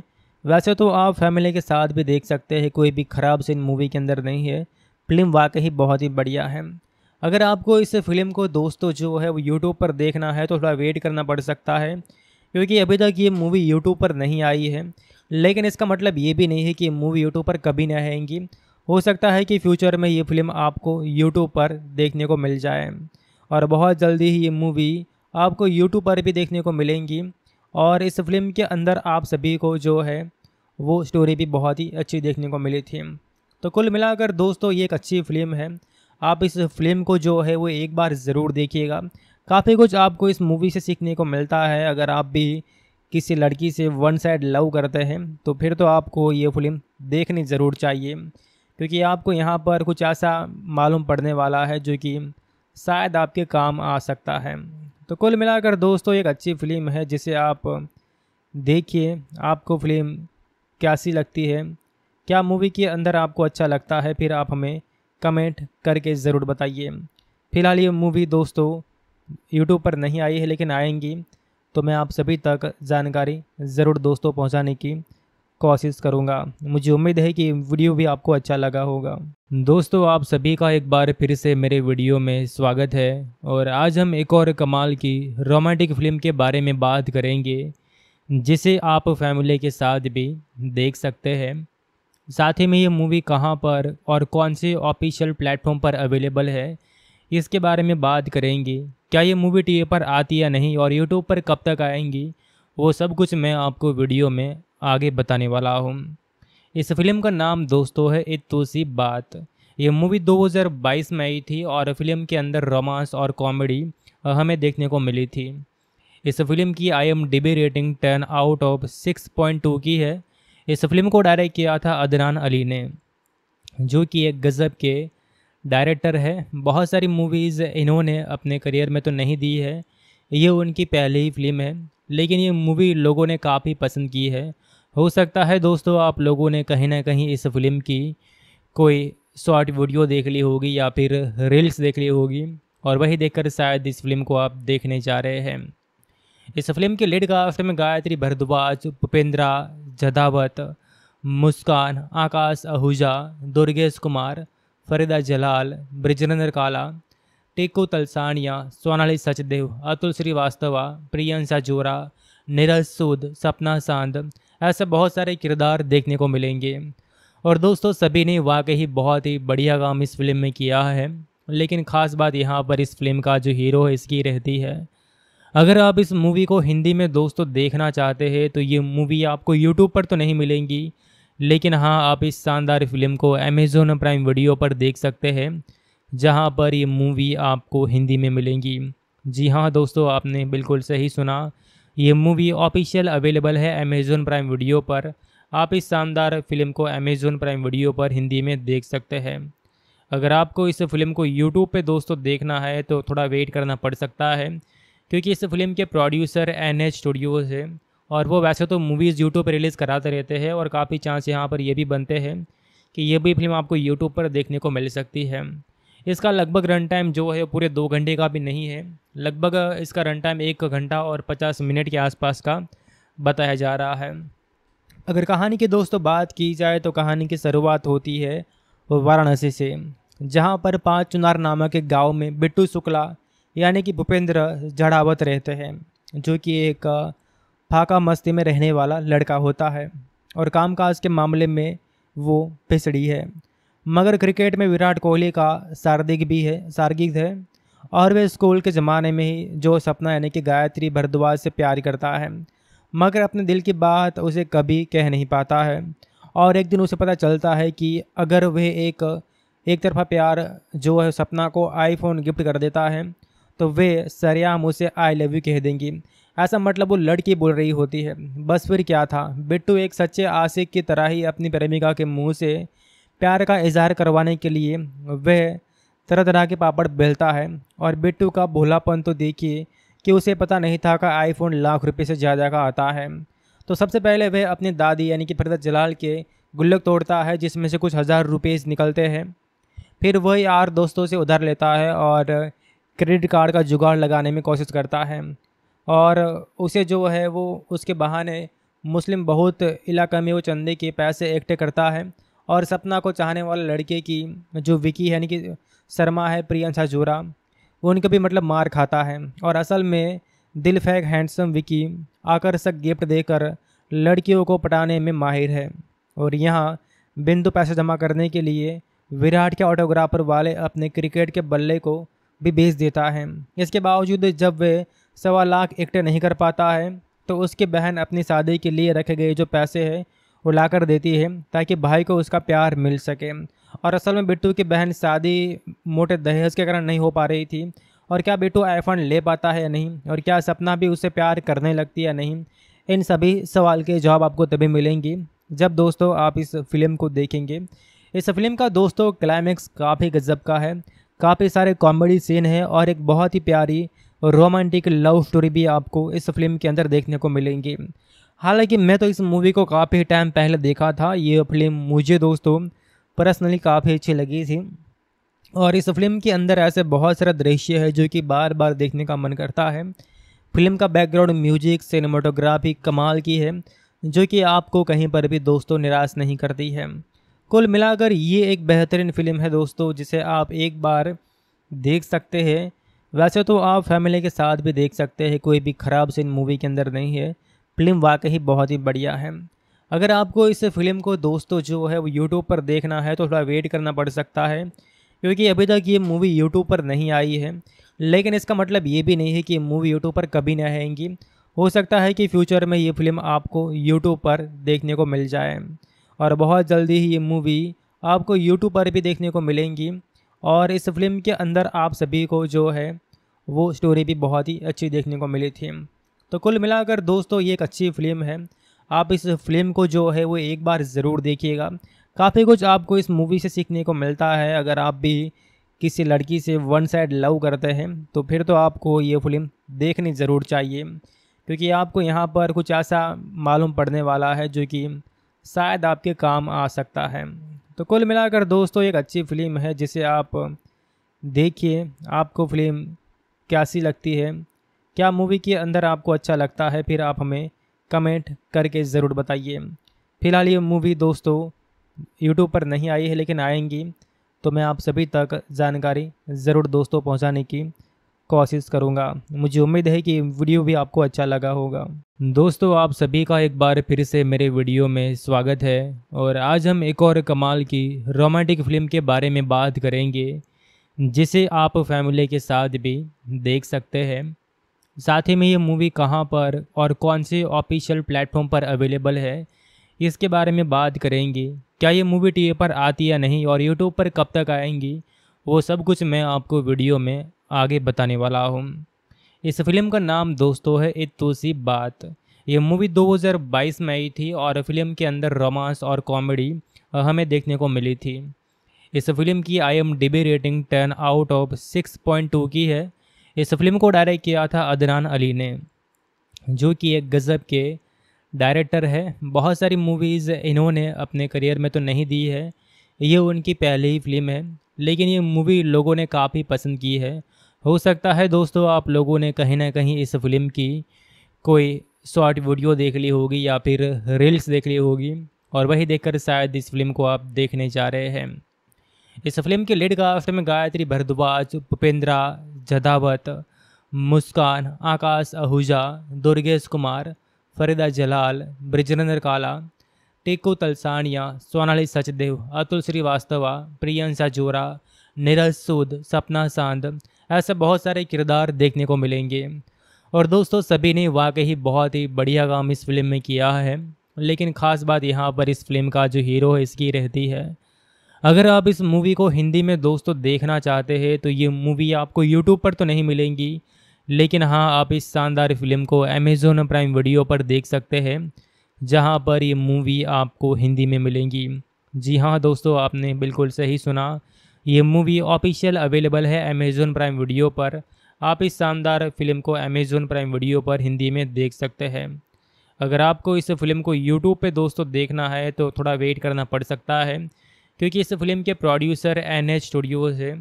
वैसे तो आप फैमिली के साथ भी देख सकते हैं कोई भी ख़राब सीन मूवी के अंदर नहीं है फिल्म वाकई बहुत ही बढ़िया है अगर आपको इस फिल्म को दोस्तों जो है वो यूट्यूब पर देखना है तो थोड़ा वेट करना पड़ सकता है क्योंकि अभी तक ये मूवी यूट्यूब पर नहीं आई है लेकिन इसका मतलब ये भी नहीं है कि मूवी यूट्यूब पर कभी नहीं आएंगी हो सकता है कि फ्यूचर में ये फिल्म आपको यूट्यूब पर देखने को मिल जाए और बहुत जल्दी ही ये मूवी आपको यूट्यूब पर भी देखने को मिलेंगी और इस फिल्म के अंदर आप सभी को जो है वो स्टोरी भी बहुत ही अच्छी देखने को मिली थी तो कुल मिलाकर दोस्तों ये एक अच्छी फिल्म है आप इस फिल्म को जो है वो एक बार ज़रूर देखिएगा काफ़ी कुछ आपको इस मूवी से सीखने को मिलता है अगर आप भी किसी लड़की से वन साइड लव करते हैं तो फिर तो आपको ये फिल्म देखनी ज़रूर चाहिए क्योंकि आपको यहाँ पर कुछ ऐसा मालूम पड़ने वाला है जो कि शायद आपके काम आ सकता है तो कुल मिलाकर दोस्तों एक अच्छी फिल्म है जिसे आप देखिए आपको फिल्म कैसी लगती है क्या मूवी के अंदर आपको अच्छा लगता है फिर आप हमें कमेंट करके ज़रूर बताइए फ़िलहाल ये मूवी दोस्तों यूट्यूब पर नहीं आई है लेकिन आएंगी तो मैं आप सभी तक जानकारी ज़रूर दोस्तों पहुंचाने की कोशिश करूँगा मुझे उम्मीद है कि वीडियो भी आपको अच्छा लगा होगा दोस्तों आप सभी का एक बार फिर से मेरे वीडियो में स्वागत है और आज हम एक और कमाल की रोमांटिक फिल्म के बारे में बात करेंगे जिसे आप फैमिली के साथ भी देख सकते हैं साथ ही में ये मूवी कहाँ पर और कौन से ऑफिशियल प्लेटफॉर्म पर अवेलेबल है इसके बारे में बात करेंगे क्या ये मूवी टी पर आती या नहीं और यूट्यूब पर कब तक आएंगी वो सब कुछ मैं आपको वीडियो में आगे बताने वाला हूँ इस फिल्म का नाम दोस्तों है तो सी बात ये मूवी 2022 में आई थी और फिल्म के अंदर रोमांस और कॉमेडी हमें देखने को मिली थी इस फिल्म की I M rating ten out of six point two की है इस फिल्म को डायरेक्ट किया था अदनान अली ने जो कि एक गज़ब के डायरेक्टर है बहुत सारी मूवीज़ इन्होंने अपने करियर में तो नहीं दी है ये उनकी पहली ही फिल्म है लेकिन ये मूवी लोगों ने काफ़ी पसंद की है हो सकता है दोस्तों आप लोगों ने कहीं ना कहीं इस फिल्म की कोई शॉर्ट वीडियो देख ली होगी या फिर रील्स देख ली होगी और वही देखकर शायद इस फिल्म को आप देखने जा रहे हैं इस फिल्म के लीड कास्ट में गायत्री भरद्वाज भूपेंद्रा जदावत मुस्कान आकाश आहूजा दुर्गेश कुमार फरीदा जलाल ब्रजनंदर काला टीकू तलसानिया सोनाली सचदेव अतुल श्रीवास्तवा प्रियंशा जोरा नीरज सूद सपना सांद ऐसे बहुत सारे किरदार देखने को मिलेंगे और दोस्तों सभी ने वाकई बहुत ही बढ़िया काम इस फिल्म में किया है लेकिन ख़ास बात यहाँ पर इस फिल्म का जो हीरो है इसकी रहती है अगर आप इस मूवी को हिंदी में दोस्तों देखना चाहते हैं तो ये मूवी आपको यूट्यूब पर तो नहीं मिलेंगी लेकिन हाँ आप इस शानदार फिल्म को अमेज़ोन प्राइम वीडियो पर देख सकते हैं जहाँ पर ये मूवी आपको हिंदी में मिलेंगी जी हाँ दोस्तों आपने बिल्कुल सही सुना ये मूवी ऑफिशियल अवेलेबल है अमेज़ोन प्राइम वीडियो पर आप इस शानदार फिल्म को अमेज़ोन प्राइम वीडियो पर हिंदी में देख सकते हैं अगर आपको इस फिल्म को यूट्यूब पे दोस्तों देखना है तो थोड़ा वेट करना पड़ सकता है क्योंकि इस फिल्म के प्रोड्यूसर एन एच स्टूडियोज़ है और वो वैसे तो मूवीज़ यूट्यूब पर रिलीज़ कराते रहते हैं और काफ़ी चांस यहाँ पर ये भी बनते हैं कि ये भी फिल्म आपको यूट्यूब पर देखने को मिल सकती है इसका लगभग रन टाइम जो है पूरे दो घंटे का भी नहीं है लगभग इसका रन टाइम एक घंटा और पचास मिनट के आसपास का बताया जा रहा है अगर कहानी की दोस्तों बात की जाए तो कहानी की शुरुआत होती है वाराणसी से जहाँ पर पाँच चुनार नामक एक गाँव में बिट्टू शुक्ला यानी कि भूपेंद्र जड़ावत रहते हैं जो कि एक फाका मस्ती में रहने वाला लड़का होता है और कामकाज के मामले में वो पिछड़ी है मगर क्रिकेट में विराट कोहली का शार्दिक भी है शार्गिक है और वह स्कूल के ज़माने में ही जो सपना यानी कि गायत्री भरद्वाज से प्यार करता है मगर अपने दिल की बात उसे कभी कह नहीं पाता है और एक दिन उसे पता चलता है कि अगर वह एक एक तरफा प्यार जो है सपना को आईफोन गिफ्ट कर देता है तो वे सरयाम उसे आई लव यू कह देंगी ऐसा मतलब वो लड़की बोल रही होती है बस फिर क्या था बिट्टू एक सच्चे आशिक की तरह ही अपनी प्रेमिका के मुंह से प्यार का इजहार करवाने के लिए वह तरह तरह के पापड़ बेलता है और बिट्टू का भोलापन तो देखिए कि उसे पता नहीं था कि आईफोन लाख रुपए से ज़्यादा का आता है तो सबसे पहले वह अपनी दादी यानी कि फरदत जलाल के गुल्लक तोड़ता है जिसमें से कुछ हज़ार रुपये निकलते हैं फिर वह यार दोस्तों से उधार लेता है और क्रेडिट कार्ड का जुगाड़ लगाने में कोशिश करता है और उसे जो है वो उसके बहाने मुस्लिम बहुत इलाका में वो चंदे के पैसे इकट्ठे करता है और सपना को चाहने वाले लड़के की जो विकी है यानी कि शर्मा है प्रियंशा जोरा वो उनका भी मतलब मार खाता है और असल में दिल फैक हैंडसम विकी आकर्षक गिफ्ट देकर लड़कियों को पटाने में माहिर है और यहाँ बिंदु पैसे जमा करने के लिए विराट के ऑटोग्राफर वाले अपने क्रिकेट के बल्ले को भी बेच देता है इसके बावजूद जब वे सवा लाख इकट्ठे नहीं कर पाता है तो उसकी बहन अपनी शादी के लिए रखे गए जो पैसे हैं वो ला कर देती है ताकि भाई को उसका प्यार मिल सके और असल में बिट्टू की बहन शादी मोटे दहेज के कारण नहीं हो पा रही थी और क्या बिट्टू आईफोन ले पाता है या नहीं और क्या सपना भी उससे प्यार करने लगती है या नहीं इन सभी सवाल के जवाब आपको तभी मिलेंगी जब दोस्तों आप इस फिल्म को देखेंगे इस फिल्म का दोस्तों क्लाइमैक्स काफ़ी गजब का है काफ़ी सारे कॉमेडी सीन हैं और एक बहुत ही प्यारी रोमांटिक लव स्टोरी भी आपको इस फिल्म के अंदर देखने को मिलेंगी हालांकि मैं तो इस मूवी को काफ़ी टाइम पहले देखा था ये फिल्म मुझे दोस्तों पर्सनली काफ़ी अच्छी लगी थी और इस फिल्म के अंदर ऐसे बहुत सारे दृश्य है जो कि बार बार देखने का मन करता है फिल्म का बैकग्राउंड म्यूजिक सिनेमाटोग्राफी कमाल की है जो कि आपको कहीं पर भी दोस्तों निराश नहीं करती है कुल मिलाकर ये एक बेहतरीन फिल्म है दोस्तों जिसे आप एक बार देख सकते हैं वैसे तो आप फैमिली के साथ भी देख सकते हैं कोई भी ख़राब सीन मूवी के अंदर नहीं है फिल्म वाकई बहुत ही बढ़िया है अगर आपको इस फिल्म को दोस्तों जो है वो यूट्यूब पर देखना है तो थोड़ा वेट करना पड़ सकता है क्योंकि अभी तक ये मूवी यूट्यूब पर नहीं आई है लेकिन इसका मतलब ये भी नहीं है कि मूवी यूट्यूब पर कभी नहीं आएंगी हो सकता है कि फ्यूचर में ये फिल्म आपको यूट्यूब पर देखने को मिल जाए और बहुत जल्दी ही ये मूवी आपको यूट्यूब पर भी देखने को मिलेंगी और इस फिल्म के अंदर आप सभी को जो है वो स्टोरी भी बहुत ही अच्छी देखने को मिली थी तो कुल मिलाकर दोस्तों ये एक अच्छी फिल्म है आप इस फिल्म को जो है वो एक बार ज़रूर देखिएगा काफ़ी कुछ आपको इस मूवी से सीखने को मिलता है अगर आप भी किसी लड़की से वन साइड लव करते हैं तो फिर तो आपको ये फिल्म देखनी ज़रूर चाहिए क्योंकि आपको यहाँ पर कुछ ऐसा मालूम पड़ने वाला है जो कि शायद आपके काम आ सकता है तो कुल मिलाकर दोस्तों एक अच्छी फिल्म है जिसे आप देखिए आपको फिल्म कैसी लगती है क्या मूवी के अंदर आपको अच्छा लगता है फिर आप हमें कमेंट करके ज़रूर बताइए फिलहाल ये मूवी दोस्तों यूट्यूब पर नहीं आई है लेकिन आएंगी तो मैं आप सभी तक जानकारी ज़रूर दोस्तों पहुंचाने की कोशिश करूंगा मुझे उम्मीद है कि वीडियो भी आपको अच्छा लगा होगा दोस्तों आप सभी का एक बार फिर से मेरे वीडियो में स्वागत है और आज हम एक और कमाल की रोमांटिक फिल्म के बारे में बात करेंगे जिसे आप फैमिली के साथ भी देख सकते हैं साथ ही में ये मूवी कहाँ पर और कौन से ऑफिशियल प्लेटफॉर्म पर अवेलेबल है इसके बारे में बात करेंगे क्या ये मूवी टी पर आती या नहीं और यूट्यूब पर कब तक आएंगी वो सब कुछ मैं आपको वीडियो में आगे बताने वाला हूँ इस फिल्म का नाम दोस्तों है तो सी बात ये मूवी 2022 में आई थी और फिल्म के अंदर रोमांस और कॉमेडी हमें देखने को मिली थी इस फिल्म की I M rating ten out of six point two की है इस फिल्म को डायरेक्ट किया था अदनान अली ने जो कि एक गज़ब के डायरेक्टर है बहुत सारी मूवीज़ इन्होंने अपने करियर में तो नहीं दी है ये उनकी पहली ही फिल्म है लेकिन ये मूवी लोगों ने काफ़ी पसंद की है हो सकता है दोस्तों आप लोगों ने कहीं ना कहीं इस फिल्म की कोई शॉर्ट वीडियो देख ली होगी या फिर रील्स देख ली होगी और वही देखकर शायद इस फिल्म को आप देखने जा रहे हैं इस फिल्म के लीड कास्ट में गायत्री भरद्वाज उपेंद्रा जदावत मुस्कान आकाश आहूजा दुर्गेश कुमार फरीदा जलाल ब्रजेंद्र काला टीकू तलसानिया सोनाली सचदेव अतुल श्रीवास्तवा प्रियंशा जोरा नीरज सूद सपना सांद ऐसे बहुत सारे किरदार देखने को मिलेंगे और दोस्तों सभी ने वाकई बहुत ही बढ़िया काम इस फिल्म में किया है लेकिन ख़ास बात यहाँ पर इस फिल्म का जो हीरो है इसकी रहती है अगर आप इस मूवी को हिंदी में दोस्तों देखना चाहते हैं तो ये मूवी आपको यूट्यूब पर तो नहीं मिलेंगी लेकिन हाँ आप इस शानदार फिल्म को अमेज़ोन प्राइम वीडियो पर देख सकते हैं जहाँ पर ये मूवी आपको हिंदी में मिलेंगी जी हाँ दोस्तों आपने बिल्कुल सही सुना ये मूवी ऑफिशियल अवेलेबल है अमेज़ोन प्राइम वीडियो पर आप इस शानदार फिल्म को अमेज़ोन प्राइम वीडियो पर हिंदी में देख सकते हैं अगर आपको इस फिल्म को यूट्यूब पे दोस्तों देखना है तो थोड़ा वेट करना पड़ सकता है क्योंकि इस फिल्म के प्रोड्यूसर एन एच स्टूडियोज़ है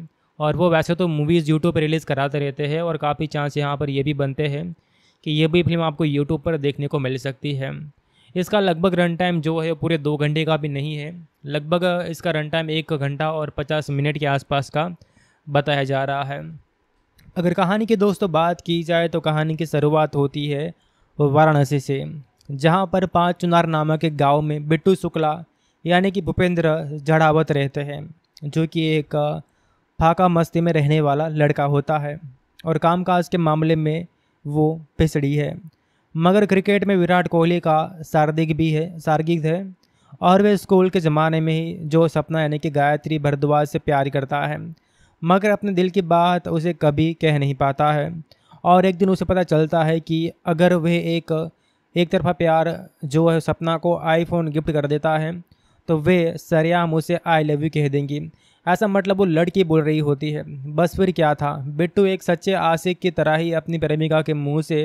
और वो वैसे तो मूवीज़ यूट्यूब पर रिलीज़ कराते रहते हैं और काफ़ी चांस यहाँ पर ये भी बनते हैं कि ये भी फिल्म आपको यूट्यूब पर देखने को मिल सकती है इसका लगभग रन टाइम जो है पूरे दो घंटे का भी नहीं है लगभग इसका रन टाइम एक घंटा और पचास मिनट के आसपास का बताया जा रहा है अगर कहानी की दोस्तों बात की जाए तो कहानी की शुरुआत होती है वाराणसी से जहाँ पर पाँच चुनार नामक एक गाँव में बिट्टू शुक्ला यानी कि भूपेंद्र जड़ावत रहते हैं जो कि एक फाका मस्ती में रहने वाला लड़का होता है और कामकाज के मामले में वो पिछड़ी है मगर क्रिकेट में विराट कोहली का शार्दिक भी है शार्गिक है और वे स्कूल के ज़माने में ही जो सपना यानी कि गायत्री भरद्वाज से प्यार करता है मगर अपने दिल की बात उसे कभी कह नहीं पाता है और एक दिन उसे पता चलता है कि अगर वह एक एक तरफा प्यार जो है सपना को आईफोन गिफ्ट कर देता है तो वे सरेआम उसे आई लव यू कह देंगी ऐसा मतलब वो लड़की बोल रही होती है बस फिर क्या था बिट्टू एक सच्चे आशिक की तरह ही अपनी प्रेमिका के मुंह से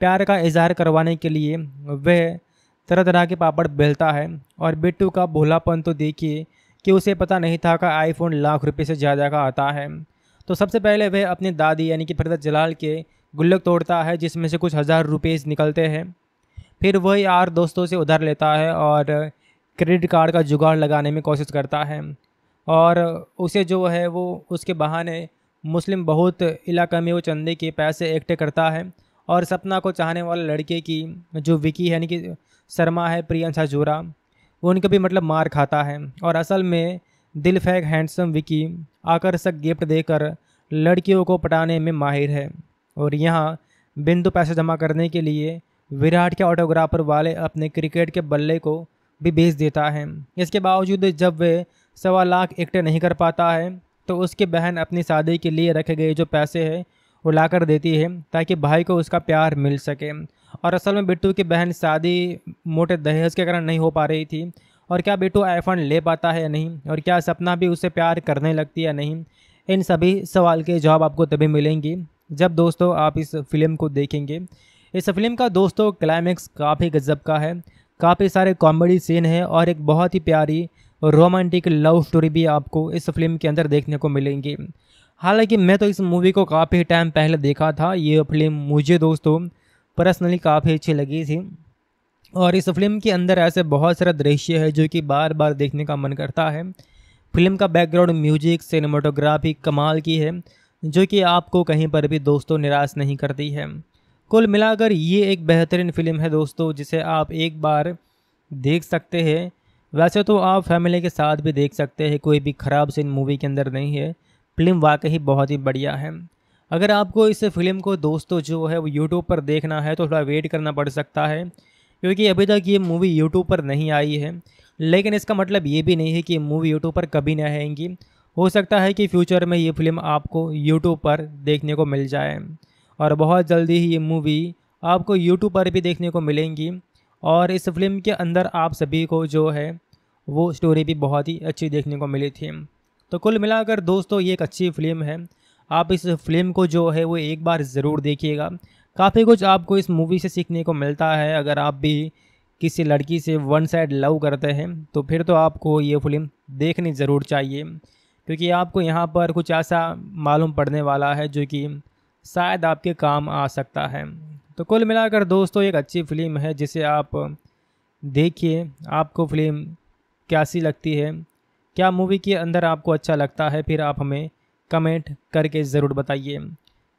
प्यार का इजहार करवाने के लिए वह तरह तरह के पापड़ बेलता है और बिट्टू का भोलापन तो देखिए कि उसे पता नहीं था कि आईफोन लाख रुपए से ज़्यादा का आता है तो सबसे पहले वह अपनी दादी यानी कि फरदत जलाल के गुल्लक तोड़ता है जिसमें से कुछ हज़ार रुपये निकलते हैं फिर वही यार दोस्तों से उधार लेता है और क्रेडिट कार्ड का जुगाड़ लगाने में कोशिश करता है और उसे जो है वो उसके बहाने मुस्लिम बहुत इलाका में वो चंदे के पैसे इकट्ठे करता है और सपना को चाहने वाले लड़के की जो विकी है यानी कि शर्मा है प्रियंशा जोरा वो भी मतलब मार खाता है और असल में दिल फैक हैंडसम विकी आकर्षक गिफ्ट देकर लड़कियों को पटाने में माहिर है और यहाँ बिंदु पैसे जमा करने के लिए विराट के ऑटोग्राफर वाले अपने क्रिकेट के बल्ले को भी बेच देता है इसके बावजूद जब वह सवा लाख इकट्ठे नहीं कर पाता है तो उसकी बहन अपनी शादी के लिए रखे गए जो पैसे है वो ला कर देती है ताकि भाई को उसका प्यार मिल सके और असल में बिट्टू की बहन शादी मोटे दहेज के कारण नहीं हो पा रही थी और क्या बिट्टू आईफोन ले पाता है या नहीं और क्या सपना भी उसे प्यार करने लगती है नहीं इन सभी सवाल के जवाब आपको तभी मिलेंगी जब दोस्तों आप इस फिल्म को देखेंगे इस फिल्म का दोस्तों क्लाइमैक्स काफ़ी गजब का है काफ़ी सारे कॉमेडी सीन हैं और एक बहुत ही प्यारी रोमांटिक लव स्टोरी भी आपको इस फिल्म के अंदर देखने को मिलेंगी हालांकि मैं तो इस मूवी को काफ़ी टाइम पहले देखा था ये फिल्म मुझे दोस्तों पर्सनली काफ़ी अच्छी लगी थी और इस फिल्म के अंदर ऐसे बहुत सारे दृश्य है जो कि बार बार देखने का मन करता है फिल्म का बैकग्राउंड म्यूजिक सिनेमाटोग्राफी कमाल की है जो कि आपको कहीं पर भी दोस्तों निराश नहीं करती है कुल मिलाकर ये एक बेहतरीन फिल्म है दोस्तों जिसे आप एक बार देख सकते हैं वैसे तो आप फैमिली के साथ भी देख सकते हैं कोई भी ख़राब सीन मूवी के अंदर नहीं है फिल्म वाकई बहुत ही बढ़िया है अगर आपको इस फिल्म को दोस्तों जो है वो यूट्यूब पर देखना है तो थोड़ा वेट करना पड़ सकता है क्योंकि अभी तक ये मूवी यूट्यूब पर नहीं आई है लेकिन इसका मतलब ये भी नहीं है कि मूवी यूट्यूब पर कभी नहीं आएंगी हो सकता है कि फ्यूचर में ये फिल्म आपको यूट्यूब पर देखने को मिल जाए और बहुत जल्दी ही ये मूवी आपको यूट्यूब पर भी देखने को मिलेंगी और इस फिल्म के अंदर आप सभी को जो है वो स्टोरी भी बहुत ही अच्छी देखने को मिली थी तो कुल मिलाकर दोस्तों ये एक अच्छी फिल्म है आप इस फिल्म को जो है वो एक बार ज़रूर देखिएगा काफ़ी कुछ आपको इस मूवी से सीखने को मिलता है अगर आप भी किसी लड़की से वन साइड लव करते हैं तो फिर तो आपको ये फिल्म देखनी ज़रूर चाहिए क्योंकि आपको यहाँ पर कुछ ऐसा मालूम पड़ने वाला है जो कि शायद आपके काम आ सकता है तो कुल मिलाकर दोस्तों एक अच्छी फिल्म है जिसे आप देखिए आपको फिल्म कैसी लगती है क्या मूवी के अंदर आपको अच्छा लगता है फिर आप हमें कमेंट करके ज़रूर बताइए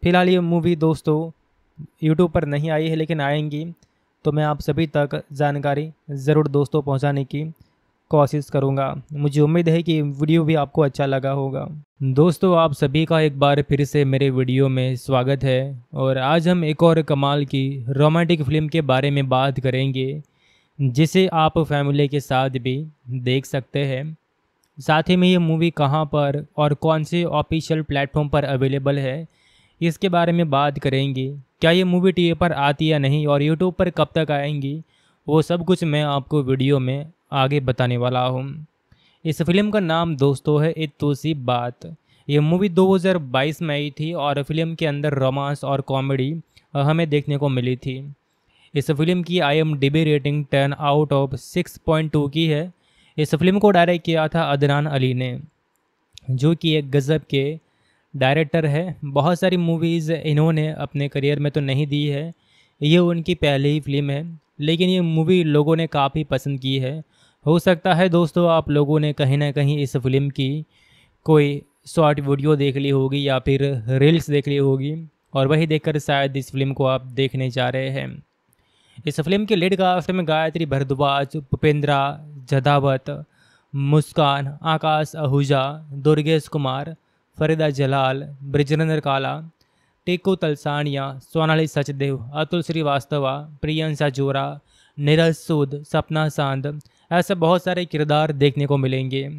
फिलहाल ये मूवी दोस्तों यूट्यूब पर नहीं आई है लेकिन आएंगी तो मैं आप सभी तक जानकारी ज़रूर दोस्तों पहुंचाने की कोशिश करूँगा मुझे उम्मीद है कि वीडियो भी आपको अच्छा लगा होगा दोस्तों आप सभी का एक बार फिर से मेरे वीडियो में स्वागत है और आज हम एक और कमाल की रोमांटिक फिल्म के बारे में बात करेंगे जिसे आप फैमिली के साथ भी देख सकते हैं साथ ही में ये मूवी कहाँ पर और कौन से ऑफिशियल प्लेटफॉर्म पर अवेलेबल है इसके बारे में बात करेंगे क्या ये मूवी टी पर आती या नहीं और यूट्यूब पर कब तक आएंगी वो सब कुछ मैं आपको वीडियो में आगे बताने वाला हूँ इस फिल्म का नाम दोस्तों है तो सी बात ये मूवी 2022 में आई थी और फिल्म के अंदर रोमांस और कॉमेडी हमें देखने को मिली थी इस फिल्म की I M rating ten out of six point two की है इस फिल्म को डायरेक्ट किया था अदनान अली ने जो कि एक गज़ब के डायरेक्टर है बहुत सारी मूवीज़ इन्होंने अपने करियर में तो नहीं दी है ये उनकी पहली ही फिल्म है लेकिन ये मूवी लोगों ने काफ़ी पसंद की है हो सकता है दोस्तों आप लोगों ने कहीं ना कहीं इस फिल्म की कोई शॉर्ट वीडियो देख ली होगी या फिर रील्स देख ली होगी और वही देखकर शायद इस फिल्म को आप देखने जा रहे हैं इस फिल्म के लीड कास्ट में गायत्री भरद्वाज भूपेंद्रा जदावत मुस्कान आकाश आहूजा दुर्गेश कुमार फरीदा जलाल ब्रजरेंद्र काला टीकू तलसानिया सोनाली सचदेव अतुल श्रीवास्तवा प्रियंशा जोरा नीरज सूद सपना सांद ऐसे बहुत सारे किरदार देखने को मिलेंगे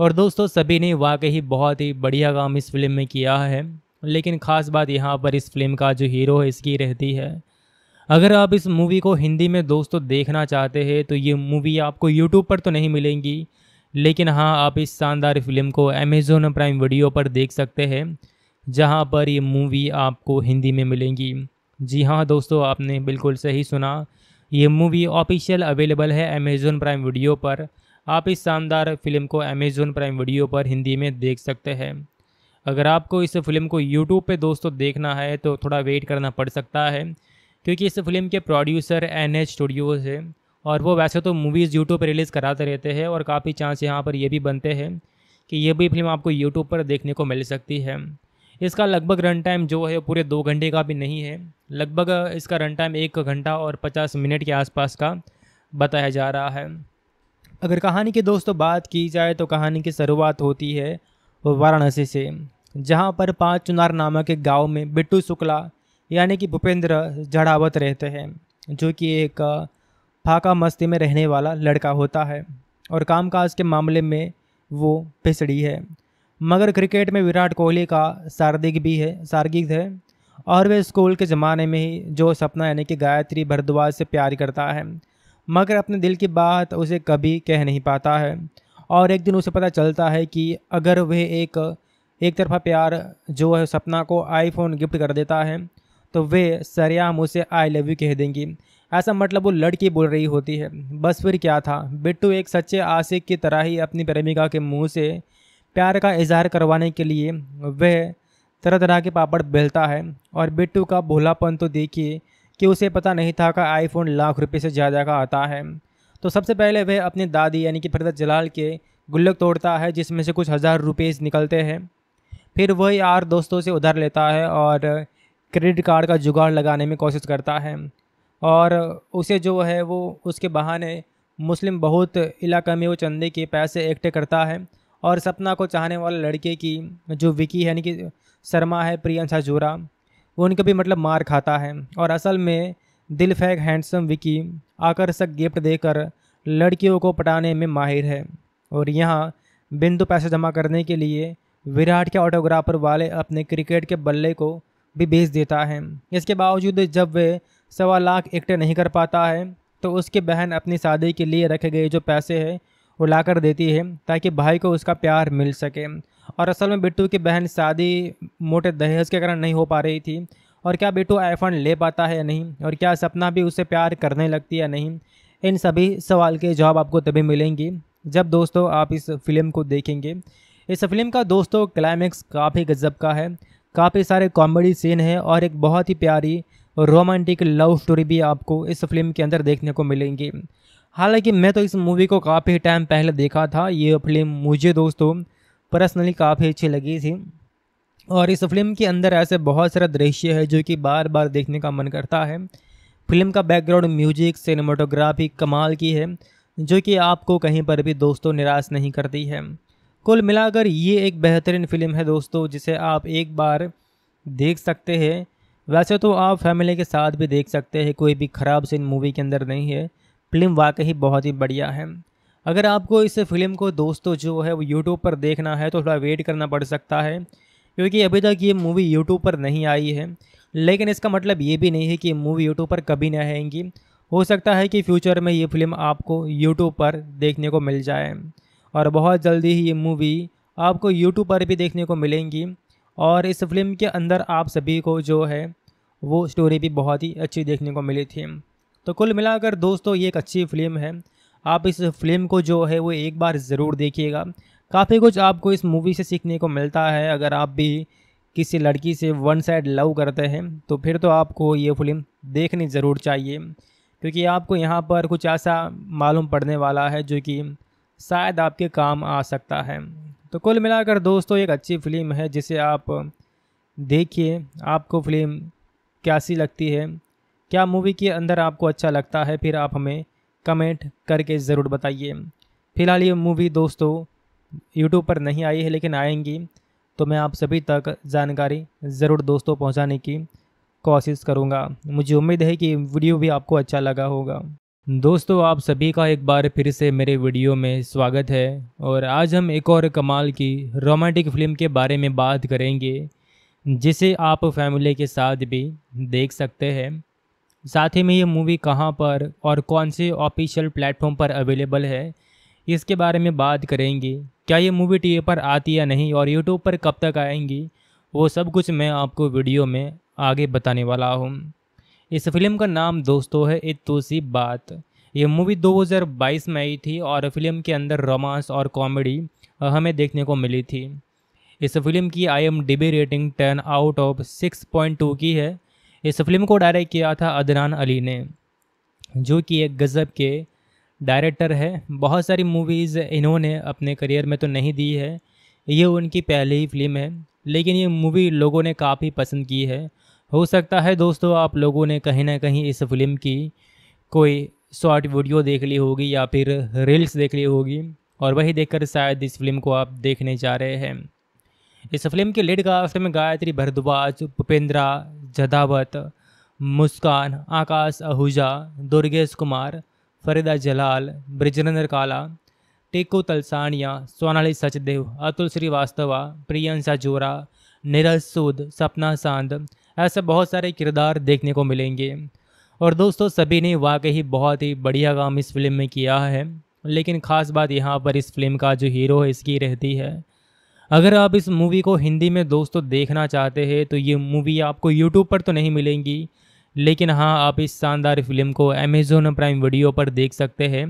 और दोस्तों सभी ने वाकई बहुत ही बढ़िया काम इस फिल्म में किया है लेकिन ख़ास बात यहाँ पर इस फिल्म का जो हीरो है इसकी रहती है अगर आप इस मूवी को हिंदी में दोस्तों देखना चाहते हैं तो ये मूवी आपको यूट्यूब पर तो नहीं मिलेंगी लेकिन हाँ आप इस शानदार फिल्म को अमेज़ोन प्राइम वीडियो पर देख सकते हैं जहाँ पर ये मूवी आपको हिंदी में मिलेंगी जी हाँ दोस्तों आपने बिल्कुल सही सुना ये मूवी ऑफिशियल अवेलेबल है अमेज़ोन प्राइम वीडियो पर आप इस शानदार फिल्म को अमेज़ोन प्राइम वीडियो पर हिंदी में देख सकते हैं अगर आपको इस फिल्म को यूट्यूब पे दोस्तों देखना है तो थोड़ा वेट करना पड़ सकता है क्योंकि इस फिल्म के प्रोड्यूसर एन एच स्टूडियोज़ है और वो वैसे तो मूवीज़ यूट्यूब पर रिलीज़ कराते रहते हैं और काफ़ी चांस यहाँ पर ये भी बनते हैं कि ये भी फिल्म आपको यूट्यूब पर देखने को मिल सकती है इसका लगभग रन टाइम जो है पूरे दो घंटे का भी नहीं है लगभग इसका रन टाइम एक घंटा और पचास मिनट के आसपास का बताया जा रहा है अगर कहानी की दोस्तों बात की जाए तो कहानी की शुरुआत होती है वाराणसी से जहाँ पर पाँच चुनार नामक एक गाँव में बिट्टू शुक्ला यानी कि भूपेंद्र जड़ावत रहते हैं जो कि एक फाका मस्ती में रहने वाला लड़का होता है और कामकाज के मामले में वो पिछड़ी है मगर क्रिकेट में विराट कोहली का शार्दिक भी है शार्गिक है और वह स्कूल के ज़माने में ही जो सपना यानी कि गायत्री भरद्वाज से प्यार करता है मगर अपने दिल की बात उसे कभी कह नहीं पाता है और एक दिन उसे पता चलता है कि अगर वह एक एक तरफा प्यार जो है सपना को आईफोन गिफ्ट कर देता है तो वे सरेआम उसे आई लव यू कह देंगी ऐसा मतलब वो लड़की बोल रही होती है बस फिर क्या था बिट्टू एक सच्चे आशिक की तरह ही अपनी प्रेमिका के मुंह से प्यार का इजहार करवाने के लिए वह तरह तरह के पापड़ बेलता है और बिट्टू का भोलापन तो देखिए कि उसे पता नहीं था कि आईफोन लाख रुपए से ज़्यादा का आता है तो सबसे पहले वह अपनी दादी यानी कि फरदत जलाल के गुल्लक तोड़ता है जिसमें से कुछ हज़ार रुपये निकलते हैं फिर वह यार दोस्तों से उधार लेता है और क्रेडिट कार्ड का जुगाड़ लगाने में कोशिश करता है और उसे जो है वो उसके बहाने मुस्लिम बहुत इलाके में वो चंदे के पैसे इकट्ठे करता है और सपना को चाहने वाले लड़के की जो विकी है यानी कि शर्मा है प्रियंशा जोरा वो उनका भी मतलब मार खाता है और असल में दिल फैक हैंडसम विकी आकर्षक गिफ्ट देकर लड़कियों को पटाने में माहिर है और यहाँ बिंदु पैसे जमा करने के लिए विराट के ऑटोग्राफर वाले अपने क्रिकेट के बल्ले को भी बेच देता है इसके बावजूद जब वे सवा लाख इकट्ठे नहीं कर पाता है तो उसकी बहन अपनी शादी के लिए रखे गए जो पैसे हैं वो ला कर देती है ताकि भाई को उसका प्यार मिल सके और असल में बिट्टू की बहन शादी मोटे दहेज के कारण नहीं हो पा रही थी और क्या बिट्टू आईफोन ले पाता है या नहीं और क्या सपना भी उसे प्यार करने लगती है या नहीं इन सभी सवाल के जवाब आपको तभी मिलेंगी जब दोस्तों आप इस फिल्म को देखेंगे इस फिल्म का दोस्तों क्लाइमैक्स काफ़ी गजब का है काफ़ी सारे कॉमेडी सीन है और एक बहुत ही प्यारी रोमांटिक लव स्टोरी भी आपको इस फिल्म के अंदर देखने को मिलेंगी हालांकि मैं तो इस मूवी को काफ़ी टाइम पहले देखा था ये फिल्म मुझे दोस्तों पर्सनली काफ़ी अच्छी लगी थी और इस फिल्म के अंदर ऐसे बहुत सारे दृश्य है जो कि बार बार देखने का मन करता है फिल्म का बैकग्राउंड म्यूजिक सिनेमाटोग्राफी कमाल की है जो कि आपको कहीं पर भी दोस्तों निराश नहीं करती है कुल मिलाकर ये एक बेहतरीन फिल्म है दोस्तों जिसे आप एक बार देख सकते हैं वैसे तो आप फैमिली के साथ भी देख सकते हैं कोई भी ख़राब सीन मूवी के अंदर नहीं है फिल्म वाकई बहुत ही बढ़िया है अगर आपको इस फिल्म को दोस्तों जो है वो यूट्यूब पर देखना है तो थोड़ा वेट करना पड़ सकता है क्योंकि अभी तक ये मूवी यूट्यूब पर नहीं आई है लेकिन इसका मतलब ये भी नहीं है कि मूवी यूट्यूब पर कभी नहीं आएंगी हो सकता है कि फ्यूचर में ये फिल्म आपको यूट्यूब पर देखने को मिल जाए और बहुत जल्दी ही ये मूवी आपको यूट्यूब पर भी देखने को मिलेंगी और इस फिल्म के अंदर आप सभी को जो है वो स्टोरी भी बहुत ही अच्छी देखने को मिली थी तो कुल मिलाकर दोस्तों ये एक अच्छी फिल्म है आप इस फिल्म को जो है वो एक बार ज़रूर देखिएगा काफ़ी कुछ आपको इस मूवी से सीखने को मिलता है अगर आप भी किसी लड़की से वन साइड लव करते हैं तो फिर तो आपको ये फिल्म देखनी ज़रूर चाहिए क्योंकि आपको यहाँ पर कुछ ऐसा मालूम पड़ने वाला है जो कि शायद आपके काम आ सकता है तो कुल मिलाकर दोस्तों एक अच्छी फिल्म है जिसे आप देखिए आपको फिल्म कैसी लगती है क्या मूवी के अंदर आपको अच्छा लगता है फिर आप हमें कमेंट करके ज़रूर बताइए फिलहाल ये मूवी दोस्तों यूट्यूब पर नहीं आई है लेकिन आएंगी तो मैं आप सभी तक जानकारी ज़रूर दोस्तों पहुंचाने की कोशिश करूंगा मुझे उम्मीद है कि वीडियो भी आपको अच्छा लगा होगा दोस्तों आप सभी का एक बार फिर से मेरे वीडियो में स्वागत है और आज हम एक और कमाल की रोमांटिक फिल्म के बारे में बात करेंगे जिसे आप फैमिली के साथ भी देख सकते हैं साथ ही में ये मूवी कहाँ पर और कौन से ऑफिशियल प्लेटफॉर्म पर अवेलेबल है इसके बारे में बात करेंगे क्या ये मूवी टी पर आती या नहीं और यूट्यूब पर कब तक आएंगी वो सब कुछ मैं आपको वीडियो में आगे बताने वाला हूँ इस फिल्म का नाम दोस्तों है तो सी बात ये मूवी 2022 में आई थी और फिल्म के अंदर रोमांस और कॉमेडी हमें देखने को मिली थी इस फिल्म की I M rating ten out of six point two की है इस फिल्म को डायरेक्ट किया था अदनान अली ने जो कि एक गज़ब के डायरेक्टर है बहुत सारी मूवीज़ इन्होंने अपने करियर में तो नहीं दी है ये उनकी पहली ही फिल्म है लेकिन ये मूवी लोगों ने काफ़ी पसंद की है हो सकता है दोस्तों आप लोगों ने कहीं ना कहीं इस फिल्म की कोई शॉर्ट वीडियो देख ली होगी या फिर रील्स देख ली होगी और वही देखकर शायद इस फिल्म को आप देखने जा रहे हैं इस फिल्म के लीड कास्ट में गायत्री भरद्वाज उपेंद्रा जदावत मुस्कान आकाश आहूजा दुर्गेश कुमार फरीदा जलाल ब्रजेंद्र काला टीकू तलसानिया सोनाली सचदेव अतुल श्रीवास्तवा प्रियंशा जोरा नीरज सूद सपना सांद ऐसे बहुत सारे किरदार देखने को मिलेंगे और दोस्तों सभी ने वाकई बहुत ही बढ़िया काम इस फिल्म में किया है लेकिन ख़ास बात यहाँ पर इस फिल्म का जो हीरो है इसकी रहती है अगर आप इस मूवी को हिंदी में दोस्तों देखना चाहते हैं तो ये मूवी आपको यूट्यूब पर तो नहीं मिलेंगी लेकिन हाँ आप इस शानदार फिल्म को अमेज़ोन प्राइम वीडियो पर देख सकते हैं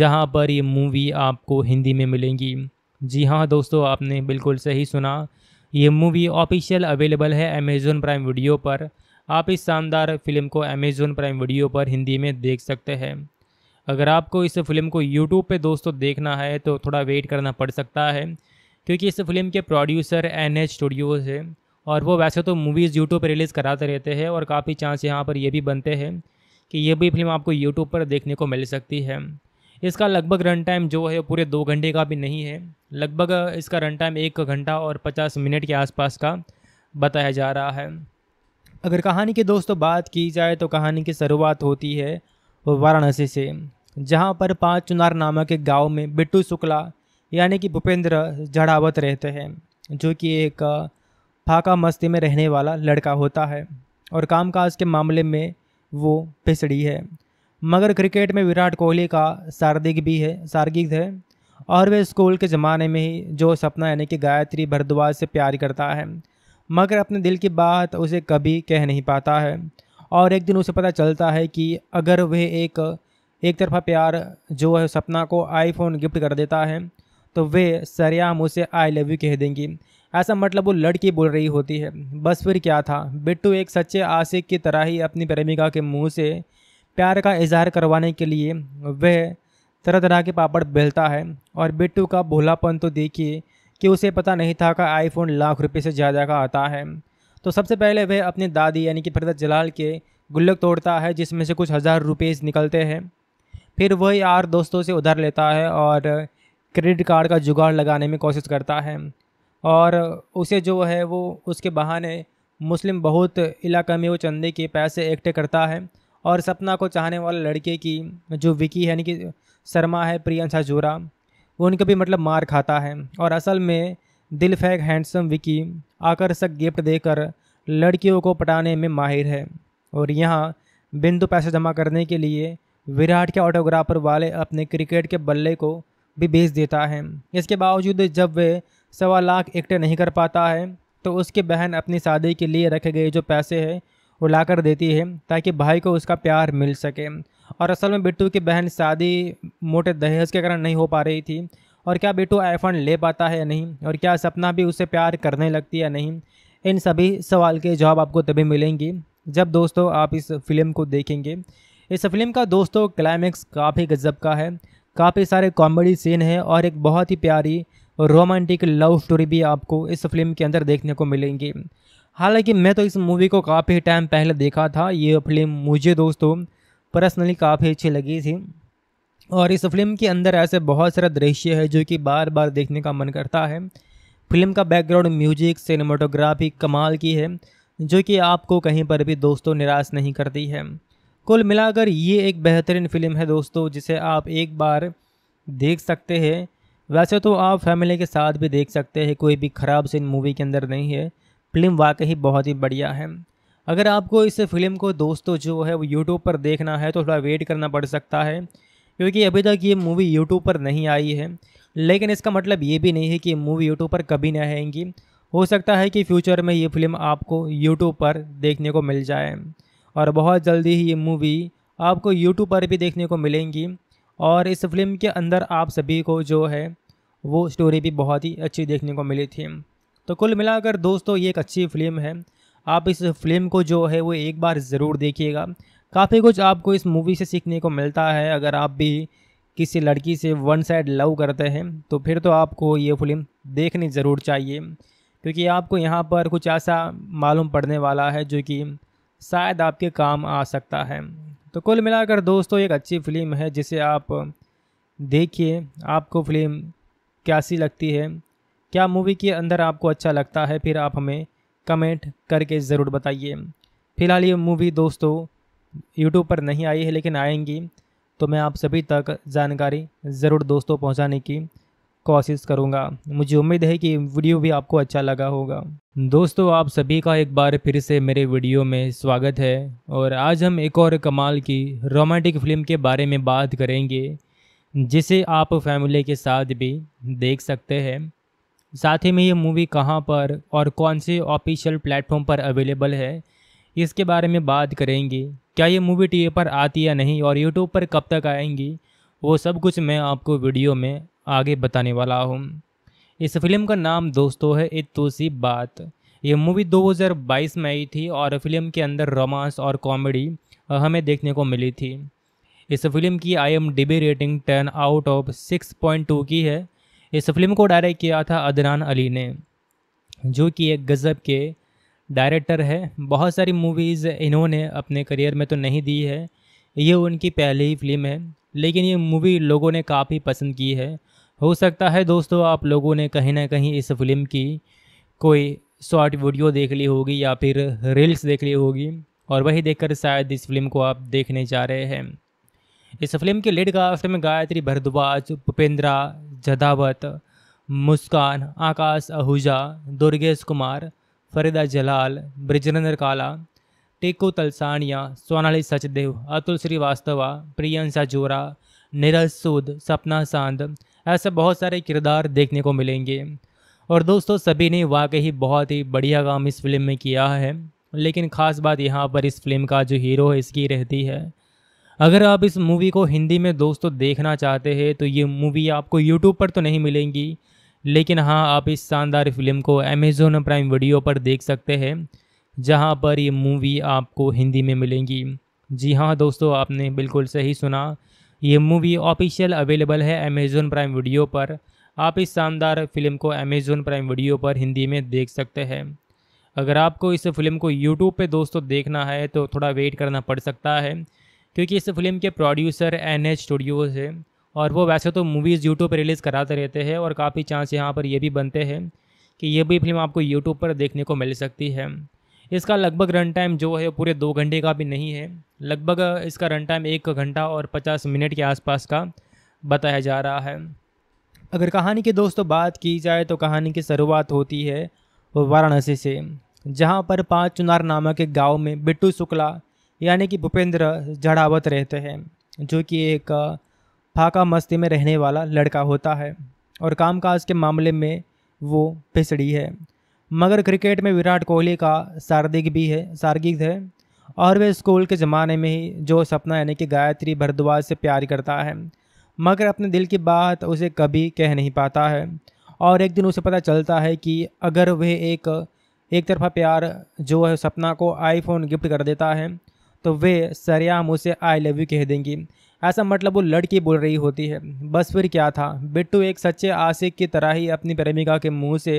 जहाँ पर ये मूवी आपको हिंदी में मिलेंगी जी हाँ दोस्तों आपने बिल्कुल सही सुना ये मूवी ऑफिशियल अवेलेबल है अमेज़ोन प्राइम वीडियो पर आप इस शानदार फिल्म को अमेज़ोन प्राइम वीडियो पर हिंदी में देख सकते हैं अगर आपको इस फिल्म को यूट्यूब पे दोस्तों देखना है तो थोड़ा वेट करना पड़ सकता है क्योंकि इस फिल्म के प्रोड्यूसर एन एच स्टूडियोज़ है और वो वैसे तो मूवीज़ यूट्यूब पर रिलीज़ कराते रहते हैं और काफ़ी चांस यहाँ पर ये भी बनते हैं कि ये भी फिल्म आपको यूट्यूब पर देखने को मिल सकती है इसका लगभग रन टाइम जो है पूरे दो घंटे का भी नहीं है लगभग इसका रन टाइम एक घंटा और पचास मिनट के आसपास का बताया जा रहा है अगर कहानी की दोस्तों बात की जाए तो कहानी की शुरुआत होती है वाराणसी से जहाँ पर पाँच चुनार नामक एक गाँव में बिट्टू शुक्ला यानी कि भूपेंद्र जड़ावत रहते हैं जो कि एक फाका मस्ती में रहने वाला लड़का होता है और कामकाज के मामले में वो पिछड़ी है मगर क्रिकेट में विराट कोहली का शार्दिक भी है शार्गिक है और वे स्कूल के ज़माने में ही जो सपना यानी कि गायत्री भरद्वाज से प्यार करता है मगर अपने दिल की बात उसे कभी कह नहीं पाता है और एक दिन उसे पता चलता है कि अगर वह एक एक तरफा प्यार जो है सपना को आईफोन गिफ्ट कर देता है तो वे सरेआम उसे आई लव यू कह देंगी ऐसा मतलब वो लड़की बोल रही होती है बस फिर क्या था बिट्टू एक सच्चे आशिक की तरह ही अपनी प्रेमिका के मुंह से प्यार का इजहार करवाने के लिए वह तरह तरह के पापड़ बेलता है और बिट्टू का भोलापन तो देखिए कि उसे पता नहीं था कि आईफोन लाख रुपए से ज़्यादा का आता है तो सबसे पहले वह अपनी दादी यानी कि फिरदा जलाल के गुल्लक तोड़ता है जिसमें से कुछ हज़ार रुपये निकलते हैं फिर वही यार दोस्तों से उधार लेता है और क्रेडिट कार्ड का जुगाड़ लगाने में कोशिश करता है और उसे जो है वो उसके बहाने मुस्लिम बहुत इलाके में वो चंदे के पैसे इकट्ठे करता है और सपना को चाहने वाले लड़के की जो विकी है यानी कि शर्मा है प्रियंशा जोरा वो भी मतलब मार खाता है और असल में दिल फैक हैंडसम विकी आकर्षक गिफ्ट देकर लड़कियों को पटाने में माहिर है और यहाँ बिंदु पैसे जमा करने के लिए विराट के ऑटोग्राफर वाले अपने क्रिकेट के बल्ले को भी बेच देता है इसके बावजूद जब वह सवा लाख एक्टर नहीं कर पाता है तो उसकी बहन अपनी शादी के लिए रखे गए जो पैसे है वो ला कर देती है ताकि भाई को उसका प्यार मिल सके और असल में बिट्टू की बहन शादी मोटे दहेज के कारण नहीं हो पा रही थी और क्या बिट्टू आईफोन ले पाता है या नहीं और क्या सपना भी उसे प्यार करने लगती है या नहीं इन सभी सवाल के जवाब आपको तभी मिलेंगी जब दोस्तों आप इस फिल्म को देखेंगे इस फिल्म का दोस्तों क्लाइमैक्स काफ़ी गजब का है काफ़ी सारे कॉमेडी सीन हैं और एक बहुत ही प्यारी रोमांटिक लव स्टोरी भी आपको इस फिल्म के अंदर देखने को मिलेंगी हालांकि मैं तो इस मूवी को काफ़ी टाइम पहले देखा था ये फिल्म मुझे दोस्तों पर्सनली काफ़ी अच्छी लगी थी और इस फिल्म के अंदर ऐसे बहुत सारे दृश्य है जो कि बार बार देखने का मन करता है फिल्म का बैकग्राउंड म्यूजिक सिनेमाटोग्राफी कमाल की है जो कि आपको कहीं पर भी दोस्तों निराश नहीं करती है कुल मिलाकर ये एक बेहतरीन फिल्म है दोस्तों जिसे आप एक बार देख सकते हैं वैसे तो आप फैमिली के साथ भी देख सकते हैं कोई भी ख़राब सीन मूवी के अंदर नहीं है फिल्म वाकई बहुत ही बढ़िया है अगर आपको इस फिल्म को दोस्तों जो है वो यूट्यूब पर देखना है तो थोड़ा वेट करना पड़ सकता है क्योंकि अभी तक ये मूवी यूट्यूब पर नहीं आई है लेकिन इसका मतलब ये भी नहीं है कि मूवी यूट्यूब पर कभी नहीं आएंगी हो सकता है कि फ्यूचर में ये फिल्म आपको यूट्यूब पर देखने को मिल जाए और बहुत जल्दी ही ये मूवी आपको यूट्यूब पर भी देखने को मिलेंगी और इस फिल्म के अंदर आप सभी को जो है वो स्टोरी भी बहुत ही अच्छी देखने को मिली थी तो कुल मिलाकर दोस्तों ये एक अच्छी फिल्म है आप इस फिल्म को जो है वो एक बार ज़रूर देखिएगा काफ़ी कुछ आपको इस मूवी से सीखने को मिलता है अगर आप भी किसी लड़की से वन साइड लव करते हैं तो फिर तो आपको ये फिल्म देखनी ज़रूर चाहिए क्योंकि आपको यहाँ पर कुछ ऐसा मालूम पड़ने वाला है जो कि शायद आपके काम आ सकता है तो कुल मिलाकर दोस्तों एक अच्छी फिल्म है जिसे आप देखिए आपको फिल्म कैसी लगती है क्या मूवी के अंदर आपको अच्छा लगता है फिर आप हमें कमेंट करके ज़रूर बताइए फिलहाल ये मूवी दोस्तों यूट्यूब पर नहीं आई है लेकिन आएंगी तो मैं आप सभी तक जानकारी ज़रूर दोस्तों पहुंचाने की कोशिश करूँगा मुझे उम्मीद है कि वीडियो भी आपको अच्छा लगा होगा दोस्तों आप सभी का एक बार फिर से मेरे वीडियो में स्वागत है और आज हम एक और कमाल की रोमांटिक फिल्म के बारे में बात करेंगे जिसे आप फैमिली के साथ भी देख सकते हैं साथ ही में ये मूवी कहाँ पर और कौन से ऑफिशियल प्लेटफॉर्म पर अवेलेबल है इसके बारे में बात करेंगे क्या ये मूवी टी पर आती या नहीं और यूट्यूब पर कब तक आएंगी वो सब कुछ मैं आपको वीडियो में आगे बताने वाला हूँ इस फिल्म का नाम दोस्तों है तो सी बात ये मूवी 2022 में आई थी और फिल्म के अंदर रोमांस और कॉमेडी हमें देखने को मिली थी इस फिल्म की I M rating ten out of six point two की है इस फिल्म को डायरेक्ट किया था अदनान अली ने जो कि एक गज़ब के डायरेक्टर है बहुत सारी मूवीज़ इन्होंने अपने करियर में तो नहीं दी है ये उनकी पहली ही फिल्म है लेकिन ये मूवी लोगों ने काफ़ी पसंद की है हो सकता है दोस्तों आप लोगों ने कहीं ना कहीं इस फिल्म की कोई शॉर्ट वीडियो देख ली होगी या फिर रील्स देख ली होगी और वही देखकर शायद इस फिल्म को आप देखने जा रहे हैं इस फिल्म के लीड कास्ट में गायत्री भरद्वाज भूपेंद्रा जदावत मुस्कान आकाश आहूजा दुर्गेश कुमार फरीदा जलाल ब्रजरेंद्र काला टीकू तलसानिया सोनाली सचदेव अतुल श्रीवास्तवा प्रियंशा जोरा नीरज सूद सपना सांद ऐसे बहुत सारे किरदार देखने को मिलेंगे और दोस्तों सभी ने वाकई बहुत ही बढ़िया काम इस फिल्म में किया है लेकिन ख़ास बात यहाँ पर इस फिल्म का जो हीरो है इसकी रहती है अगर आप इस मूवी को हिंदी में दोस्तों देखना चाहते हैं तो ये मूवी आपको यूट्यूब पर तो नहीं मिलेंगी लेकिन हाँ आप इस शानदार फिल्म को अमेज़ोन प्राइम वीडियो पर देख सकते हैं जहाँ पर ये मूवी आपको हिंदी में मिलेंगी जी हाँ दोस्तों आपने बिल्कुल सही सुना ये मूवी ऑफिशियल अवेलेबल है अमेज़ोन प्राइम वीडियो पर आप इस शानदार फिल्म को अमेज़ोन प्राइम वीडियो पर हिंदी में देख सकते हैं अगर आपको इस फिल्म को यूट्यूब पे दोस्तों देखना है तो थोड़ा वेट करना पड़ सकता है क्योंकि इस फिल्म के प्रोड्यूसर एन एच स्टूडियोज़ है और वो वैसे तो मूवीज़ यूट्यूब पर रिलीज़ कराते रहते हैं और काफ़ी चांस यहाँ पर ये भी बनते हैं कि ये भी फिल्म आपको यूट्यूब पर देखने को मिल सकती है इसका लगभग रन टाइम जो है पूरे दो घंटे का भी नहीं है लगभग इसका रन टाइम एक घंटा और पचास मिनट के आसपास का बताया जा रहा है अगर कहानी की दोस्तों बात की जाए तो कहानी की शुरुआत होती है वाराणसी से जहाँ पर पाँच चुनार नामक एक गाँव में बिट्टू शुक्ला यानी कि भूपेंद्र जड़ावत रहते हैं जो कि एक फाका मस्ती में रहने वाला लड़का होता है और कामकाज के मामले में वो पिछड़ी है मगर क्रिकेट में विराट कोहली का शार्दिक भी है शार्गिक है और वह स्कूल के ज़माने में ही जो सपना यानी कि गायत्री भरद्वाज से प्यार करता है मगर अपने दिल की बात उसे कभी कह नहीं पाता है और एक दिन उसे पता चलता है कि अगर वह एक एक तरफा प्यार जो है सपना को आईफोन गिफ्ट कर देता है तो वे सरयाम उसे आई लव यू कह देंगी ऐसा मतलब वो लड़की बोल रही होती है बस फिर क्या था बिट्टू एक सच्चे आशिक की तरह ही अपनी प्रेमिका के मुंह से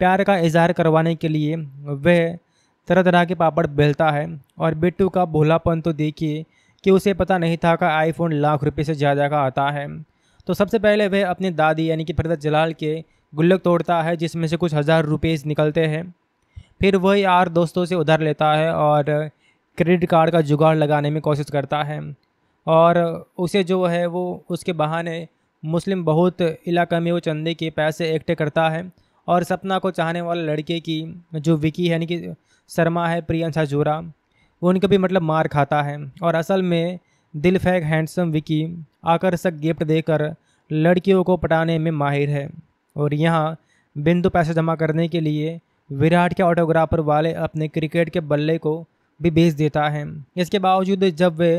प्यार का इजहार करवाने के लिए वह तरह तरह के पापड़ बेलता है और बिट्टू का भोलापन तो देखिए कि उसे पता नहीं था कि आईफोन लाख रुपए से ज़्यादा का आता है तो सबसे पहले वह अपनी दादी यानी कि फरदत जलाल के गुल्लक तोड़ता है जिसमें से कुछ हज़ार रुपये निकलते हैं फिर वह यार दोस्तों से उधार लेता है और क्रेडिट कार्ड का जुगाड़ लगाने में कोशिश करता है और उसे जो है वो उसके बहाने मुस्लिम बहुत इलाके में वो चंदे के पैसे इकट्ठे करता है और सपना को चाहने वाले लड़के की जो विकी है यानी कि शर्मा है प्रियंशा जोरा वो भी मतलब मार खाता है और असल में दिल फैक हैंडसम विकी आकर्षक गिफ्ट देकर लड़कियों को पटाने में माहिर है और यहाँ बिंदु पैसे जमा करने के लिए विराट के ऑटोग्राफर वाले अपने क्रिकेट के बल्ले को भी बेच देता है इसके बावजूद जब वे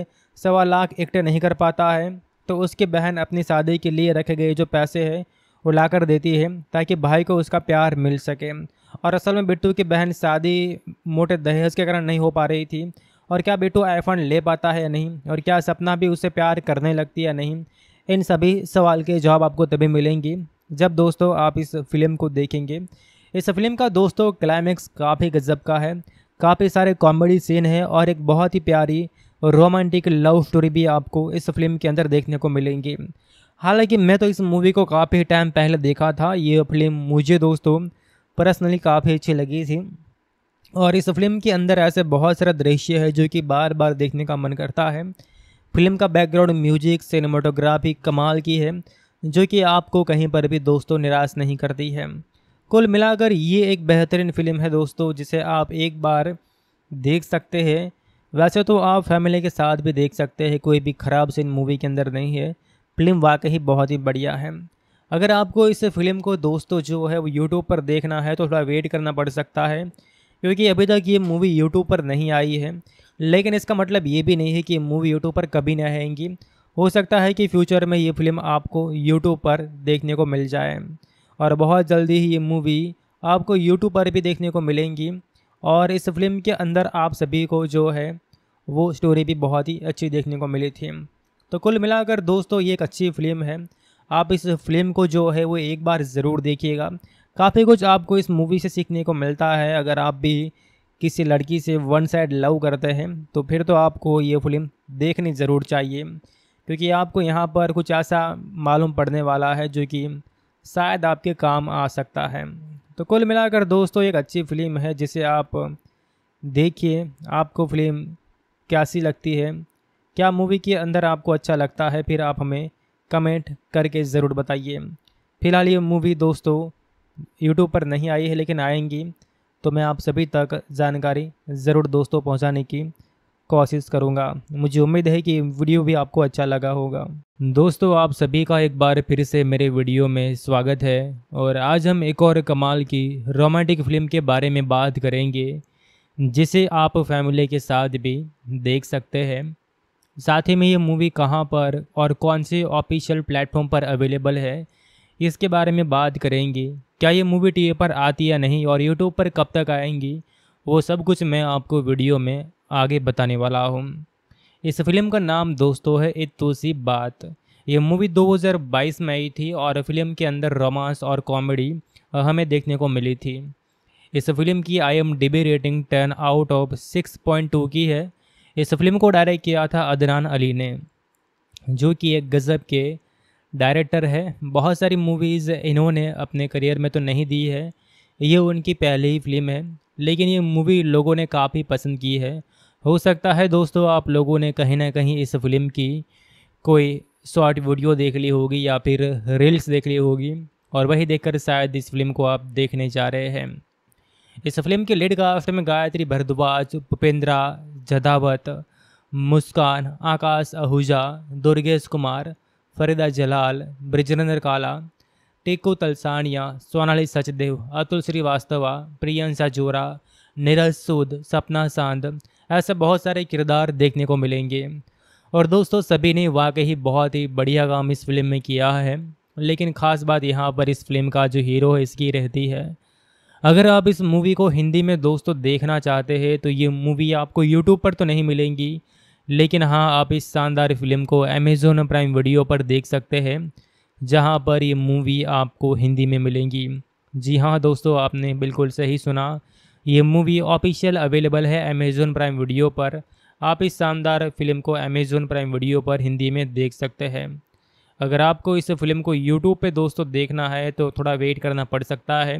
सवा लाख इकट्ठे नहीं कर पाता है तो उसके बहन अपनी शादी के लिए रखे गए जो पैसे हैं वो ला कर देती है ताकि भाई को उसका प्यार मिल सके और असल में बिट्टू की बहन शादी मोटे दहेज के कारण नहीं हो पा रही थी और क्या बिट्टू आईफोन ले पाता है या नहीं और क्या सपना भी उसे प्यार करने लगती है नहीं इन सभी सवाल के जवाब आपको तभी मिलेंगी जब दोस्तों आप इस फिल्म को देखेंगे इस फिल्म का दोस्तों क्लाइमैक्स काफ़ी गजब का है काफ़ी सारे कॉमेडी सीन है और एक बहुत ही प्यारी रोमांटिक लव स्टोरी भी आपको इस फिल्म के अंदर देखने को मिलेंगी हालांकि मैं तो इस मूवी को काफ़ी टाइम पहले देखा था ये फिल्म मुझे दोस्तों पर्सनली काफ़ी अच्छी लगी थी और इस फिल्म के अंदर ऐसे बहुत सारे दृश्य है जो कि बार बार देखने का मन करता है फिल्म का बैकग्राउंड म्यूजिक सिनेमाटोग्राफी कमाल की है जो कि आपको कहीं पर भी दोस्तों निराश नहीं करती है कुल मिलाकर ये एक बेहतरीन फिल्म है दोस्तों जिसे आप एक बार देख सकते हैं वैसे तो आप फैमिली के साथ भी देख सकते हैं कोई भी ख़राब सीन मूवी के अंदर नहीं है फिल्म वाकई बहुत ही बढ़िया है अगर आपको इस फिल्म को दोस्तों जो है वो यूट्यूब पर देखना है तो थोड़ा वेट करना पड़ सकता है क्योंकि अभी तक ये मूवी यूट्यूब पर नहीं आई है लेकिन इसका मतलब ये भी नहीं है कि मूवी यूट्यूब पर कभी नहीं आएंगी हो सकता है कि फ्यूचर में ये फिल्म आपको यूट्यूब पर देखने को मिल जाए और बहुत जल्दी ही ये मूवी आपको यूट्यूब पर भी देखने को मिलेंगी और इस फिल्म के अंदर आप सभी को जो है वो स्टोरी भी बहुत ही अच्छी देखने को मिली थी तो कुल मिलाकर दोस्तों ये एक अच्छी फिल्म है आप इस फिल्म को जो है वो एक बार ज़रूर देखिएगा काफ़ी कुछ आपको इस मूवी से सीखने को मिलता है अगर आप भी किसी लड़की से वन साइड लव करते हैं तो फिर तो आपको ये फिल्म देखनी ज़रूर चाहिए क्योंकि आपको यहाँ पर कुछ ऐसा मालूम पड़ने वाला है जो कि शायद आपके काम आ सकता है तो कुल मिलाकर दोस्तों एक अच्छी फिल्म है जिसे आप देखिए आपको फिल्म कैसी लगती है क्या मूवी के अंदर आपको अच्छा लगता है फिर आप हमें कमेंट करके ज़रूर बताइए फिलहाल ये मूवी दोस्तों यूट्यूब पर नहीं आई है लेकिन आएंगी तो मैं आप सभी तक जानकारी ज़रूर दोस्तों पहुंचाने की कोशिश करूंगा मुझे उम्मीद है कि वीडियो भी आपको अच्छा लगा होगा दोस्तों आप सभी का एक बार फिर से मेरे वीडियो में स्वागत है और आज हम एक और कमाल की रोमांटिक फिल्म के बारे में बात करेंगे जिसे आप फैमिली के साथ भी देख सकते हैं साथ ही में ये मूवी कहाँ पर और कौन से ऑफिशियल प्लेटफॉर्म पर अवेलेबल है इसके बारे में बात करेंगे क्या ये मूवी टी पर आती या नहीं और यूट्यूब पर कब तक आएंगी वो सब कुछ मैं आपको वीडियो में आगे बताने वाला हूँ इस फिल्म का नाम दोस्तों है तो सी बात ये मूवी 2022 में आई थी और फिल्म के अंदर रोमांस और कॉमेडी हमें देखने को मिली थी इस फिल्म की I M rating ten out of two की है इस फिल्म को डायरेक्ट किया था अदनान अली ने जो कि एक गज़ब के डायरेक्टर है बहुत सारी मूवीज़ इन्होंने अपने करियर में तो नहीं दी है ये उनकी पहली ही फिल्म है लेकिन ये मूवी लोगों ने काफ़ी पसंद की है हो सकता है दोस्तों आप लोगों ने कहीं ना कहीं इस फिल्म की कोई शॉर्ट वीडियो देख ली होगी या फिर रील्स देख ली होगी और वही देखकर शायद इस फिल्म को आप देखने जा रहे हैं इस फिल्म के लीड कास्ट में गायत्री भरद्वाज उपेंद्रा जदावत मुस्कान आकाश आहूजा दुर्गेश कुमार फरीदा जलाल ब्रजेंद्र काला टीकू तलसानिया सोनाली सचदेव अतुल श्रीवास्तवा प्रियंसा जोरा नीरज सूद सपना सांद ऐसे बहुत सारे किरदार देखने को मिलेंगे और दोस्तों सभी ने वाकई बहुत ही बढ़िया काम इस फिल्म में किया है लेकिन ख़ास बात यहाँ पर इस फिल्म का जो हीरो है इसकी रहती है अगर आप इस मूवी को हिंदी में दोस्तों देखना चाहते हैं तो ये मूवी आपको यूट्यूब पर तो नहीं मिलेंगी लेकिन हाँ आप इस शानदार फिल्म को अमेज़ोन प्राइम वीडियो पर देख सकते हैं जहाँ पर ये मूवी आपको हिंदी में मिलेंगी जी हाँ दोस्तों आपने बिल्कुल सही सुना ये मूवी ऑफिशियल अवेलेबल है अमेज़ोन प्राइम वीडियो पर आप इस शानदार फिल्म को अमेज़ोन प्राइम वीडियो पर हिंदी में देख सकते हैं अगर आपको इस फिल्म को यूट्यूब पे दोस्तों देखना है तो थोड़ा वेट करना पड़ सकता है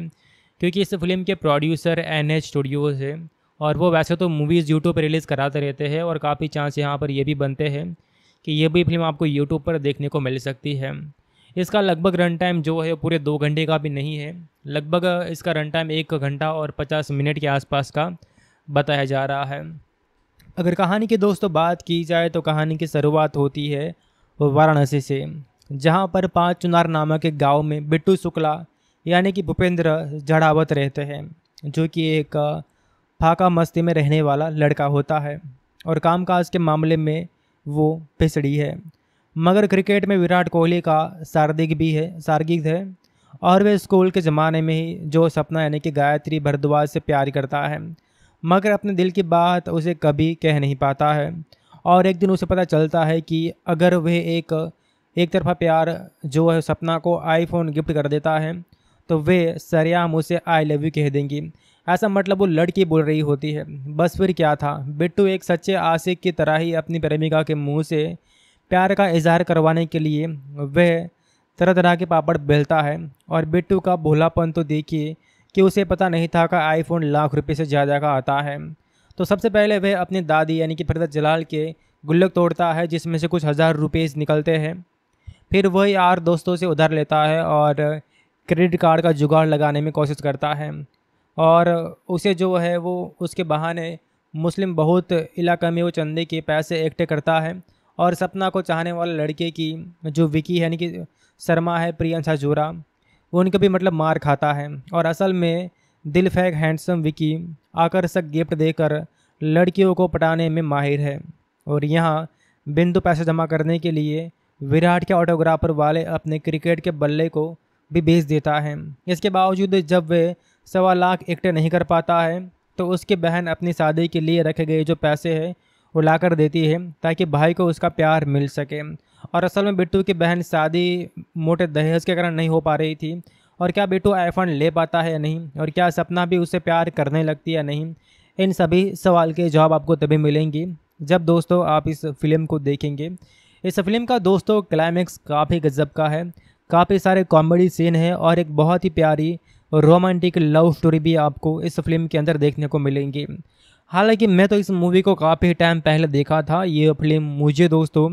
क्योंकि इस फिल्म के प्रोड्यूसर एन एच स्टूडियोज़ है और वो वैसे तो मूवीज़ यूट्यूब पर रिलीज़ कराते रहते हैं और काफ़ी चांस यहाँ पर ये भी बनते हैं कि ये भी फिल्म आपको यूट्यूब पर देखने को मिल सकती है इसका लगभग रन टाइम जो है पूरे दो घंटे का भी नहीं है लगभग इसका रन टाइम एक घंटा और पचास मिनट के आसपास का बताया जा रहा है अगर कहानी की दोस्तों बात की जाए तो कहानी की शुरुआत होती है वाराणसी से जहाँ पर पाँच चुनार नामक एक गाँव में बिट्टू शुक्ला यानी कि भूपेंद्र जड़ावत रहते हैं जो कि एक फाका मस्ती में रहने वाला लड़का होता है और कामकाज के मामले में वो पिछड़ी है मगर क्रिकेट में विराट कोहली का शार्दिक भी है शार्गिक है और वे स्कूल के ज़माने में ही जो सपना यानी कि गायत्री भरद्वाज से प्यार करता है मगर अपने दिल की बात उसे कभी कह नहीं पाता है और एक दिन उसे पता चलता है कि अगर वह एक एक तरफा प्यार जो है सपना को आईफोन गिफ्ट कर देता है तो वे सरेआम उसे आई लव यू कह देंगी ऐसा मतलब वो लड़की बोल रही होती है बस फिर क्या था बिट्टू एक सच्चे आशिक की तरह ही अपनी प्रेमिका के मुंह से प्यार का इजहार करवाने के लिए वह तरह तरह के पापड़ बेलता है और बिट्टू का भोलापन तो देखिए कि उसे पता नहीं था कि आईफोन लाख रुपए से ज़्यादा का आता है तो सबसे पहले वह अपनी दादी यानी कि फरदत जलाल के गुल्लक तोड़ता है जिसमें से कुछ हज़ार रुपये निकलते हैं फिर वही यार दोस्तों से उधार लेता है और क्रेडिट कार्ड का जुगाड़ लगाने में कोशिश करता है और उसे जो है वो उसके बहाने मुस्लिम बहुत इलाका में वो चंदे के पैसे इकट्ठे करता है और सपना को चाहने वाले लड़के की जो विकी है यानी कि शर्मा है प्रियंशा जोरा वो भी मतलब मार खाता है और असल में दिल फैक हैंडसम विकी आकर्षक गिफ्ट देकर लड़कियों को पटाने में माहिर है और यहाँ बिंदु पैसे जमा करने के लिए विराट के ऑटोग्राफर वाले अपने क्रिकेट के बल्ले को भी बेच देता है इसके बावजूद जब वह सवा लाख इकट्ठे नहीं कर पाता है तो उसकी बहन अपनी शादी के लिए रखे गए जो पैसे हैं वो ला कर देती है ताकि भाई को उसका प्यार मिल सके और असल में बिट्टू की बहन शादी मोटे दहेज के कारण नहीं हो पा रही थी और क्या बिट्टू आईफोन ले पाता है या नहीं और क्या सपना भी उससे प्यार करने लगती है या नहीं इन सभी सवाल के जवाब आपको तभी मिलेंगी जब दोस्तों आप इस फिल्म को देखेंगे इस फिल्म का दोस्तों क्लाइमैक्स काफ़ी गजब का है काफ़ी सारे कॉमेडी सीन हैं और एक बहुत ही प्यारी रोमांटिक लव स्टोरी भी आपको इस फिल्म के अंदर देखने को मिलेंगी हालांकि मैं तो इस मूवी को काफ़ी टाइम पहले देखा था ये फिल्म मुझे दोस्तों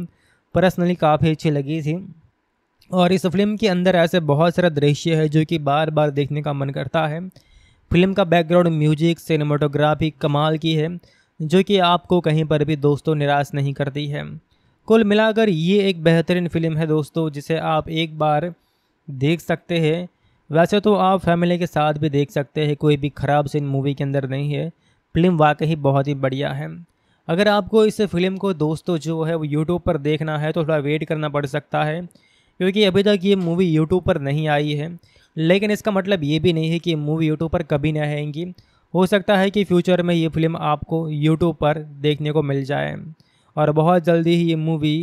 पर्सनली काफ़ी अच्छी लगी थी और इस फिल्म के अंदर ऐसे बहुत सारे दृश्य है जो कि बार बार देखने का मन करता है फिल्म का बैकग्राउंड म्यूजिक सिनेमाटोग्राफी कमाल की है जो कि आपको कहीं पर भी दोस्तों निराश नहीं करती है कुल मिलाकर ये एक बेहतरीन फिल्म है दोस्तों जिसे आप एक बार देख सकते हैं वैसे तो आप फैमिली के साथ भी देख सकते हैं कोई भी ख़राब सीन मूवी के अंदर नहीं है फिल्म वाकई बहुत ही बढ़िया है अगर आपको इस फिल्म को दोस्तों जो है वो यूट्यूब पर देखना है तो थोड़ा वेट करना पड़ सकता है क्योंकि अभी तक ये मूवी यूट्यूब पर नहीं आई है लेकिन इसका मतलब ये भी नहीं है कि मूवी यूट्यूब पर कभी नहीं आएंगी हो सकता है कि फ्यूचर में ये फिल्म आपको यूट्यूब पर देखने को मिल जाए और बहुत जल्दी ही ये मूवी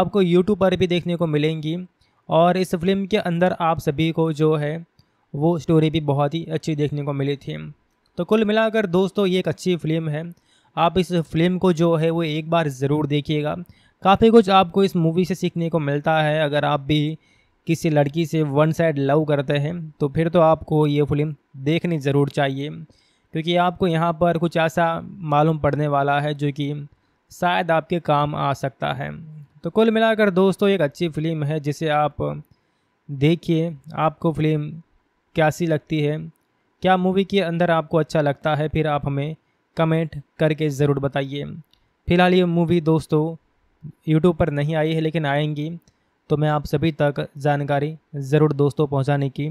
आपको यूट्यूब पर भी देखने को मिलेंगी और इस फिल्म के अंदर आप सभी को जो है वो स्टोरी भी बहुत ही अच्छी देखने को मिली थी तो कुल मिलाकर दोस्तों ये एक अच्छी फिल्म है आप इस फिल्म को जो है वो एक बार ज़रूर देखिएगा काफ़ी कुछ आपको इस मूवी से सीखने को मिलता है अगर आप भी किसी लड़की से वन साइड लव करते हैं तो फिर तो आपको ये फिल्म देखनी ज़रूर चाहिए क्योंकि आपको यहाँ पर कुछ ऐसा मालूम पड़ने वाला है जो कि शायद आपके काम आ सकता है तो कुल मिलाकर दोस्तों एक अच्छी फिल्म है जिसे आप देखिए आपको फिल्म कैसी लगती है क्या मूवी के अंदर आपको अच्छा लगता है फिर आप हमें कमेंट करके ज़रूर बताइए फ़िलहाल ये मूवी दोस्तों यूट्यूब पर नहीं आई है लेकिन आएंगी तो मैं आप सभी तक जानकारी ज़रूर दोस्तों पहुंचाने की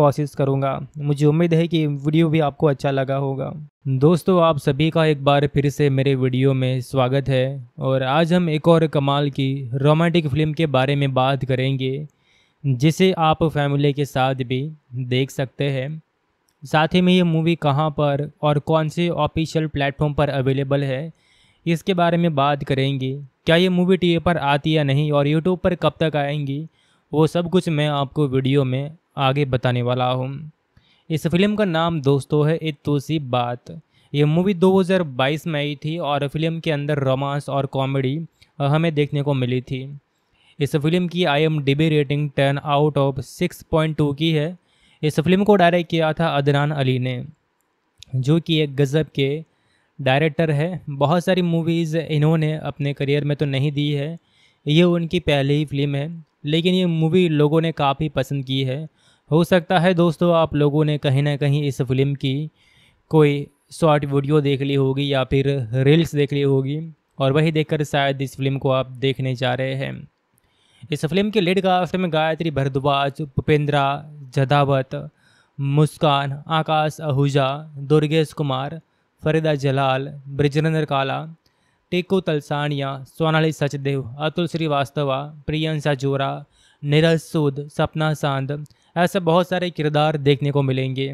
कोशिश करूँगा मुझे उम्मीद है कि वीडियो भी आपको अच्छा लगा होगा दोस्तों आप सभी का एक बार फिर से मेरे वीडियो में स्वागत है और आज हम एक और कमाल की रोमांटिक फिल्म के बारे में बात करेंगे जिसे आप फैमिली के साथ भी देख सकते हैं साथ ही में ये मूवी कहाँ पर और कौन से ऑफिशियल प्लेटफॉर्म पर अवेलेबल है इसके बारे में बात करेंगे क्या ये मूवी टी पर आती या नहीं और यूट्यूब पर कब तक आएंगी वो सब कुछ मैं आपको वीडियो में आगे बताने वाला हूँ इस फिल्म का नाम दोस्तों है तो सी बात ये मूवी 2022 में आई थी और फिल्म के अंदर रोमांस और कॉमेडी हमें देखने को मिली थी इस फिल्म की I M rating ten out of six point two की है इस फिल्म को डायरेक्ट किया था अदनान अली ने जो कि एक गज़ब के डायरेक्टर है बहुत सारी मूवीज़ इन्होंने अपने करियर में तो नहीं दी है ये उनकी पहली ही फिल्म है लेकिन ये मूवी लोगों ने काफ़ी पसंद की है हो सकता है दोस्तों आप लोगों ने कहीं ना कहीं इस फिल्म की कोई शॉर्ट वीडियो देख ली होगी या फिर रील्स देख ली होगी और वही देखकर शायद इस फिल्म को आप देखने जा रहे हैं इस फिल्म के लीड कास्ट में गायत्री भरद्वाज भूपेंद्रा जदावत मुस्कान आकाश आहूजा दुर्गेश कुमार फरीदा जलाल ब्रजनंदर काला टीकू तलसानिया सोनाली सचदेव अतुल श्रीवास्तवा प्रियंसा जोरा नीरज सूद सपना सांद ऐसे बहुत सारे किरदार देखने को मिलेंगे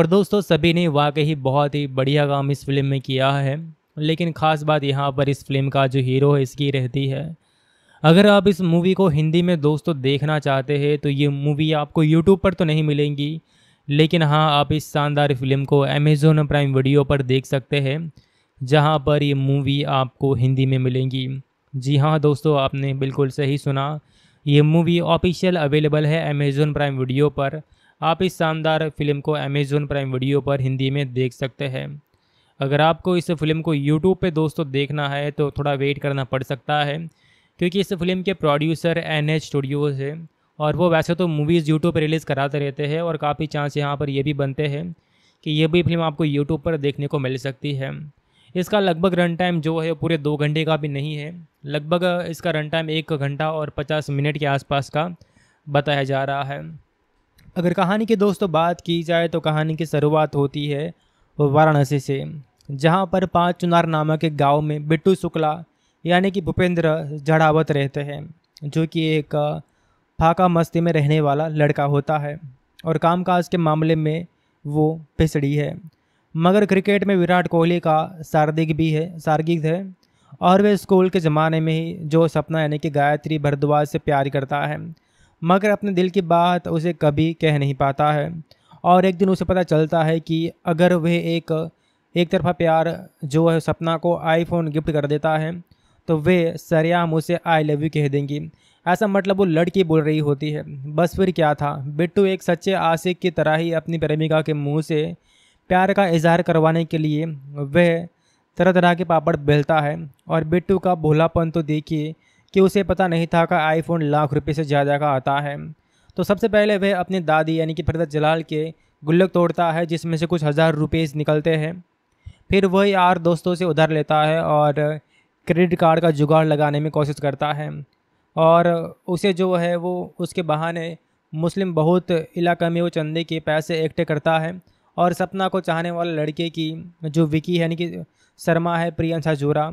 और दोस्तों सभी ने वाकई बहुत ही बढ़िया काम इस फिल्म में किया है लेकिन ख़ास बात यहाँ पर इस फिल्म का जो हीरो है इसकी रहती है अगर आप इस मूवी को हिंदी में दोस्तों देखना चाहते हैं तो ये मूवी आपको यूट्यूब पर तो नहीं मिलेंगी लेकिन हाँ आप इस शानदार फिल्म को अमेज़ोन प्राइम वीडियो पर देख सकते हैं जहाँ पर ये मूवी आपको हिंदी में मिलेंगी जी हाँ दोस्तों आपने बिल्कुल सही सुना ये मूवी ऑफिशियल अवेलेबल है अमेज़ोन प्राइम वीडियो पर आप इस शानदार फिल्म को अमेज़ोन प्राइम वीडियो पर हिंदी में देख सकते हैं अगर आपको इस फिल्म को यूट्यूब पे दोस्तों देखना है तो थोड़ा वेट करना पड़ सकता है क्योंकि इस फिल्म के प्रोड्यूसर एन एच स्टूडियोज़ है और वो वैसे तो मूवीज़ यूट्यूब पर रिलीज़ कराते रहते हैं और काफ़ी चांस यहाँ पर यह भी बनते हैं कि ये भी फिल्म आपको यूट्यूब पर देखने को मिल सकती है इसका लगभग रन टाइम जो है पूरे दो घंटे का भी नहीं है लगभग इसका रन टाइम एक घंटा और पचास मिनट के आसपास का बताया जा रहा है अगर कहानी की दोस्तों बात की जाए तो कहानी की शुरुआत होती है वाराणसी से जहाँ पर पाँच चुनार नामक एक गाँव में बिट्टू शुक्ला यानी कि भूपेंद्र जड़ावत रहते हैं जो कि एक फाका मस्ती में रहने वाला लड़का होता है और कामकाज के मामले में वो पिछड़ी है मगर क्रिकेट में विराट कोहली का शारदिक भी है शार्गिक है और वे स्कूल के ज़माने में ही जो सपना यानी कि गायत्री भरद्वाज से प्यार करता है मगर अपने दिल की बात उसे कभी कह नहीं पाता है और एक दिन उसे पता चलता है कि अगर वह एक एक तरफा प्यार जो है सपना को आईफोन गिफ्ट कर देता है तो वे सरेआम उसे आई लव यू कह देंगी ऐसा मतलब वो लड़की बोल रही होती है बस फिर क्या था बिट्टू एक सच्चे आशिक की तरह ही अपनी प्रेमिका के मुंह से प्यार का इजहार करवाने के लिए वह तरह तरह के पापड़ बेलता है और बिट्टू का भोलापन तो देखिए कि उसे पता नहीं था कि आईफोन लाख रुपए से ज़्यादा का आता है तो सबसे पहले वह अपने दादी यानी कि फरदत जलाल के गुल्लक तोड़ता है जिसमें से कुछ हज़ार रुपीज़ निकलते हैं फिर वह यार दोस्तों से उधार लेता है और क्रेडिट कार्ड का जुगाड़ लगाने में कोशिश करता है और उसे जो है वो उसके बहाने मुस्लिम बहुत इलाका में वो चंदे के पैसे इकट्ठे करता है और सपना को चाहने वाले लड़के की जो विकी है यानी कि शर्मा है प्रियंशा जोरा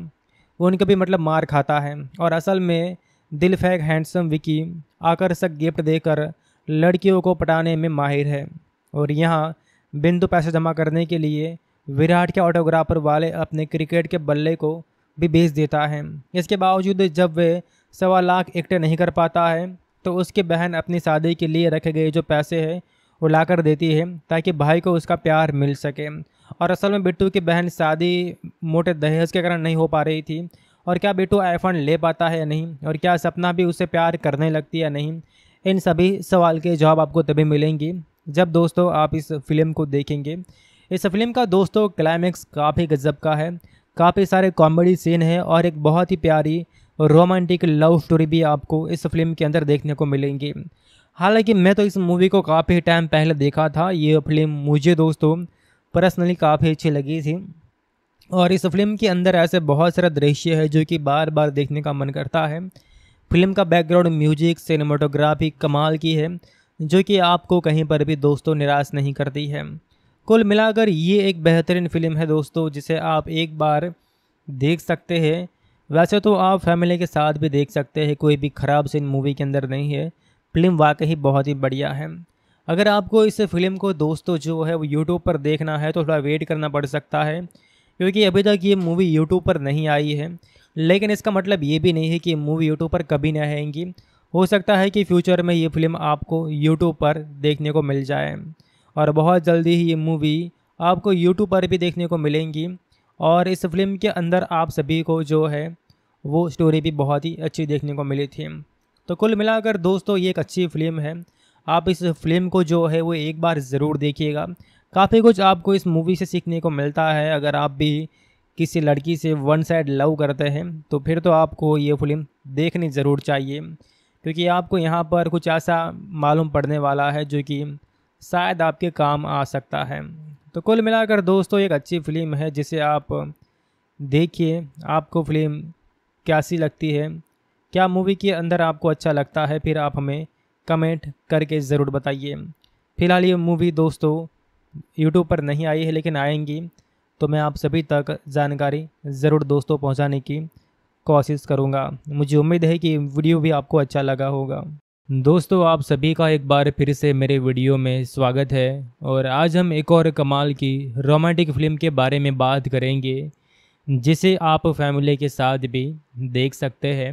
वो उनका भी मतलब मार खाता है और असल में दिल फैक हैंडसम विकी आकर्षक गिफ्ट देकर लड़कियों को पटाने में माहिर है और यहाँ बिंदु पैसे जमा करने के लिए विराट के ऑटोग्राफर वाले अपने क्रिकेट के बल्ले को भी बेच देता है इसके बावजूद जब वे सवा लाख इकट्ठे नहीं कर पाता है तो उसके बहन अपनी शादी के लिए रखे गए जो पैसे हैं वो ला कर देती है ताकि भाई को उसका प्यार मिल सके और असल में बिट्टू की बहन शादी मोटे दहेज के कारण नहीं हो पा रही थी और क्या बिट्टू आईफोन ले पाता है या नहीं और क्या सपना भी उससे प्यार करने लगती है या नहीं इन सभी सवाल के जवाब आपको तभी मिलेंगी जब दोस्तों आप इस फिल्म को देखेंगे इस फिल्म का दोस्तों क्लाइमैक्स काफ़ी गजब का है काफ़ी सारे कॉमेडी सीन हैं और एक बहुत ही प्यारी रोमांटिक लव स्टोरी भी आपको इस फिल्म के अंदर देखने को मिलेंगी हालांकि मैं तो इस मूवी को काफ़ी टाइम पहले देखा था ये फिल्म मुझे दोस्तों पर्सनली काफ़ी अच्छी लगी थी और इस फिल्म के अंदर ऐसे बहुत सारे दृश्य है जो कि बार बार देखने का मन करता है फिल्म का बैकग्राउंड म्यूजिक सिनेमाटोग्राफी कमाल की है जो कि आपको कहीं पर भी दोस्तों निराश नहीं करती है कुल मिलाकर ये एक बेहतरीन फिल्म है दोस्तों जिसे आप एक बार देख सकते हैं वैसे तो आप फैमिली के साथ भी देख सकते हैं कोई भी ख़राब सीन मूवी के अंदर नहीं है फिल्म वाकई बहुत ही बढ़िया है अगर आपको इस फिल्म को दोस्तों जो है वो यूट्यूब पर देखना है तो थोड़ा वेट करना पड़ सकता है क्योंकि अभी तक ये मूवी यूट्यूब पर नहीं आई है लेकिन इसका मतलब ये भी नहीं है कि मूवी यूट्यूब पर कभी नहीं आएंगी हो सकता है कि फ्यूचर में ये फिल्म आपको यूट्यूब पर देखने को मिल जाए और बहुत जल्दी ही ये मूवी आपको यूट्यूब पर भी देखने को मिलेंगी और इस फिल्म के अंदर आप सभी को जो है वो स्टोरी भी बहुत ही अच्छी देखने को मिली थी तो कुल मिलाकर दोस्तों ये एक अच्छी फिल्म है आप इस फिल्म को जो है वो एक बार ज़रूर देखिएगा काफ़ी कुछ आपको इस मूवी से सीखने को मिलता है अगर आप भी किसी लड़की से वन साइड लव करते हैं तो फिर तो आपको ये फिल्म देखनी ज़रूर चाहिए क्योंकि आपको यहाँ पर कुछ ऐसा मालूम पड़ने वाला है जो कि शायद आपके काम आ सकता है तो कुल मिलाकर दोस्तों एक अच्छी फिल्म है जिसे आप देखिए आपको फिल्म कैसी लगती है क्या मूवी के अंदर आपको अच्छा लगता है फिर आप हमें कमेंट करके ज़रूर बताइए फिलहाल ये मूवी दोस्तों यूट्यूब पर नहीं आई है लेकिन आएंगी तो मैं आप सभी तक जानकारी ज़रूर दोस्तों पहुंचाने की कोशिश करूंगा मुझे उम्मीद है कि वीडियो भी आपको अच्छा लगा होगा दोस्तों आप सभी का एक बार फिर से मेरे वीडियो में स्वागत है और आज हम एक और कमाल की रोमांटिक फिल्म के बारे में बात करेंगे जिसे आप फैमिली के साथ भी देख सकते हैं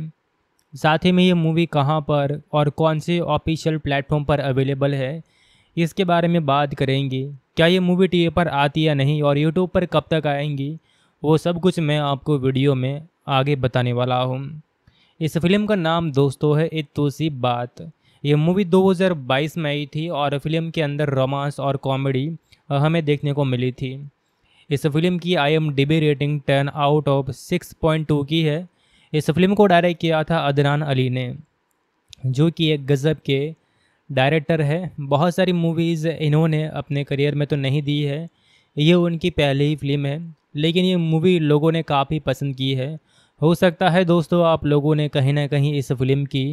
साथ ही में ये मूवी कहाँ पर और कौन से ऑफिशियल प्लेटफॉर्म पर अवेलेबल है इसके बारे में बात करेंगे क्या ये मूवी टी पर आती या नहीं और यूट्यूब पर कब तक आएंगी वो सब कुछ मैं आपको वीडियो में आगे बताने वाला हूँ इस फिल्म का नाम दोस्तों है तो सी बात ये मूवी 2022 में आई थी और फिल्म के अंदर रोमांस और कॉमेडी हमें देखने को मिली थी इस फिल्म की I M rating ten out of two की है इस फिल्म को डायरेक्ट किया था अदनान अली ने जो कि एक गज़ब के डायरेक्टर है बहुत सारी मूवीज़ इन्होंने अपने करियर में तो नहीं दी है ये उनकी पहली ही फिल्म है लेकिन ये मूवी लोगों ने काफ़ी पसंद की है हो सकता है दोस्तों आप लोगों ने कहीं ना कहीं इस फिल्म की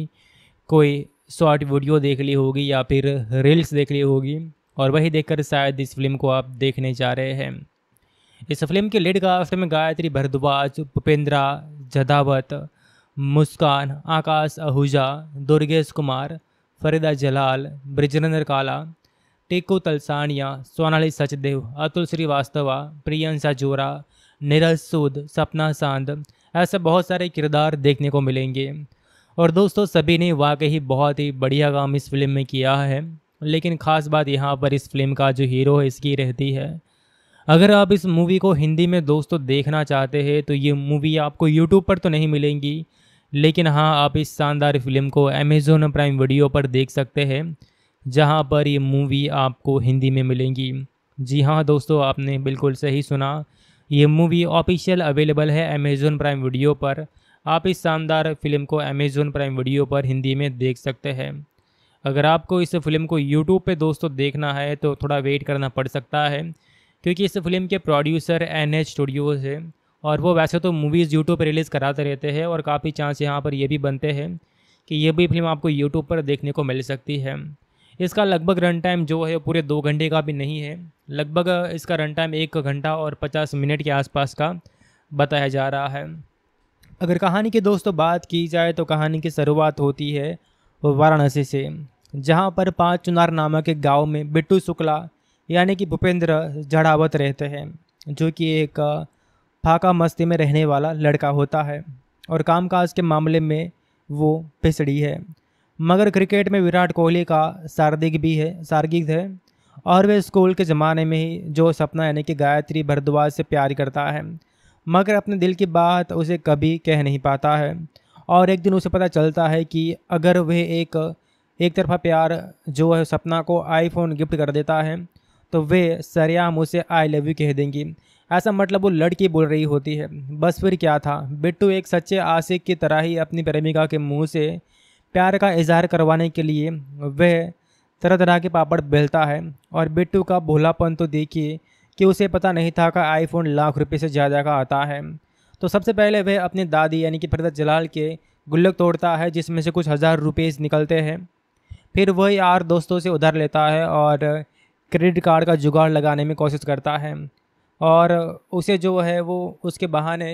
कोई शॉर्ट वीडियो देख ली होगी या फिर रील्स देख ली होगी और वही देखकर शायद इस फिल्म को आप देखने जा रहे हैं इस फिल्म के लीड कास्ट में गायत्री भरद्वाज भूपेंद्रा जदावत मुस्कान आकाश आहूजा दुर्गेश कुमार फरीदा जलाल ब्रजेंद्र काला टीकू तलसानिया सोनाली सचदेव अतुल श्रीवास्तवा प्रियंसा जोरा नीरज सूद सपना सांद ऐसे बहुत सारे किरदार देखने को मिलेंगे और दोस्तों सभी ने वाकई बहुत ही बढ़िया काम इस फिल्म में किया है लेकिन ख़ास बात यहाँ पर इस फिल्म का जो हीरो है इसकी रहती है अगर आप इस मूवी को हिंदी में दोस्तों देखना चाहते हैं तो ये मूवी आपको यूट्यूब पर तो नहीं मिलेंगी लेकिन हाँ आप इस शानदार फिल्म को अमेज़ोन प्राइम वीडियो पर देख सकते हैं जहाँ पर ये मूवी आपको हिंदी में मिलेंगी जी हाँ दोस्तों आपने बिल्कुल सही सुना ये मूवी ऑफिशियल अवेलेबल है अमेज़ोन प्राइम वीडियो पर आप इस शानदार फिल्म को अमेज़ोन प्राइम वीडियो पर हिंदी में देख सकते हैं अगर आपको इस फिल्म को यूट्यूब पे दोस्तों देखना है तो थोड़ा वेट करना पड़ सकता है क्योंकि इस फिल्म के प्रोड्यूसर एन एच स्टूडियोज़ है और वो वैसे तो मूवीज़ यूट्यूब पर रिलीज़ कराते रहते हैं और काफ़ी चांस यहाँ पर ये भी बनते हैं कि ये भी फिल्म आपको यूट्यूब पर देखने को मिल सकती है इसका लगभग रन टाइम जो है पूरे दो घंटे का भी नहीं है लगभग इसका रन टाइम एक घंटा और पचास मिनट के आसपास का बताया जा रहा है अगर कहानी की दोस्तों बात की जाए तो कहानी की शुरुआत होती है वाराणसी से जहाँ पर पाँच चुनार नामक एक गाँव में बिट्टू शुक्ला यानी कि भूपेंद्र जड़ावत रहते हैं जो कि एक फाका मस्ती में रहने वाला लड़का होता है और कामकाज के मामले में वो पिछड़ी है मगर क्रिकेट में विराट कोहली का शार्दिक भी है शार्गिक है और वे स्कूल के ज़माने में ही जो सपना यानी कि गायत्री भरद्वाज से प्यार करता है मगर अपने दिल की बात उसे कभी कह नहीं पाता है और एक दिन उसे पता चलता है कि अगर वह एक एक तरफा प्यार जो है सपना को आईफोन गिफ्ट कर देता है तो वे सरेआम उसे आई लव यू कह देंगी ऐसा मतलब वो लड़की बोल रही होती है बस फिर क्या था बिट्टू एक सच्चे आशिक की तरह ही अपनी प्रेमिका के मुंह से प्यार का इजहार करवाने के लिए वह तरह तरह के पापड़ बेलता है और बिट्टू का भोलापन तो देखिए कि उसे पता नहीं था कि आईफोन लाख रुपए से ज़्यादा का आता है तो सबसे पहले वह अपनी दादी यानी कि फरदत जलाल के गुल्लक तोड़ता है जिसमें से कुछ हज़ार रुपये निकलते हैं फिर वही यार दोस्तों से उधार लेता है और क्रेडिट कार्ड का जुगाड़ लगाने में कोशिश करता है और उसे जो है वो उसके बहाने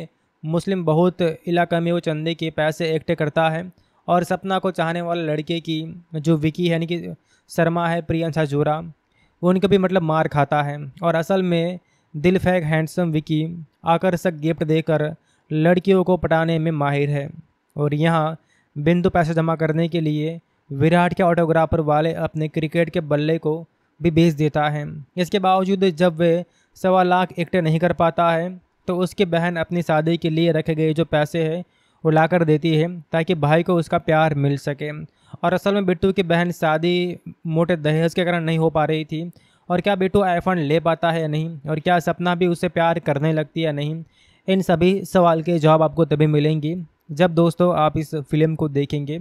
मुस्लिम बहुत इलाक में वो चंदे के पैसे इकट्ठे करता है और सपना को चाहने वाले लड़के की जो विकी है यानी कि शर्मा है प्रियंशा जोरा वो भी मतलब मार खाता है और असल में दिल फैक हैंडसम विकी आकर्षक गिफ्ट देकर लड़कियों को पटाने में माहिर है और यहाँ बिंदु पैसे जमा करने के लिए विराट के ऑटोग्राफर वाले अपने क्रिकेट के बल्ले को भी बेच देता है इसके बावजूद जब वह सवा लाख इकट्ठे नहीं कर पाता है तो उसकी बहन अपनी शादी के लिए रखे गए जो पैसे हैं वो ला कर देती है ताकि भाई को उसका प्यार मिल सके और असल में बिट्टू की बहन शादी मोटे दहेज के कारण नहीं हो पा रही थी और क्या बिट्टू आईफोन ले पाता है या नहीं और क्या सपना भी उसे प्यार करने लगती है या नहीं इन सभी सवाल के जवाब आपको तभी मिलेंगी जब दोस्तों आप इस फिल्म को देखेंगे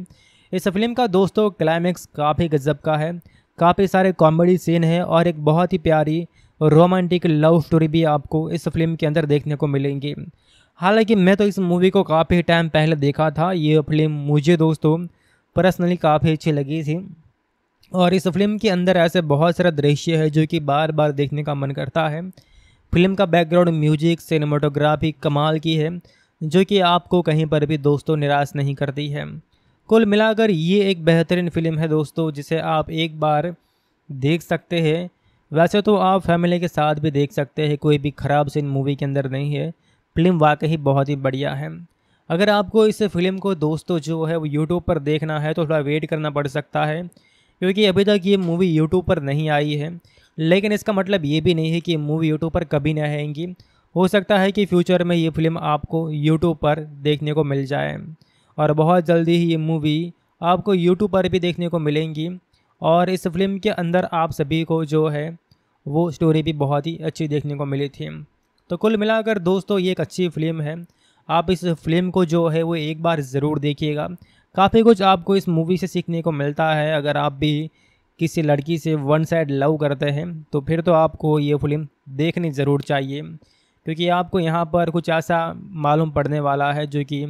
इस फिल्म का दोस्तों क्लाइमैक्स काफ़ी गजब का है काफ़ी सारे कॉमेडी सीन हैं और एक बहुत ही प्यारी रोमांटिक लव स्टोरी भी आपको इस फिल्म के अंदर देखने को मिलेंगी हालांकि मैं तो इस मूवी को काफ़ी टाइम पहले देखा था ये फिल्म मुझे दोस्तों पर्सनली काफ़ी अच्छी लगी थी और इस फिल्म के अंदर ऐसे बहुत सारे दृश्य है जो कि बार बार देखने का मन करता है फिल्म का बैकग्राउंड म्यूजिक सिनेमाटोग्राफी कमाल की है जो कि आपको कहीं पर भी दोस्तों निराश नहीं करती है कुल मिलाकर ये एक बेहतरीन फिल्म है दोस्तों जिसे आप एक बार देख सकते हैं वैसे तो आप फैमिली के साथ भी देख सकते हैं कोई भी ख़राब सीन मूवी के अंदर नहीं है फिल्म वाकई बहुत ही बढ़िया है अगर आपको इस फिल्म को दोस्तों जो है वो यूट्यूब पर देखना है तो थोड़ा वेट करना पड़ सकता है क्योंकि अभी तक ये मूवी यूट्यूब पर नहीं आई है लेकिन इसका मतलब ये भी नहीं है कि मूवी यूट्यूब पर कभी नहीं आएंगी हो सकता है कि फ्यूचर में ये फिल्म आपको यूट्यूब पर देखने को मिल जाए और बहुत जल्दी ही ये मूवी आपको यूट्यूब पर भी देखने को मिलेंगी और इस फिल्म के अंदर आप सभी को जो है वो स्टोरी भी बहुत ही अच्छी देखने को मिली थी तो कुल मिलाकर दोस्तों ये एक अच्छी फिल्म है आप इस फिल्म को जो है वो एक बार ज़रूर देखिएगा काफ़ी कुछ आपको इस मूवी से सीखने को मिलता है अगर आप भी किसी लड़की से वन साइड लव करते हैं तो फिर तो आपको ये फिल्म देखनी ज़रूर चाहिए क्योंकि आपको यहाँ पर कुछ ऐसा मालूम पड़ने वाला है जो कि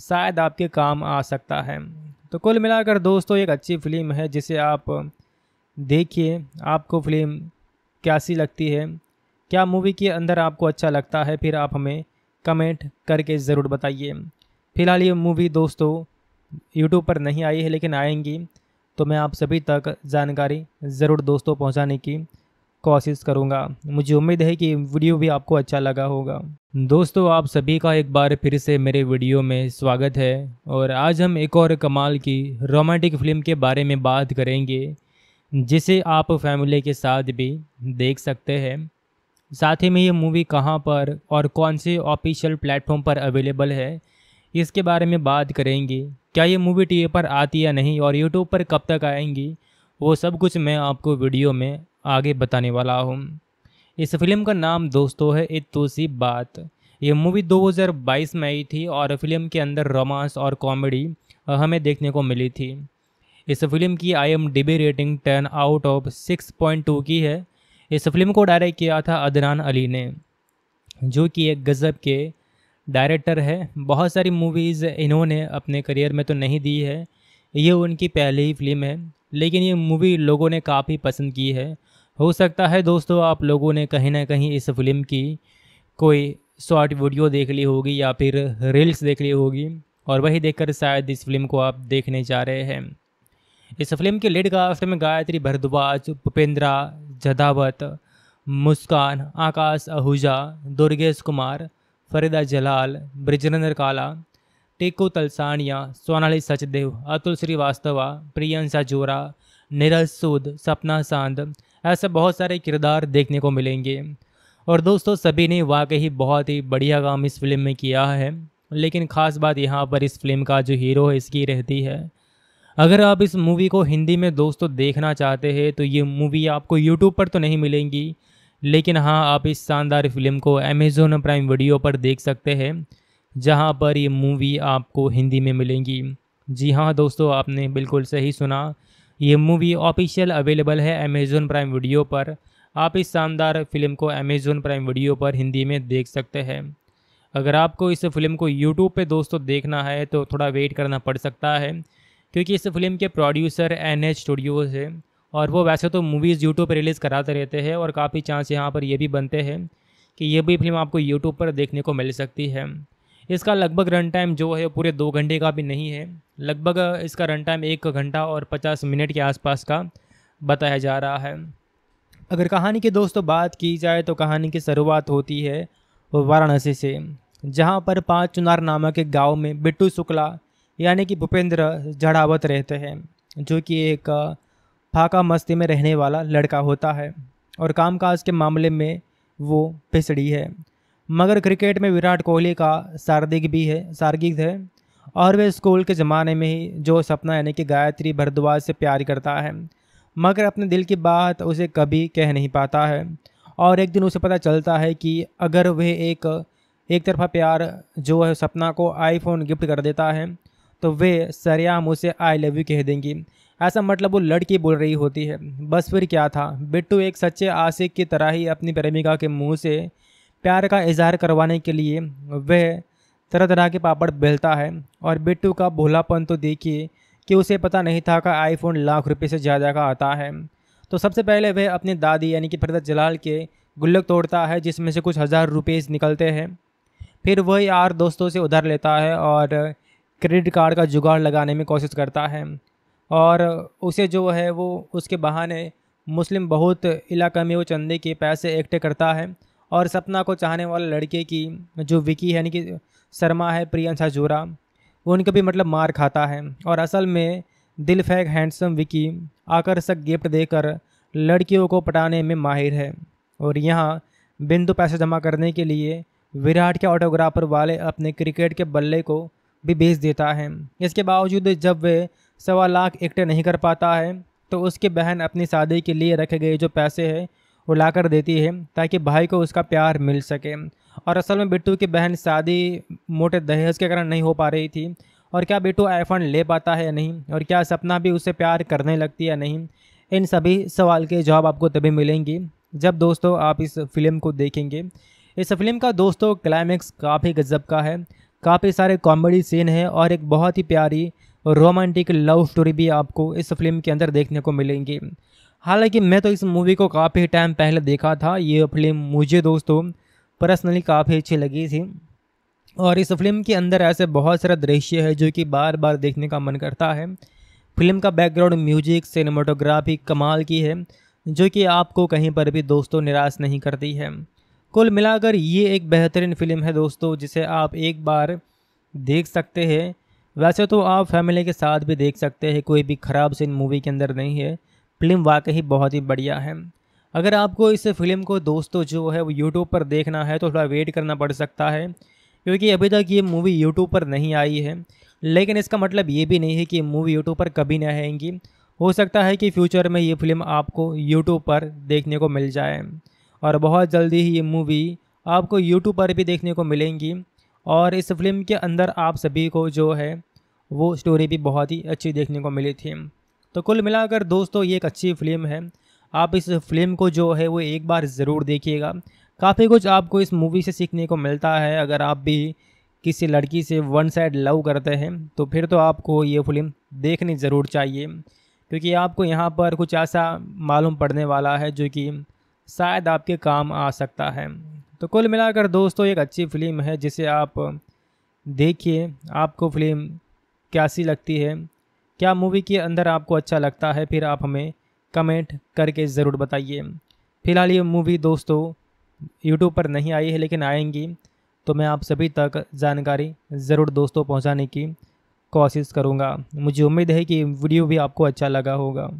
शायद आपके काम आ सकता है तो कुल मिलाकर दोस्तों एक अच्छी फिल्म है जिसे आप देखिए आपको फिल्म कैसी लगती है क्या मूवी के अंदर आपको अच्छा लगता है फिर आप हमें कमेंट करके ज़रूर बताइए फ़िलहाल ये मूवी दोस्तों यूट्यूब पर नहीं आई है लेकिन आएंगी तो मैं आप सभी तक जानकारी ज़रूर दोस्तों पहुंचाने की कोशिश करूँगा मुझे उम्मीद है कि वीडियो भी आपको अच्छा लगा होगा दोस्तों आप सभी का एक बार फिर से मेरे वीडियो में स्वागत है और आज हम एक और कमाल की रोमांटिक फिल्म के बारे में बात करेंगे जिसे आप फैमिली के साथ भी देख सकते हैं साथ ही में ये मूवी कहाँ पर और कौन से ऑफिशियल प्लेटफॉर्म पर अवेलेबल है इसके बारे में बात करेंगे क्या ये मूवी टी पर आती या नहीं और यूट्यूब पर कब तक आएंगी वो सब कुछ मैं आपको वीडियो में आगे बताने वाला हूँ इस फिल्म का नाम दोस्तों है तो सी बात ये मूवी 2022 में आई थी और फिल्म के अंदर रोमांस और कॉमेडी हमें देखने को मिली थी इस फिल्म की I M rating ten out of six point two की है इस फिल्म को डायरेक्ट किया था अदनान अली ने जो कि एक गज़ब के डायरेक्टर है बहुत सारी मूवीज़ इन्होंने अपने करियर में तो नहीं दी है ये उनकी पहली ही फिल्म है लेकिन ये मूवी लोगों ने काफ़ी पसंद की है हो सकता है दोस्तों आप लोगों ने कहीं ना कहीं इस फिल्म की कोई शॉर्ट वीडियो देख ली होगी या फिर रील्स देख ली होगी और वही देखकर शायद इस फिल्म को आप देखने जा रहे हैं इस फिल्म के लीड कास्ट में गायत्री भरद्वाज भूपेंद्रा जदावत मुस्कान आकाश आहूजा दुर्गेश कुमार फरीदा जलाल ब्रजनंदर काला टेको तलसानिया सोनाली सचदेव अतुल श्रीवास्तवा प्रियंसा जोरा नीरज सूद सपना सांद ऐसे बहुत सारे किरदार देखने को मिलेंगे और दोस्तों सभी ने वाकई बहुत ही बढ़िया काम इस फिल्म में किया है लेकिन ख़ास बात यहाँ पर इस फिल्म का जो हीरो है इसकी रहती है अगर आप इस मूवी को हिंदी में दोस्तों देखना चाहते हैं तो ये मूवी आपको यूट्यूब पर तो नहीं मिलेंगी लेकिन हाँ आप इस शानदार फिल्म को अमेज़ोन प्राइम वीडियो पर देख सकते हैं जहाँ पर ये मूवी आपको हिंदी में मिलेंगी जी हाँ दोस्तों आपने बिल्कुल सही सुना ये मूवी ऑफिशियल अवेलेबल है अमेज़ोन प्राइम वीडियो पर आप इस शानदार फिल्म को अमेज़ोन प्राइम वीडियो पर हिंदी में देख सकते हैं अगर आपको इस फिल्म को यूट्यूब पे दोस्तों देखना है तो थोड़ा वेट करना पड़ सकता है क्योंकि इस फिल्म के प्रोड्यूसर एन एच स्टूडियोज़ है और वो वैसे तो मूवीज़ यूट्यूब पर रिलीज़ कराते रहते हैं और काफ़ी चांस यहाँ पर यह भी बनते हैं कि ये भी फिल्म आपको यूट्यूब पर देखने को मिल सकती है इसका लगभग रन टाइम जो है पूरे दो घंटे का भी नहीं है लगभग इसका रन टाइम एक घंटा और पचास मिनट के आसपास का बताया जा रहा है अगर कहानी की दोस्तों बात की जाए तो कहानी की शुरुआत होती है वाराणसी से जहाँ पर पाँच चुनार नामक एक गाँव में बिट्टू शुक्ला यानी कि भूपेंद्र जड़ावत रहते हैं जो कि एक फाका मस्ती में रहने वाला लड़का होता है और कामकाज के मामले में वो पिछड़ी है मगर क्रिकेट में विराट कोहली का शारदिक भी है शार्गिक है और वे स्कूल के ज़माने में ही जो सपना यानी कि गायत्री भरद्वाज से प्यार करता है मगर अपने दिल की बात उसे कभी कह नहीं पाता है और एक दिन उसे पता चलता है कि अगर वह एक एक तरफा प्यार जो है सपना को आईफोन गिफ्ट कर देता है तो वे सरयाम उसे आई लव यू कह देंगी ऐसा मतलब वो लड़की बोल रही होती है बस फिर क्या था बिट्टू एक सच्चे आशिक की तरह ही अपनी प्रेमिका के मुंह से प्यार का इजहार करवाने के लिए वह तरह तरह के पापड़ बेलता है और बिट्टू का भोलापन तो देखिए कि उसे पता नहीं था कि आईफोन लाख रुपए से ज़्यादा का आता है तो सबसे पहले वह अपने दादी यानी कि फरदत जलाल के गुल्लक तोड़ता है जिसमें से कुछ हज़ार रुपये निकलते हैं फिर वह यार दोस्तों से उधार लेता है और क्रेडिट कार्ड का जुगाड़ लगाने में कोशिश करता है और उसे जो है वो उसके बहाने मुस्लिम बहुत इलाका में वो चंदे के पैसे इकट्ठे करता है और सपना को चाहने वाले लड़के की जो विकी है यानी कि शर्मा है प्रियंशा जोरा वो उनका भी मतलब मार खाता है और असल में दिल फैक हैंडसम विकी आकर्षक गिफ्ट देकर लड़कियों को पटाने में माहिर है और यहाँ बिंदु पैसे जमा करने के लिए विराट के ऑटोग्राफर वाले अपने क्रिकेट के बल्ले को भी बेच देता है इसके बावजूद जब वे सवा लाख इकट्ठे नहीं कर पाता है तो उसके बहन अपनी शादी के लिए रखे गए जो पैसे हैं वो ला कर देती है ताकि भाई को उसका प्यार मिल सके और असल में बिट्टू की बहन शादी मोटे दहेज के कारण नहीं हो पा रही थी और क्या बिट्टू आईफोन ले पाता है या नहीं और क्या सपना भी उससे प्यार करने लगती है या नहीं इन सभी सवाल के जवाब आपको तभी मिलेंगी जब दोस्तों आप इस फिल्म को देखेंगे इस फिल्म का दोस्तों क्लाइमैक्स काफ़ी गजब का है काफ़ी सारे कॉमेडी सीन हैं और एक बहुत ही प्यारी रोमांटिक लव स्टोरी भी आपको इस फिल्म के अंदर देखने को मिलेंगी हालांकि मैं तो इस मूवी को काफ़ी टाइम पहले देखा था ये फिल्म मुझे दोस्तों पर्सनली काफ़ी अच्छी लगी थी और इस फिल्म के अंदर ऐसे बहुत सारे दृश्य है जो कि बार बार देखने का मन करता है फिल्म का बैकग्राउंड म्यूजिक सिनेमाटोग्राफी कमाल की है जो कि आपको कहीं पर भी दोस्तों निराश नहीं करती है कुल मिलाकर ये एक बेहतरीन फिल्म है दोस्तों जिसे आप एक बार देख सकते हैं वैसे तो आप फैमिली के साथ भी देख सकते हैं कोई भी ख़राब सीन मूवी के अंदर नहीं है फिल्म वाकई बहुत ही बढ़िया है अगर आपको इस फिल्म को दोस्तों जो है वो यूट्यूब पर देखना है तो थोड़ा वेट करना पड़ सकता है क्योंकि अभी तक ये मूवी यूट्यूब पर नहीं आई है लेकिन इसका मतलब ये भी नहीं है कि मूवी यूट्यूब पर कभी नहीं आएंगी हो सकता है कि फ्यूचर में ये फिल्म आपको यूट्यूब पर देखने को मिल जाए और बहुत जल्दी ही ये मूवी आपको यूट्यूब पर भी देखने को मिलेंगी और इस फिल्म के अंदर आप सभी को जो है वो स्टोरी भी बहुत ही अच्छी देखने को मिली थी तो कुल मिलाकर दोस्तों ये एक अच्छी फिल्म है आप इस फिल्म को जो है वो एक बार ज़रूर देखिएगा काफ़ी कुछ आपको इस मूवी से सीखने को मिलता है अगर आप भी किसी लड़की से वन साइड लव करते हैं तो फिर तो आपको ये फिल्म देखनी ज़रूर चाहिए क्योंकि आपको यहाँ पर कुछ ऐसा मालूम पड़ने वाला है जो कि शायद आपके काम आ सकता है तो कुल मिलाकर दोस्तों एक अच्छी फिल्म है जिसे आप देखिए आपको फिल्म कैसी लगती है क्या मूवी के अंदर आपको अच्छा लगता है फिर आप हमें कमेंट करके ज़रूर बताइए फिलहाल ये मूवी दोस्तों यूट्यूब पर नहीं आई है लेकिन आएंगी तो मैं आप सभी तक जानकारी ज़रूर दोस्तों पहुंचाने की कोशिश करूंगा मुझे उम्मीद है कि वीडियो भी आपको अच्छा लगा होगा